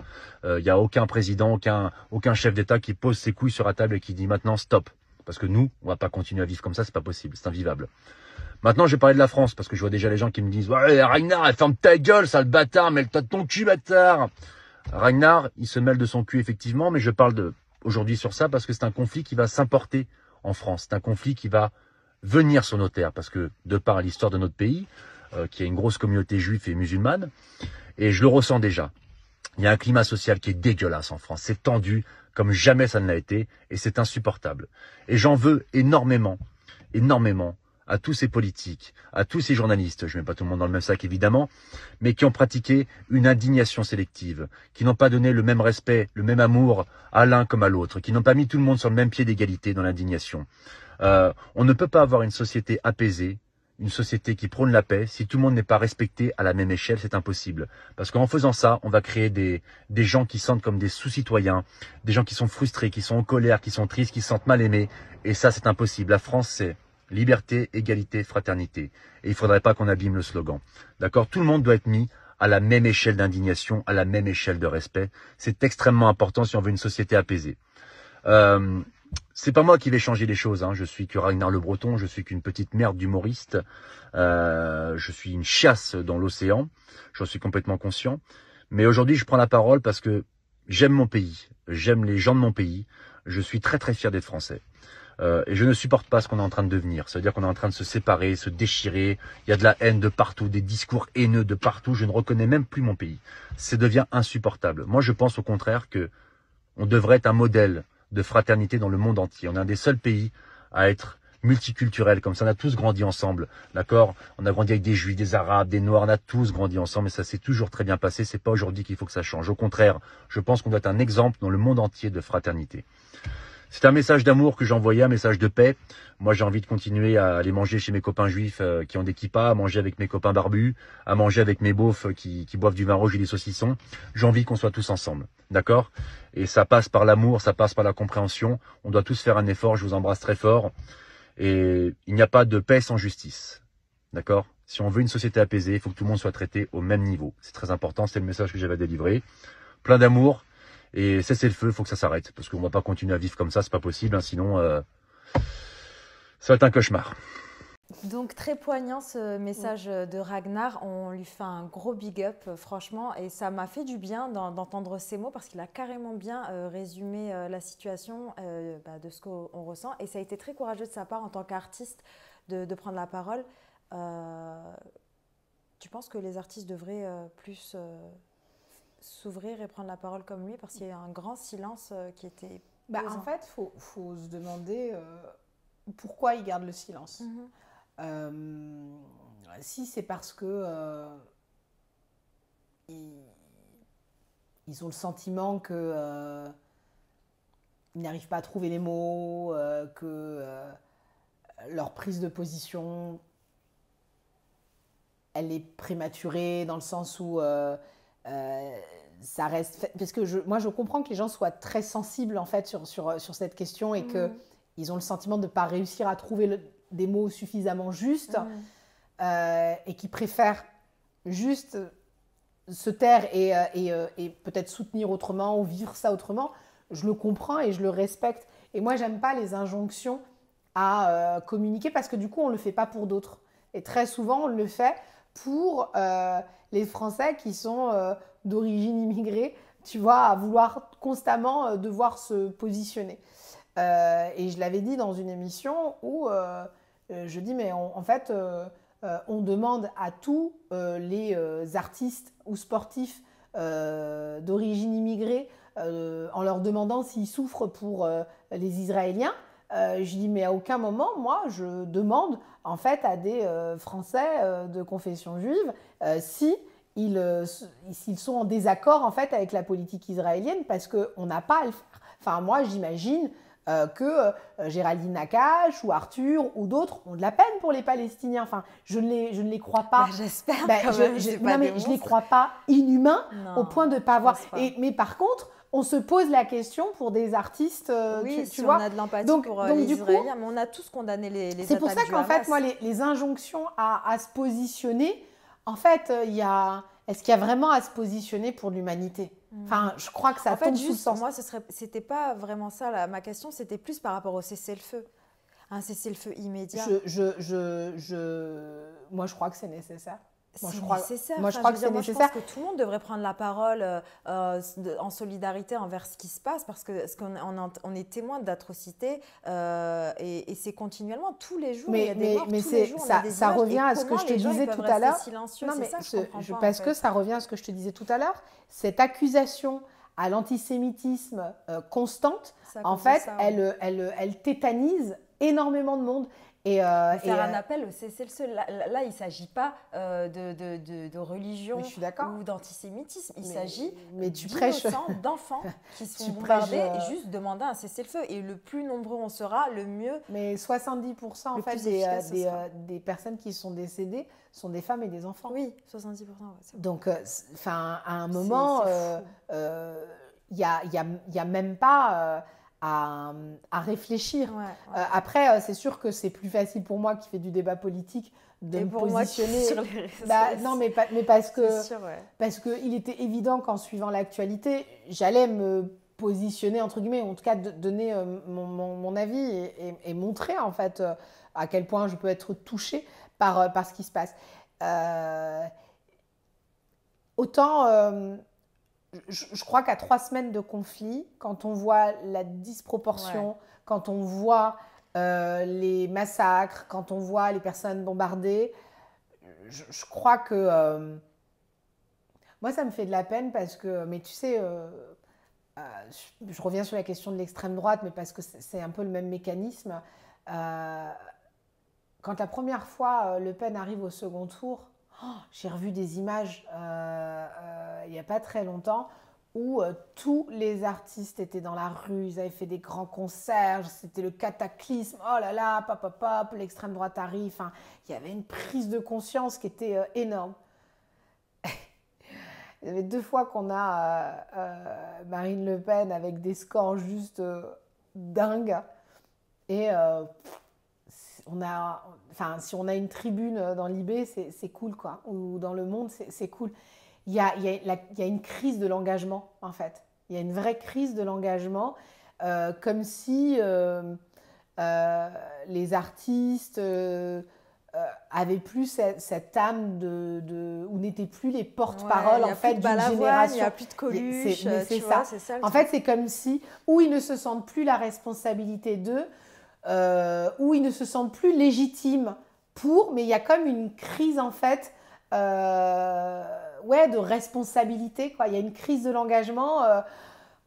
il n'y a aucun président, aucun, aucun chef d'État qui pose ses couilles sur la table et qui dit maintenant stop. Parce que nous, on va pas continuer à vivre comme ça, c'est pas possible, c'est invivable. Maintenant, je vais parler de la France, parce que je vois déjà les gens qui me disent Ouais, Ragnar, ferme ta gueule, sale bâtard, mêle-toi de ton cul, bâtard Ragnar, il se mêle de son cul, effectivement, mais je parle de aujourd'hui sur ça parce que c'est un conflit qui va s'importer en France. C'est un conflit qui va venir sur nos terres, parce que de par l'histoire de notre pays, euh, qui a une grosse communauté juive et musulmane, et je le ressens déjà. Il y a un climat social qui est dégueulasse en France. C'est tendu, comme jamais ça ne l'a été, et c'est insupportable. Et j'en veux énormément, énormément à tous ces politiques, à tous ces journalistes, je ne mets pas tout le monde dans le même sac évidemment, mais qui ont pratiqué une indignation sélective, qui n'ont pas donné le même respect, le même amour à l'un comme à l'autre, qui n'ont pas mis tout le monde sur le même pied d'égalité dans l'indignation. Euh, on ne peut pas avoir une société apaisée une société qui prône la paix, si tout le monde n'est pas respecté à la même échelle, c'est impossible. Parce qu'en faisant ça, on va créer des, des gens qui sentent comme des sous-citoyens, des gens qui sont frustrés, qui sont en colère, qui sont tristes, qui se sentent mal aimés. Et ça, c'est impossible. La France, c'est liberté, égalité, fraternité. Et il ne faudrait pas qu'on abîme le slogan. D'accord Tout le monde doit être mis à la même échelle d'indignation, à la même échelle de respect. C'est extrêmement important si on veut une société apaisée. Euh, c'est pas moi qui vais changer les choses. Hein. Je suis que Ragnar le Breton, je suis qu'une petite merde d'humoriste. Euh, je suis une chasse dans l'océan. J'en suis complètement conscient. Mais aujourd'hui, je prends la parole parce que j'aime mon pays, j'aime les gens de mon pays. Je suis très très fier d'être français. Euh, et je ne supporte pas ce qu'on est en train de devenir. C'est-à-dire qu'on est en train de se séparer, se déchirer. Il y a de la haine de partout, des discours haineux de partout. Je ne reconnais même plus mon pays. Ça devient insupportable. Moi, je pense au contraire que on devrait être un modèle de fraternité dans le monde entier. On est un des seuls pays à être multiculturel, comme ça on a tous grandi ensemble, d'accord On a grandi avec des juifs, des arabes, des noirs, on a tous grandi ensemble et ça s'est toujours très bien passé, c'est pas aujourd'hui qu'il faut que ça change. Au contraire, je pense qu'on doit être un exemple dans le monde entier de fraternité. C'est un message d'amour que j'envoyais, un message de paix. Moi, j'ai envie de continuer à aller manger chez mes copains juifs euh, qui ont des kippas, à manger avec mes copains barbus, à manger avec mes beaufs euh, qui, boivent du vin rouge et des saucissons. J'ai envie qu'on soit tous ensemble. D'accord Et ça passe par l'amour, ça passe par la compréhension. On doit tous faire un effort. Je vous embrasse très fort. Et il n'y a pas de paix sans justice. D'accord Si on veut une société apaisée, il faut que tout le monde soit traité au même niveau. C'est très important, c'est le message que j'avais délivré. Plein d'amour, et cessez le feu, faut que ça s'arrête, parce qu'on va pas continuer à vivre comme ça, c'est pas possible, hein. sinon euh, ça va être un cauchemar. Donc très poignant ce message de Ragnar, on lui fait un gros big up euh, franchement et ça m'a fait du bien d'entendre ces mots parce qu'il a carrément bien euh, résumé la situation bah, de ce qu'on ressent et ça a été très courageux de sa part en tant qu'artiste de, de, prendre la parole. tu penses que les artistes devraient plus s'ouvrir et prendre la parole comme lui parce qu'il y a un grand silence euh, qui était. Bah, en fait, il faut, faut, se demander euh, pourquoi il garde le silence. Mhm. Euh, si c'est parce que ils, ils, ont le sentiment que ils n'arrivent pas à trouver les mots, que leur prise de position elle est prématurée dans le sens où euh, ça reste parce que je, moi je comprends que les gens soient très sensibles en fait sur, sur, sur cette question et qu'ils que mm. ils ont le sentiment de ne pas réussir à trouver des mots suffisamment justes mm. euh, et qui préfèrent juste se taire et, euh, et, peut-être soutenir autrement ou vivre ça autrement. Je le comprends et je le respecte. Et moi j'aime pas les injonctions à communiquer parce que du coup on le fait pas pour d'autres. Et très souvent on le fait pour euh, les Français qui sont euh, d'origine immigrée, tu vois, à vouloir constamment euh, devoir se positionner. et je l'avais dit dans une émission où je dis, mais en fait, on demande à tous les artistes ou sportifs d'origine immigrée, en leur demandant s'ils souffrent pour les Israéliens. Euh, je dis, mais à aucun moment, moi, je demande en fait à des euh, Français euh, de confession juive si ils, s'ils sont en désaccord en fait avec la politique israélienne parce qu'on n'a pas à le faire. Enfin, moi, j'imagine que Géraldine Nakache ou Arthur ou d'autres ont de la peine pour les Palestiniens. Enfin, je ne les, je ne les crois pas. Bah, j'espère. Bah, je, mais je les crois pas inhumains au point de ne pas avoir. mais par contre, on se pose la question pour des artistes, euh, tu, si on a de l'empathie pour euh, les mais on a tous condamné les, les C'est pour ça qu'en fait, moi, les, injonctions à, se positionner, en fait, euh, il y a, est-ce qu'il y a vraiment à se positionner pour l'humanité hmm. Enfin, je crois que ça fait, tombe juste, sous sens. Pour moi, ce serait, c'était pas vraiment ça. Ma question, c'était plus par rapport au cessez-le-feu, un cessez-le-feu immédiat. je, je, moi, je crois que c'est nécessaire. Moi, je crois, nécessaire. Moi, je crois que c'est nécessaire. Je pense que tout le monde devrait prendre la parole euh, euh, en solidarité envers ce qui se passe parce que ce qu'on on, est témoin d'atrocités euh, et, c'est continuellement tous les jours. Mais, mais, morts, ça, revient à ce que je te disais tout à l'heure. Non, mais ça, je je, pas, parce que ça revient à ce que je te disais tout à l'heure. Cette accusation à l'antisémitisme constante, en fait, elle, elle, elle tétanise énormément de monde. Et, euh, faire un euh, appel au cessez-le-feu. Là, il ne s'agit pas euh, de, de, de, religion ou d'antisémitisme. Il s'agit d'innocents, [laughs] d'enfants qui [laughs] sont bombardés. Prêches, Juste demander un cessez-le-feu. Et le plus nombreux on sera, le mieux. Mais 70% en fait des, des, personnes qui sont décédées sont des femmes et des enfants. Oui, 70%. Donc, enfin, à un moment, il n'y a, y a, y a, même pas à, réfléchir. Euh, après, euh, c'est sûr que c'est plus facile pour moi qui fais du débat politique de me positionner. sur bah, non, mais, pas mais parce que parce que il était évident qu'en suivant l'actualité, j'allais me positionner entre guillemets, en tout cas donner euh, mon, mon, avis et, montrer en fait à quel point je peux être touchée par, par ce qui se passe. autant je, crois qu'à trois semaines de conflit, quand on voit la disproportion, quand on voit euh, les massacres, quand on voit les personnes bombardées, je, crois que... Euh, moi, ça me fait de la peine parce que... Mais tu sais, euh, je, je, reviens sur la question de l'extrême droite, mais parce que c'est un peu le même mécanisme. quand la première fois Le Pen arrive au second tour, Oh, j'ai revu des images euh, euh, il n'y a pas très longtemps où euh, tous les artistes étaient dans la rue, ils avaient fait des grands concerts, c'était le cataclysme, oh là là, pop, pop, l'extrême droite arrive, il y avait une prise de conscience qui était énorme. [laughs] il y avait deux fois qu'on a Marine Le Pen avec des scores juste dingues, et on a, enfin, si on a une tribune euh, dans l'IB, c'est cool, quoi. Ou dans le monde, c'est cool. Il y a, y a y a, une crise de l'engagement, en fait. Il y a une vraie crise de l'engagement, euh, comme si euh, les artistes avaient plus cette, âme de, n'étaient plus les porte-parole en fait d'une génération. Il n'y a plus de Coluche, c'est ça. en fait, c'est comme si ou ils ne se sentent plus la responsabilité d'eux, euh, où ils ne se sentent plus légitimes pour, mais il y a comme une crise en fait, euh, de responsabilité quoi. Il y a une crise de l'engagement. Euh,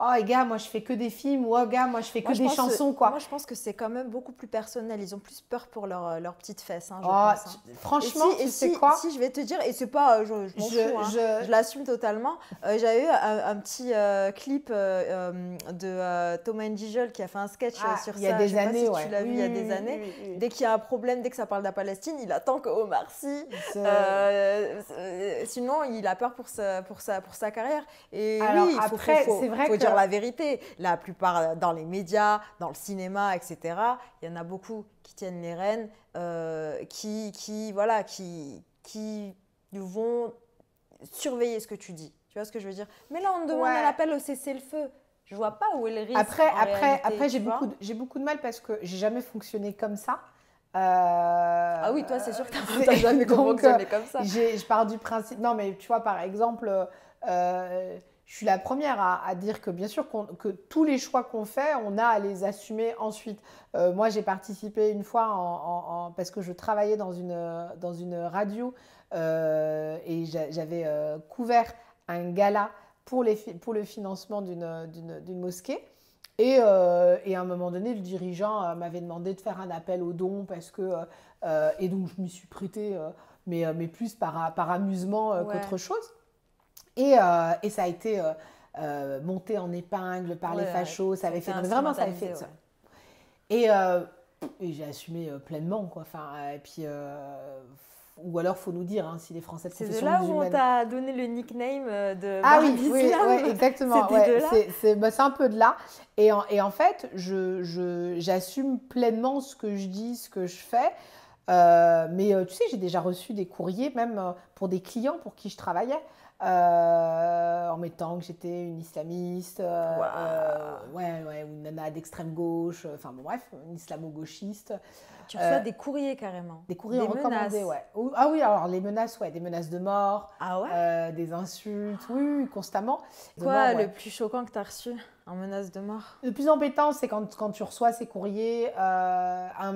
oh les gars moi je fais que des films ou oh gars moi je fais que des chansons quoi. Moi je pense que c'est quand même beaucoup plus personnel, ils ont plus peur pour euh, leurs leur petites fesses. Hein, je oh, hein. Franchement, si, tu sais quoi Si je vais te dire et c'est pas, euh, hein. je, je, l'assume totalement. Euh, j'avais eu un, petit clip de Thomas Ndigel qui a fait un sketch ah, sur ça. Il y a des années, Tu l'as vu il y a des années. Dès qu'il y a un problème, dès que ça parle de la Palestine, il attend que Omar Sy. sinon, il a peur pour sa carrière. Et oui, après, c'est vrai que la vérité. La plupart, euh, dans les médias, dans le cinéma, etc., il y en a beaucoup qui tiennent les rênes, euh, qui, qui, voilà, qui, qui vont surveiller ce que tu dis. Tu vois ce que je veux dire Mais là, on demande à l'appel appel au cessez-le-feu. Je vois pas où est le risque. Après, après, après j'ai beaucoup, de, beaucoup de mal parce que j'ai jamais fonctionné comme ça. Euh, ah oui, toi, c'est sûr que tu as [laughs] jamais [laughs] fonctionné comme ça. Je pars du principe. Non, mais tu vois, par exemple, je suis la première à, dire que bien sûr que tous les choix qu'on fait, on a à les assumer ensuite. Euh, moi, j'ai participé une fois parce que je travaillais dans une, dans une radio euh, et j'avais euh, couvert un gala pour, pour le financement d'une mosquée. Et, et, à un moment donné, le dirigeant m'avait demandé de faire un appel aux dons parce que. et donc, je m'y suis prêtée, mais, plus par, par amusement qu'autre chose. Euh, et, ça a été euh, euh, monté en épingle par les fachos. ça avait fait vraiment, ça avait fait ça. Et, j'ai assumé pleinement quoi. Enfin, et puis ou alors faut nous dire hein, si les Français de C'est de là où on t'a donné le nickname de Ah oui, oui exactement. Bah, c'est un peu de là. Et en, fait, j'assume pleinement ce que je dis, ce que je fais. mais tu sais, j'ai déjà reçu des courriers, même pour des clients pour qui je travaillais, euh, en mettant que j'étais une islamiste, euh, euh, ouais, ou une nana d'extrême gauche, enfin bon, bref, une islamo-gauchiste. Tu reçois des courriers carrément. Des courriers des recommandés, ouais. Ah oui, alors les menaces, ouais, des menaces de mort, ah ouais des insultes, oui, constamment. Quoi, le plus choquant que tu as reçu en menace de mort. Le plus embêtant, c'est quand, quand, tu reçois ces courriers. Euh, à,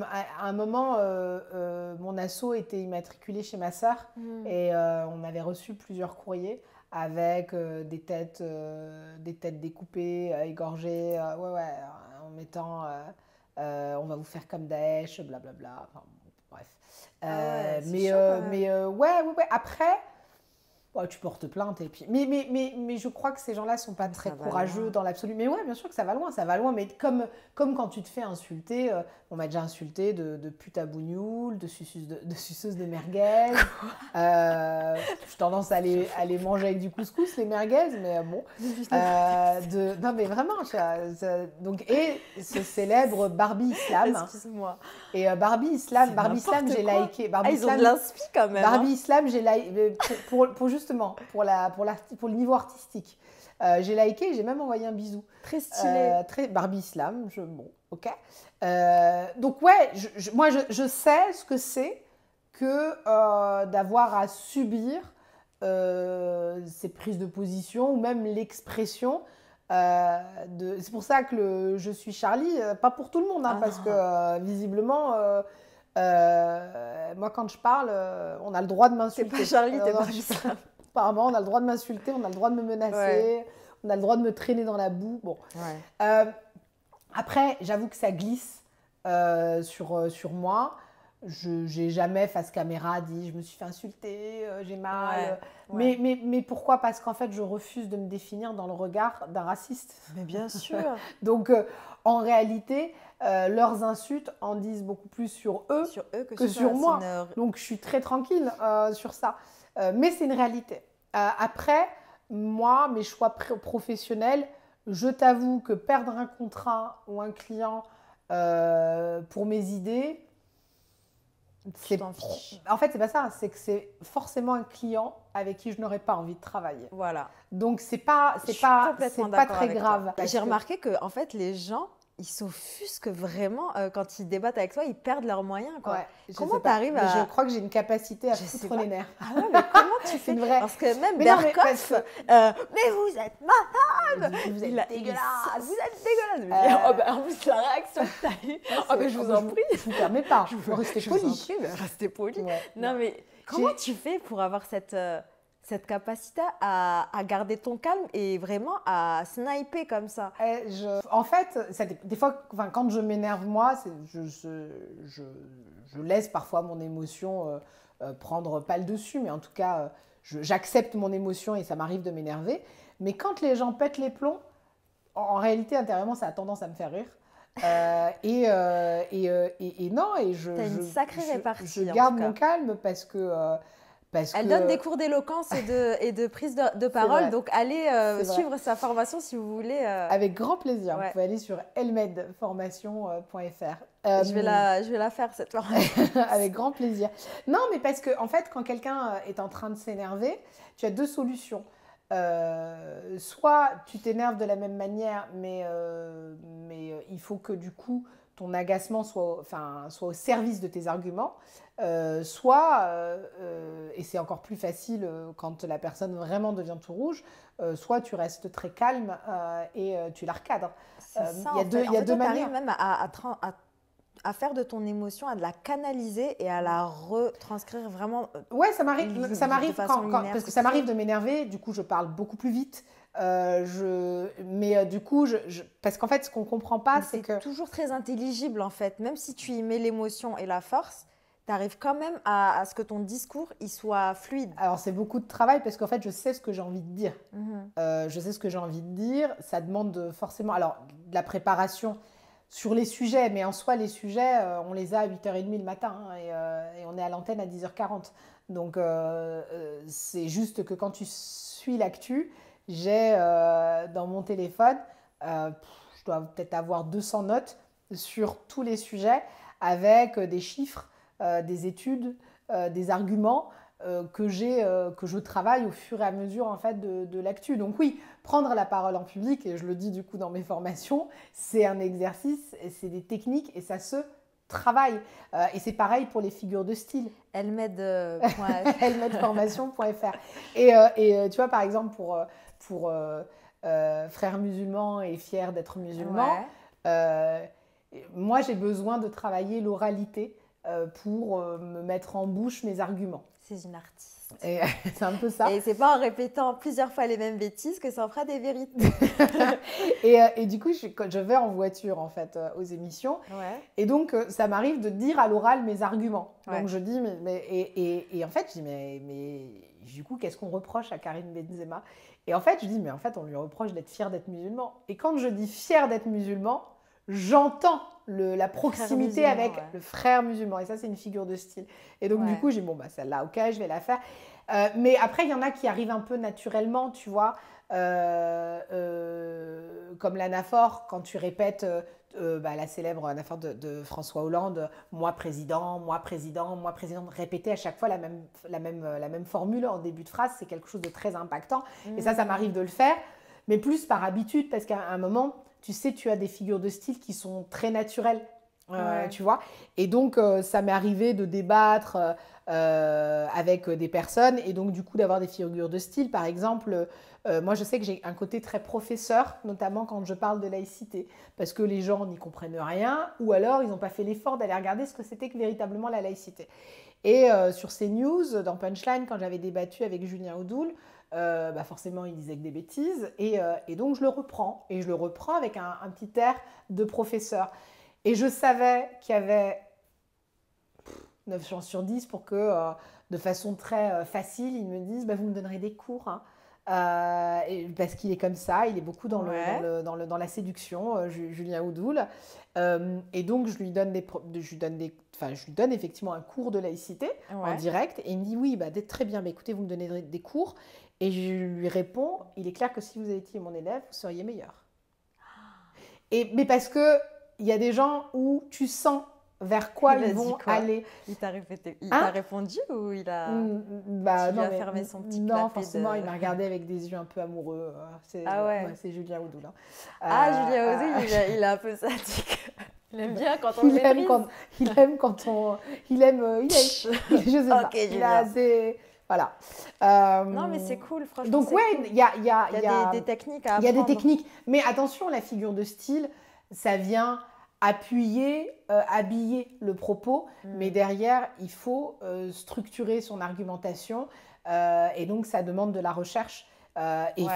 un, moment, euh, euh, mon assaut était immatriculé chez ma sœur mm. et on avait reçu plusieurs courriers avec des têtes, des têtes découpées, égorgées, ouais, ouais, en mettant on va vous faire comme Daesh, blablabla. bref. Ah mais mais ouais, ouais. Après. Oh, tu portes plainte et puis. Mais, mais, mais, je crois que ces gens-là sont pas très courageux dans l'absolu. Mais ouais, bien sûr que ça va loin, ça va loin. Mais comme, comme quand tu te fais insulter, euh, on m'a déjà insulté de, de pute à bougnoul de, suceuse de, de merguez. Euh, J'ai tendance [laughs] à les, manger avec du couscous, les merguez, mais euh, bon. Euh, de, non, mais vraiment. donc, et ce célèbre Barbie Islam. Excuse-moi. Et euh, Barbie Islam, j'ai liké. Barbie ah, ils Islam, ont quand même. Barbie hein. Islam, j'ai liké. Pour, justement, pour, le niveau artistique. Euh, j'ai liké et j'ai même envoyé un bisou. Très stylé. très Barbie Islam, je, bon, OK euh, Donc, ouais, moi, je, sais ce que c'est que euh, d'avoir à subir euh, ces prises de position ou même l'expression. de... C'est pour ça que le Je suis Charlie, pas pour tout le monde, hein, parce ah. que visiblement, moi quand je parle, on a le droit de m'insulter. pas Charlie, t'es pas [laughs] Apparemment, on a le droit de m'insulter, on a le droit de me menacer, on a le droit de me traîner dans la boue. Bon. Ouais. Après, j'avoue que ça glisse euh, sur, euh, sur moi. Je j'ai jamais face caméra dit je me suis fait insulter, euh, j'ai mal. Mais, mais, mais pourquoi Parce qu'en fait, je refuse de me définir dans le regard d'un raciste. Mais bien [laughs] sûr. Donc, en réalité, leurs insultes en disent beaucoup plus sur eux, que, sur, moi. Donc, je suis très tranquille sur ça. mais c'est une réalité. après, moi, mes choix professionnels, je t'avoue que perdre un contrat ou un client euh, pour mes idées, c'est en, en fait c'est pas ça, c'est que c'est forcément un client avec qui je n'aurais pas envie de travailler. Voilà. Donc c'est pas c'est pas c'est pas très grave. J'ai remarqué que en fait les gens ils s'offusquent vraiment euh, quand ils débattent avec toi, ils perdent leurs moyens. comment tu arrives à. je crois que j'ai une capacité à foutre les nerfs. Ah mais comment tu [laughs] fais Parce que même Berkoff, euh, mais, vous êtes ma femme Vous êtes dégueulasse Vous êtes dégueulasse oh, ben bah, c'est plus, la réaction que tu oh, bah, je vous en prie. Je vous permets pas. Je vous restez poli. Restez poli. non, mais comment tu fais pour avoir cette. Euh, cette capacité à, garder ton calme et vraiment à sniper comme ça. Eh, je, en fait, ça, des, fois, quand je m'énerve moi, je, je, je, laisse parfois mon émotion euh, euh, prendre pas le dessus, mais en tout cas, euh, j'accepte mon émotion et ça m'arrive de m'énerver. Mais quand les gens pètent les plombs, en, réalité, intérieurement, ça a tendance à me faire rire. et, et, non, et je, une sacrée je, je, garde mon calme parce que elle donne des cours d'éloquence et de, [laughs] prise de, parole, donc allez euh, suivre sa formation si vous voulez. Euh. Avec grand plaisir, vous pouvez aller sur elmedformation.fr. Euh, je, vais la, faire cette [laughs] fois. avec grand plaisir. Non, mais parce que en fait, quand quelqu'un est en train de s'énerver, tu as deux solutions. soit tu t'énerves de la même manière, mais il faut que du coup ton agacement soit, enfin, soit au service de tes arguments, euh, soit, euh, euh, et c'est encore plus facile quand la personne vraiment devient tout rouge, soit tu restes très calme et tu la recadres. Il y a deux, y a deux manières. même à, faire de ton émotion, à de la canaliser et à la retranscrire vraiment. Ouais, ça m'arrive, ça m'arrive parce que ça m'arrive de m'énerver. Du coup, je parle beaucoup plus vite. Euh, mais euh, du coup, parce qu'en fait, ce qu'on comprend pas, c'est que. toujours très intelligible, en fait. Même si tu y mets l'émotion et la force, tu arrives quand même à, ce que ton discours il soit fluide. Alors, c'est beaucoup de travail parce qu'en fait, je sais ce que j'ai envie de dire. Mhm. Euh, je sais ce que j'ai envie de dire. Ça demande forcément. Alors, de la préparation sur les sujets, mais en soi, les sujets, on les a à 8h30 le matin hein, et, et, on est à l'antenne à 10h40. Donc, c'est juste que quand tu suis l'actu j'ai euh, dans mon téléphone, euh, je dois peut-être avoir 200 notes sur tous les sujets avec euh, des chiffres, des études, des arguments que j'ai, que je travaille au fur et à mesure en fait de, l'actu. Donc oui, prendre la parole en public, et je le dis du coup dans mes formations, c'est un exercice, c'est des techniques et ça se travaille. et c'est pareil pour les figures de style. Elle [laughs] m'aide. formation.fr. Et, et tu vois, par exemple, pour, pour euh, euh, frères musulmans et fiers d'être musulmans. Euh, moi, j'ai besoin de travailler l'oralité pour me mettre en bouche mes arguments. C'est une artiste. Et [laughs] c'est un peu ça. Et c'est pas en répétant plusieurs fois les mêmes bêtises que ça en fera des vérités. [laughs] et, du coup, je, je, vais en voiture en fait aux émissions. Et donc, ça m'arrive de dire à l'oral mes arguments. Donc je dis, mais, mais et, et, en fait, je dis, mais, mais du coup, qu'est-ce qu'on reproche à Karim Benzema Et en fait, je dis, mais en fait, on lui reproche d'être fier d'être musulman. Et quand je dis fier d'être musulman, j'entends la proximité avec le frère musulman. Et ça, c'est une figure de style. Et donc, du coup, j'ai bon, bah, celle-là, ok, je vais la faire. Euh, mais après, il y en a qui arrivent un peu naturellement, tu vois. Euh, euh, comme l'anaphore, quand tu répètes euh, bah, la célèbre affaire de, François Hollande, moi président, moi président, moi président, répéter à chaque fois la même, formule en début de phrase, c'est quelque chose de très impactant. Et ça, ça mmh. m'arrive de le faire, mais plus par habitude, parce qu'à un moment, tu sais, tu as des figures de style qui sont très naturelles. Euh, tu vois et donc euh, ça m'est arrivé de débattre euh, avec euh, des personnes et donc du coup d'avoir des figures de style. Par exemple, euh, moi je sais que j'ai un côté très professeur, notamment quand je parle de laïcité, parce que les gens n'y comprennent rien ou alors ils n'ont pas fait l'effort d'aller regarder ce que c'était que véritablement la laïcité. Et sur ces news, dans Punchline, quand j'avais débattu avec Julien Oudoul, bah forcément, il disait que des bêtises. Et, et, donc, je le reprends. Et je le reprends avec un, un petit air de professeur. Et je savais qu'il y avait 9 sur 10 pour que, euh, de façon très euh, facile, ils me disent bah, Vous me donnerez des cours. Hein. Euh, et, parce qu'il est comme ça, il est beaucoup dans, le, dans, le, dans, la séduction, Julien Oudoul. et donc, je lui donne des, je lui donne des, enfin, je lui donne effectivement un cours de laïcité en direct. Et il me dit oui, bah, très bien, mais écoutez, vous me donnez des cours. Et je lui réponds, il est clair que si vous étiez mon élève, vous seriez meilleur. [gasps] Et mais parce que il y a des gens où tu sens vers quoi il ils vont aller. Il hein t'a répondu ou il a, mm, mm, bah, non, fermé son petit Non, forcément, il m'a regardé avec des yeux un peu amoureux. Euh, c'est, ah ouais. c'est Julien Oudou. là. ah, euh, Julien Oudou, il, euh, il, a un peu ça. Il aime bien quand on il aime quand, il aime quand on. Il aime. Euh, il aime [laughs] je sais pas. il a des. Voilà. non, mais c'est cool, franchement. Donc, ouais, il y, a, y, a, y, a y a, des, des techniques à apprendre. Il y a des techniques. Mais attention, la figure de style, ça vient appuyer, euh, habiller le propos, mm. mais derrière, il faut euh, structurer son argumentation. Euh, et donc, ça demande de la recherche. et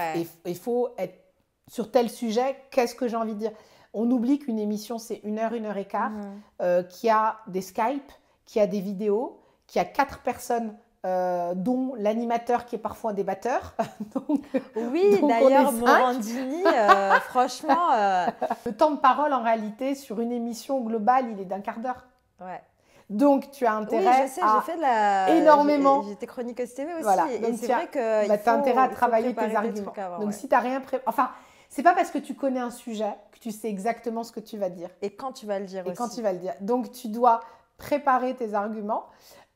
il faut être sur tel sujet, qu'est-ce que j'ai envie de dire On oublie qu'une émission, c'est une heure, une heure et quart, mm-hmm. qui a des Skype, qui a des vidéos, qui a quatre personnes euh, dont l'animateur qui est parfois un débatteur. [laughs] donc, oui, d'ailleurs, Morandini, euh, [laughs] franchement. Euh, le temps de parole, en réalité, sur une émission globale, il est d'un quart d'heure. Ouais. Donc, tu as intérêt oui, je sais, j'ai fait de la... énormément. J'étais chroniqueuse TV aussi. Voilà. Donc, et c'est vrai que. Bah, tu as intérêt à travailler tes arguments. Hein, donc, si tu n'as rien préparé. Enfin, c'est pas parce que tu connais un sujet que tu sais exactement ce que tu vas dire. Et quand tu vas le dire et quand tu vas le dire. Donc, tu dois préparer tes arguments.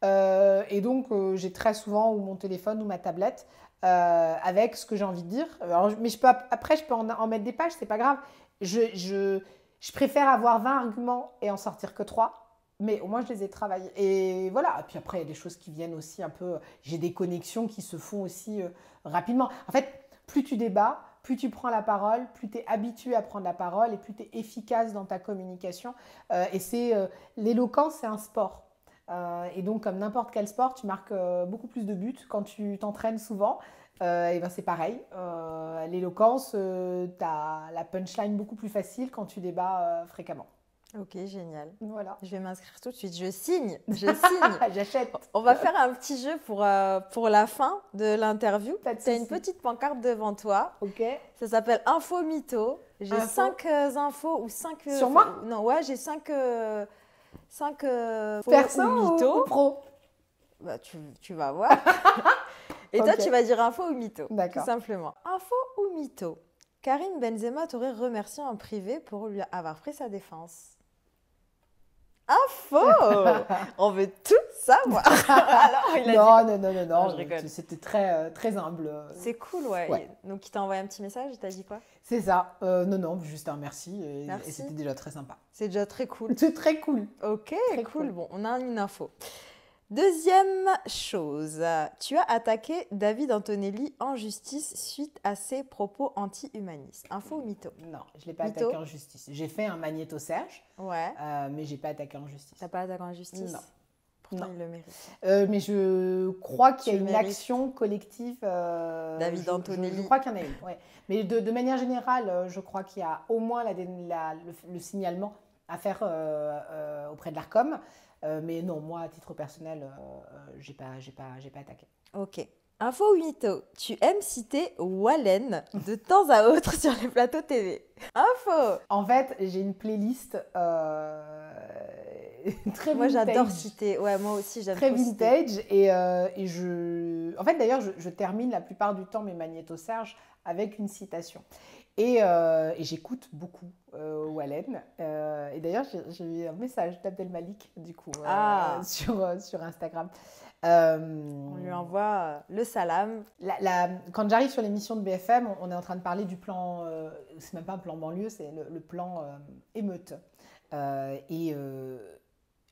Euh, et donc, euh, j'ai très souvent ou mon téléphone ou ma tablette euh, avec ce que j'ai envie de dire. mais je peux, après, je peux en, mettre des pages, c'est pas grave. Je, préfère avoir 20 arguments et en sortir que 3. Mais au moins, je les ai travaillés. Et voilà. Et puis après, il y a des choses qui viennent aussi un peu. J'ai des connexions qui se font aussi rapidement. En fait, plus tu débats, plus tu prends la parole, plus tu es habitué à prendre la parole et plus tu es efficace dans ta communication. et c'est l'éloquence, c'est un sport. Euh, et donc, comme n'importe quel sport, tu marques euh, beaucoup plus de buts quand tu t'entraînes souvent. Euh, et ben c'est pareil. L'éloquence, tu as la punchline beaucoup plus facile quand tu débats fréquemment. Ok, génial. Voilà. Je vais m'inscrire tout de suite. Je signe. Je signe. [laughs] J'achète. On va faire un petit jeu pour, pour la fin de l'interview. Tu as une petite pancarte devant toi. Ok. Ça s'appelle Info Mytho. J'ai cinq infos ou 5. Sur moi Non, ouais, j'ai 5 5 euh, ou, mytho. Ou pro bah, tu, tu, vas voir. [laughs] Et toi, tu vas dire info ou mytho. Tout simplement. Info ou mytho Karim Benzema t'aurait remercié en privé pour lui avoir pris sa défense info [laughs] On veut tout savoir [laughs] Alors, non, non, non, non, non, c'était très, euh, très humble. Euh. C'est cool, ouais. Donc, il t'a envoyé un petit message, il t'a dit quoi C'est ça. Euh, non, non, juste un merci. Et, c'était déjà très sympa. C'est déjà très cool. C'est très cool. Ok, très cool. Bon, on a une info. Deuxième chose, tu as attaqué David Antonelli en justice suite à ses propos anti-humanistes. Info ou mytho Non, je ne l'ai pas attaqué en justice. J'ai fait un magnéto-serge, euh, mais je n'ai pas attaqué en justice. Tu n'as pas attaqué en justice Non. Pourtant, il le mérite. Euh, mais je crois qu'il y a une action collective. Euh, David Antonelli. Je, crois qu'il y en a une, Mais de, manière générale, je crois qu'il y a au moins le, signalement à faire auprès de l'ARCOM. Euh, mais non, moi, à titre personnel, euh, euh, j'ai pas, j'ai pas, j'ai pas attaqué. Ok. Info 8, tu aimes citer Wallen de temps à autre sur les plateaux TV. Info En fait, j'ai une playlist [laughs] très vintage. Moi j'adore citer, ouais, moi aussi j'aime Très vintage Et, et, je... En fait d'ailleurs, je, termine la plupart du temps mes Serge avec une citation. Euh, et, j'écoute beaucoup euh, Wallen. Euh, et d'ailleurs, j'ai eu un message Malik du coup, euh, ah. [laughs] sur, Instagram. on lui envoie le salam. quand j'arrive sur l'émission de BFM, on, est en train de parler du plan, c'est même pas un plan banlieue, c'est le, plan émeute. et,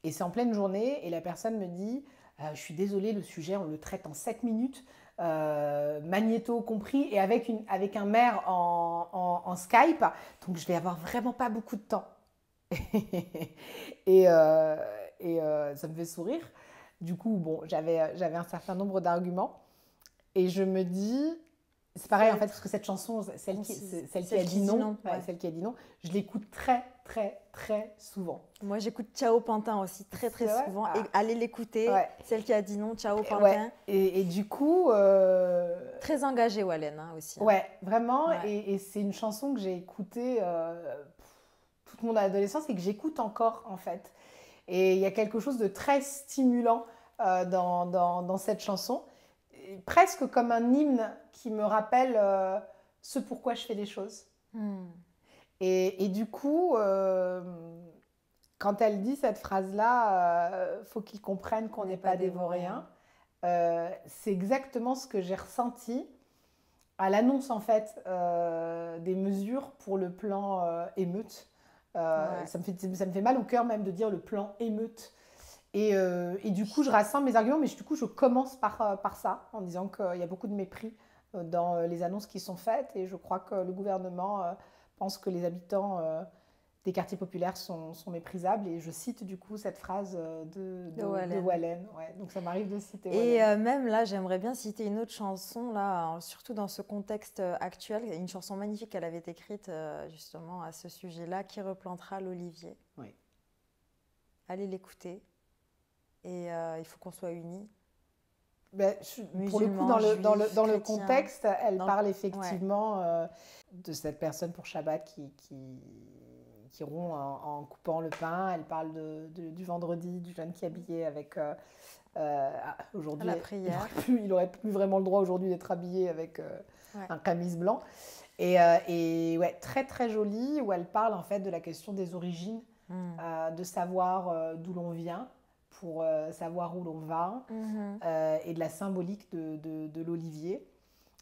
et c'est en pleine journée, et la personne me dit Je suis désolée, le sujet, on le traite en 7 minutes. Euh, magnéto compris, et avec, avec un maire en, Skype. Donc je vais avoir vraiment pas beaucoup de temps. [laughs] et, euh, euh, ça me fait sourire. Du coup, bon, j'avais un certain nombre d'arguments. Et je me dis, c'est pareil en fait, parce que cette chanson, celle qui, qui a dit, non, celle qui a dit non, je l'écoute très très très souvent. Moi j'écoute Ciao Pantin aussi très très souvent. Ah. Et allez l'écouter, celle qui a dit non, Ciao Pantin. Et, du coup... Euh, très engagée Wallen hein, aussi. Hein. Ouais, vraiment. Et, c'est une chanson que j'ai écoutée euh, toute mon adolescence et que j'écoute encore en fait. Et il y a quelque chose de très stimulant euh, dans, cette chanson presque comme un hymne qui me rappelle euh, ce pourquoi je fais les choses. Hmm. Et, du coup, euh, quand elle dit cette phrase-là, euh, faut qu'ils comprennent qu'on n'est pas, pas dévoréen. c'est exactement ce que j'ai ressenti à l'annonce en fait des mesures pour le plan émeute. ça, me fait, ça me fait mal au cœur même de dire le plan émeute euh, et, du coup, je rassemble mes arguments, mais du coup, je commence euh, par, ça, en disant qu'il y a beaucoup de mépris euh, dans les annonces qui sont faites. Et je crois que le gouvernement pense que les habitants des quartiers populaires sont, méprisables. Et je cite du coup cette phrase de, Wallen. donc ça m'arrive de citer. Wallen. Et même là, j'aimerais bien citer une autre chanson, là, surtout dans ce contexte actuel. Une chanson magnifique qu'elle avait écrite justement à ce sujet-là, qui replantera l'olivier. Oui. Allez l'écouter et euh, il faut qu'on soit unis. Ben, pour le coup, dans le, dans le, dans le contexte, elle parle effectivement euh, de cette personne pour Shabbat qui, qui, qui rompt en, coupant le pain. Elle parle de, du vendredi, du jeune qui est habillé avec. Euh, ah, aujourd'hui, il n'aurait [laughs] plus, vraiment le droit aujourd'hui d'être habillé avec un camise blanc. Et, et, ouais, très très jolie, où elle parle en fait de la question des origines, hmm. de savoir d'où l'on vient pour euh, savoir où l'on va, mhm. euh, et de la symbolique de, de, l'olivier.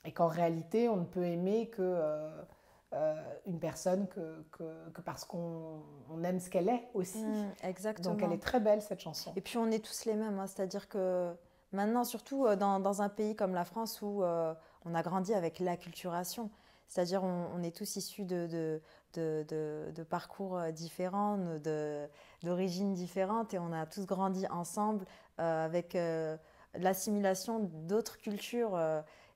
Et qu'en réalité, on ne peut aimer que euh, une personne que, que, parce qu'on aime ce qu'elle est aussi. Mhm, exactement. Donc elle est très belle cette chanson. Et puis on est tous les mêmes, hein. c'est-à-dire que maintenant, surtout dans, dans, un pays comme la France où on a grandi avec l'acculturation, c'est-à-dire, on, est tous issus de, de, parcours euh, différents, d'origines différentes, et on a tous grandi ensemble euh, avec euh, l'assimilation d'autres cultures.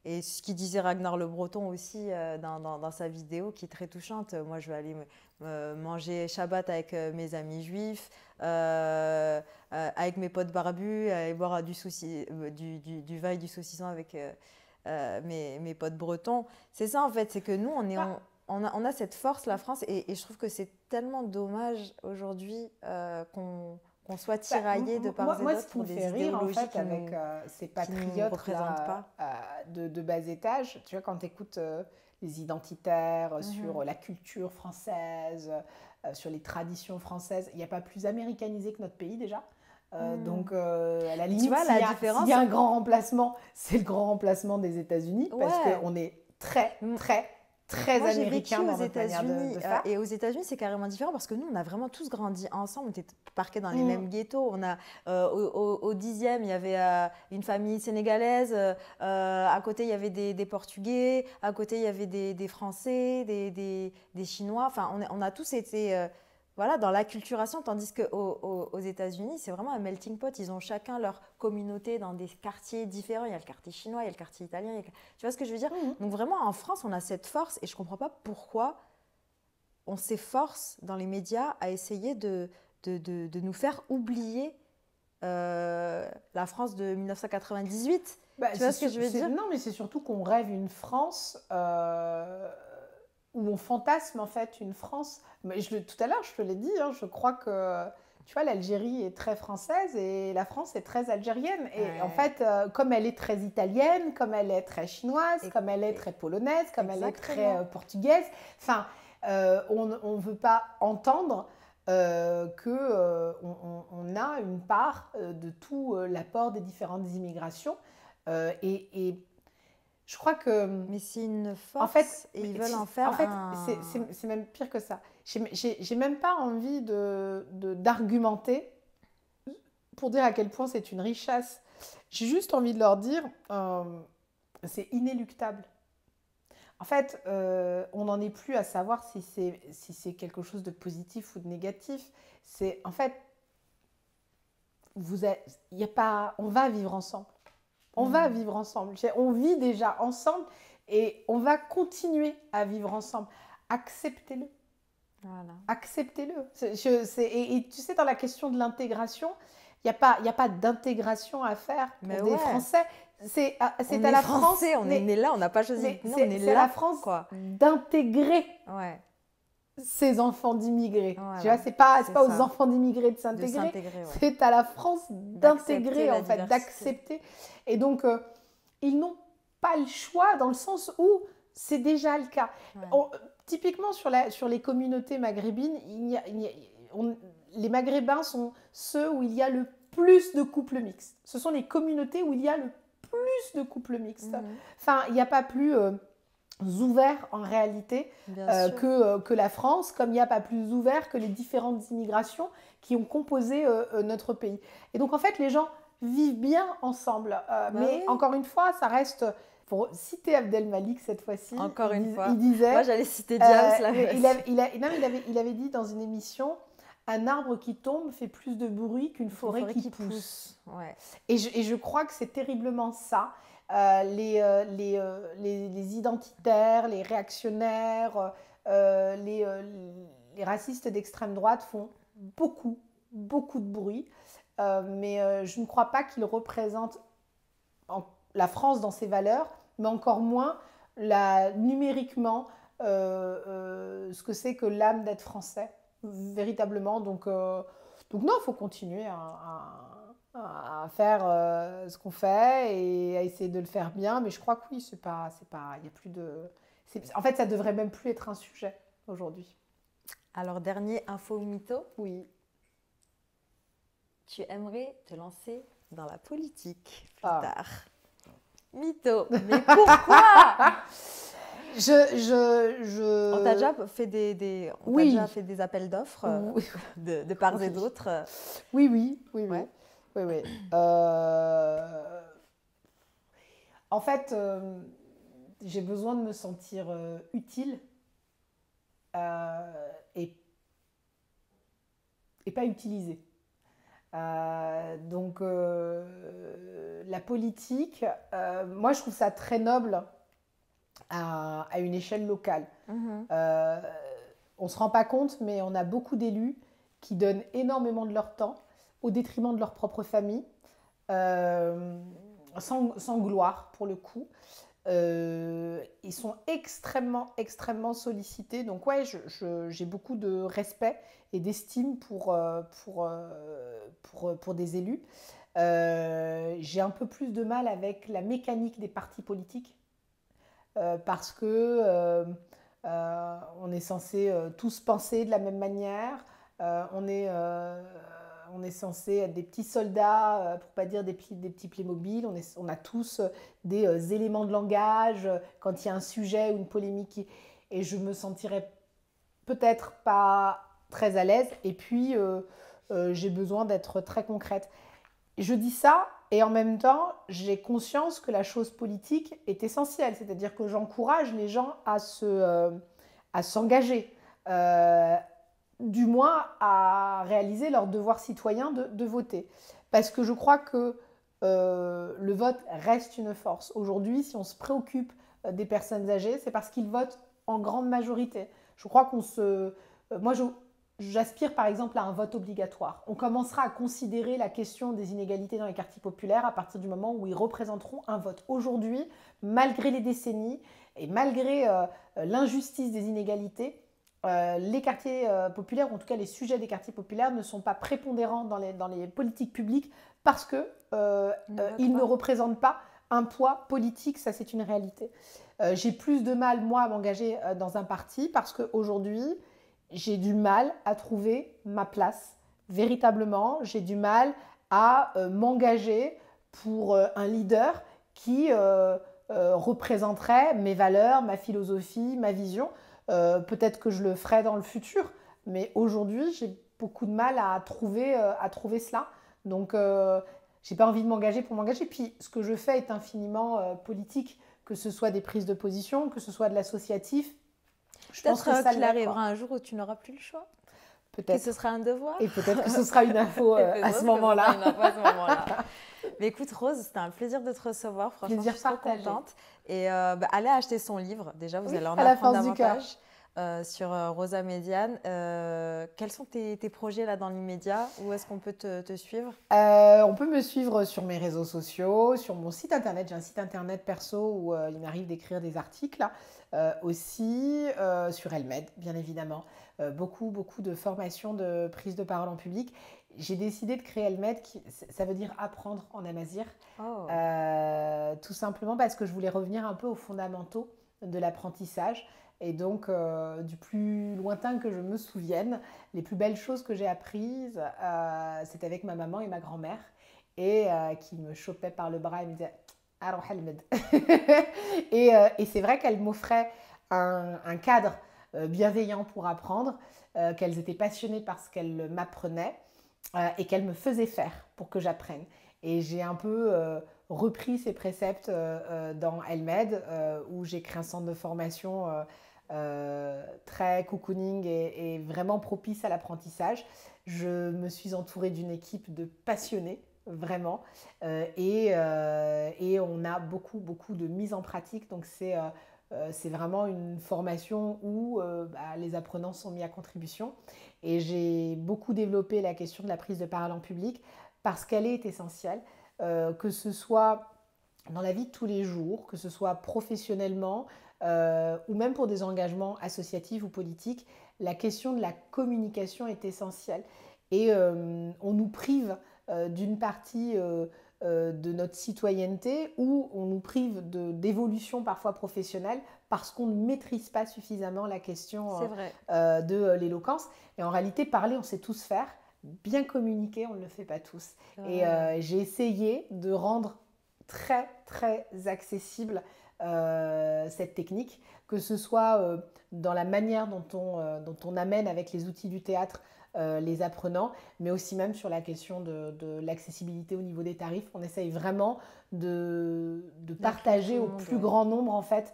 et ce qu'il disait Ragnar le Breton aussi dans, sa vidéo, qui est très touchante. Moi, je vais aller manger Shabbat avec mes amis juifs, avec mes potes barbus, et boire du, vin et du saucisson avec, euh, mes, potes bretons. C'est ça en fait, c'est que nous, on, est, ah. on, a, cette force, la France, et, je trouve que c'est tellement dommage aujourd'hui euh, qu'on soit bah, tiraillé de part et d'autre pour des fait en fait, avec euh, ces patriotes pas. de, bas étage. Tu vois, quand tu écoutes les identitaires sur mm-hmm. la culture française, sur les traditions françaises, il n'y a pas plus américanisé que notre pays déjà. Euh, hmm. Donc, euh, à la limite, tu vois, la différence. Il y a un grand remplacement, c'est le grand remplacement des États-Unis parce qu'on est très, hmm. très, très Moi, américain vécu aux États-Unis euh, et aux États-Unis c'est carrément différent parce que nous on a vraiment tous grandi ensemble on était parqués dans les hmm. mêmes ghettos on a au dixième il y avait une famille sénégalaise à côté il y avait des, portugais à côté il y avait des, français des, chinois enfin on, on a tous été voilà, dans l'acculturation, tandis qu'aux aux, États-Unis, c'est vraiment un melting pot. Ils ont chacun leur communauté dans des quartiers différents. Il y a le quartier chinois, il y a le quartier italien. Tu vois ce que je veux dire mhm. Donc vraiment, en France, on a cette force et je ne comprends pas pourquoi on s'efforce dans les médias à essayer de, de, de, nous faire oublier euh, la France de 1998. Bah, tu vois ce que je veux dire Non, mais c'est surtout qu'on rêve une France. Euh, où on fantasme en fait une France. Mais je, tout à l'heure, je te l'ai dit, hein, je crois que tu vois, l'Algérie est très française et la France est très algérienne. Et en fait, euh, comme elle est très italienne, comme elle est très chinoise, comme elle est très polonaise, comme elle est très euh, portugaise, enfin, euh, on ne veut pas entendre que on, a une part de tout l'apport des différentes immigrations. et, et je crois que. Hum, mais c'est une force. En fait, et ils veulent en faire. En fait, c'est même pire que ça. J'ai même pas envie d'argumenter de, d'argumenter pour dire à quel point c'est une richesse. J'ai juste envie de leur dire hum, c'est inéluctable. En fait, euh, on n'en est plus à savoir si c'est si quelque chose de positif ou de négatif. C'est en fait, vous il y a pas, on va vivre ensemble. On va mm. vivre ensemble. On vit déjà ensemble et on va continuer à vivre ensemble. Acceptez-le. Acceptez-le. Et, tu sais, dans la question de l'intégration, il n'y a pas, pas d'intégration à faire pour des Français. C'est ah, à, la Français, France. On est là, on n'a pas choisi. C'est à la France d'intégrer ouais. ces enfants d'immigrés. tu c'est pas, pas aux enfants d'immigrés de s'intégrer. C'est à la France d'intégrer, en fait, d'accepter et donc, euh, ils n'ont pas le choix dans le sens où c'est déjà le cas. typiquement, sur, les communautés maghrébines, les maghrébins sont ceux où il y a le plus de couples mixtes. Ce sont les communautés où il y a le plus de couples mixtes. Mhm. Enfin, il n'y a pas plus... Euh, ouvert en réalité euh, que, la France, comme il n'y a pas plus ouvert que les différentes immigrations qui ont composé notre pays. Et donc en fait, les gens vivent bien ensemble. Euh, bah mais encore une fois, ça reste. Pour citer Abdel Malik cette fois-ci. Encore une fois. Moi, j'allais citer Diaz euh, il, avait, dit dans une émission un arbre qui tombe fait plus de bruit qu'une forêt, qui, pousse. Et, je, crois que c'est terriblement ça. Euh, les, les, identitaires, les réactionnaires, les racistes d'extrême droite font beaucoup, beaucoup de bruit. Euh, mais euh, je ne crois pas qu'il représente la France dans ses valeurs, mais encore moins la, numériquement euh, ce que c'est que l'âme d'être français, véritablement. Donc, donc non, il faut continuer à, faire ce qu'on fait et à essayer de le faire bien, mais je crois que oui, c'est pas, c'est pas, il y a plus de, en fait, ça devrait même plus être un sujet aujourd'hui. Alors dernier info mytho Oui tu aimerais te lancer dans la politique plus ah. tard. Mytho, mais pourquoi [laughs] On t'a déjà fait des, fait des appels d'offres euh, de, part et d'autre. Oui, oui, oui, oui. Euh, en fait, euh, j'ai besoin de me sentir utile et... et pas utilisée. Euh, donc euh, la politique, euh, moi je trouve ça très noble à, une échelle locale. Mhm. on se rend pas compte, mais on a beaucoup d'élus qui donnent énormément de leur temps au détriment de leur propre famille, sans, gloire pour le coup. Euh, ils sont extrêmement, extrêmement sollicités. Donc ouais, j'ai beaucoup de respect et d'estime pour, euh, pour, euh, pour, pour, des élus. j'ai un peu plus de mal avec la mécanique des partis politiques parce que on est censé tous penser de la même manière. on est on est censé être des petits soldats, euh, pour pas dire des, des petits playmobil. On, est, on a tous euh, des euh, éléments de langage quand il y a un sujet ou une polémique. Et je me sentirais peut-être pas très à l'aise. Et puis, j'ai besoin d'être très concrète. Je dis ça et en même temps, j'ai conscience que la chose politique est essentielle. C'est-à-dire que j'encourage les gens à se à s'engager, du moins à réaliser leur devoir citoyen de, voter. Parce que je crois que euh, le vote reste une force. Aujourd'hui, si on se préoccupe euh, des personnes âgées, c'est parce qu'ils votent en grande majorité. Je crois qu'on se... Euh, moi, J'aspire par exemple à un vote obligatoire. On commencera à considérer la question des inégalités dans les quartiers populaires à partir du moment où ils représenteront un vote. Aujourd'hui, malgré les décennies et malgré l'injustice des inégalités, euh, les quartiers euh, populaires, ou en tout cas les sujets des quartiers populaires, ne sont pas prépondérants dans les, politiques publiques parce qu'ils euh, ne représentent pas un poids politique, ça c'est une réalité. j'ai plus de mal, moi, à m'engager dans un parti parce qu'aujourd'hui, j'ai du mal à trouver ma place. Véritablement, j'ai du mal à m'engager pour un leader qui représenterait mes valeurs, ma philosophie, ma vision. Euh, peut-être que je le ferai dans le futur, mais aujourd'hui, j'ai beaucoup de mal à trouver, euh, à trouver cela. Donc, euh, j'ai pas envie de m'engager pour m'engager. Puis, ce que je fais est infiniment politique, que ce soit des prises de position, que ce soit de l'associatif. Je pense que ça arrivera un jour où tu n'auras plus le choix. Peut-être. Que ce sera un devoir. Et peut-être que ce sera une info à ce moment-là. Mais écoute, Rose, c'était un plaisir de te recevoir. Franchement, je suis trop contente. Et euh, bah, allez acheter son livre. Déjà, vous allez en à apprendre la davantage. Du euh, sur euh, Rosa Médiane. Euh, quels sont tes, projets là dans l'immédiat Où est-ce qu'on peut te, suivre On peut me suivre sur mes réseaux sociaux, sur mon site internet. J'ai un site internet perso où il m'arrive d'écrire des articles. aussi sur Elmed, bien évidemment. beaucoup, beaucoup de formations de prise de parole en public j'ai décidé de créer Elmed, qui, ça veut dire apprendre en amazir, oh. tout simplement parce que je voulais revenir un peu aux fondamentaux de l'apprentissage. Et donc, euh, du plus lointain que je me souvienne, les plus belles choses que j'ai apprises, euh, c'est avec ma maman et ma grand-mère, et euh, qui me chopaient par le bras et me disaient « [laughs] Et, et c'est vrai qu'elles m'offraient un, cadre bienveillant pour apprendre, qu'elles étaient passionnées par ce qu'elles m'apprenaient et qu'elles me faisaient faire pour que j'apprenne. Et j'ai un peu repris ces préceptes dans Elmed, où j'ai créé un centre de formation euh, très cocooning et, vraiment propice à l'apprentissage. Je me suis entourée d'une équipe de passionnés, vraiment. Euh, euh, et, on a beaucoup, beaucoup de mise en pratique. Donc c'est c'est vraiment une formation où bah, les apprenants sont mis à contribution. Et j'ai beaucoup développé la question de la prise de parole en public parce qu'elle est essentielle, que ce soit dans la vie de tous les jours, que ce soit professionnellement, euh, ou même pour des engagements associatifs ou politiques, la question de la communication est essentielle. Et euh, on nous prive euh, d'une partie de notre citoyenneté ou on nous prive d'évolution parfois professionnelle parce qu'on ne maîtrise pas suffisamment la question de l'éloquence. Et en réalité, parler, on sait tous faire. Bien communiquer, on ne le fait pas tous. Et j'ai essayé de rendre très très accessible euh, cette technique, que ce soit euh, dans la manière dont on, euh, dont on, amène avec les outils du théâtre les apprenants, mais aussi même sur la question de, l'accessibilité au niveau des tarifs. On essaye vraiment de, de partager au plus grand nombre en fait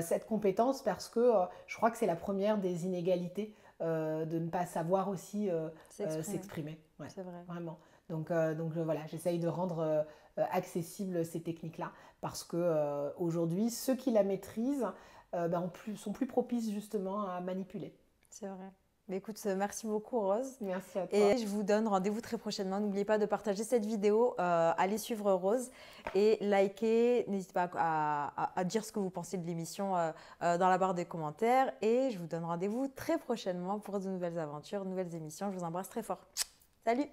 cette compétence parce que je crois que c'est la première des inégalités de ne pas savoir aussi s'exprimer. c'est vrai. Vraiment. Donc, donc voilà, j'essaye de rendre euh, accessibles ces techniques-là. Parce que euh, aujourd'hui, ceux qui la maîtrisent euh, ben, plus, sont plus propices justement à manipuler. C'est vrai. écoute, merci beaucoup Rose. Merci à toi. Et je vous donne rendez-vous très prochainement. N'oubliez pas de partager cette vidéo, allez suivre Rose et likez. N'hésitez pas à, dire ce que vous pensez de l'émission dans la barre des commentaires. Et je vous donne rendez-vous très prochainement pour de nouvelles aventures, de nouvelles émissions. Je vous embrasse très fort. Salut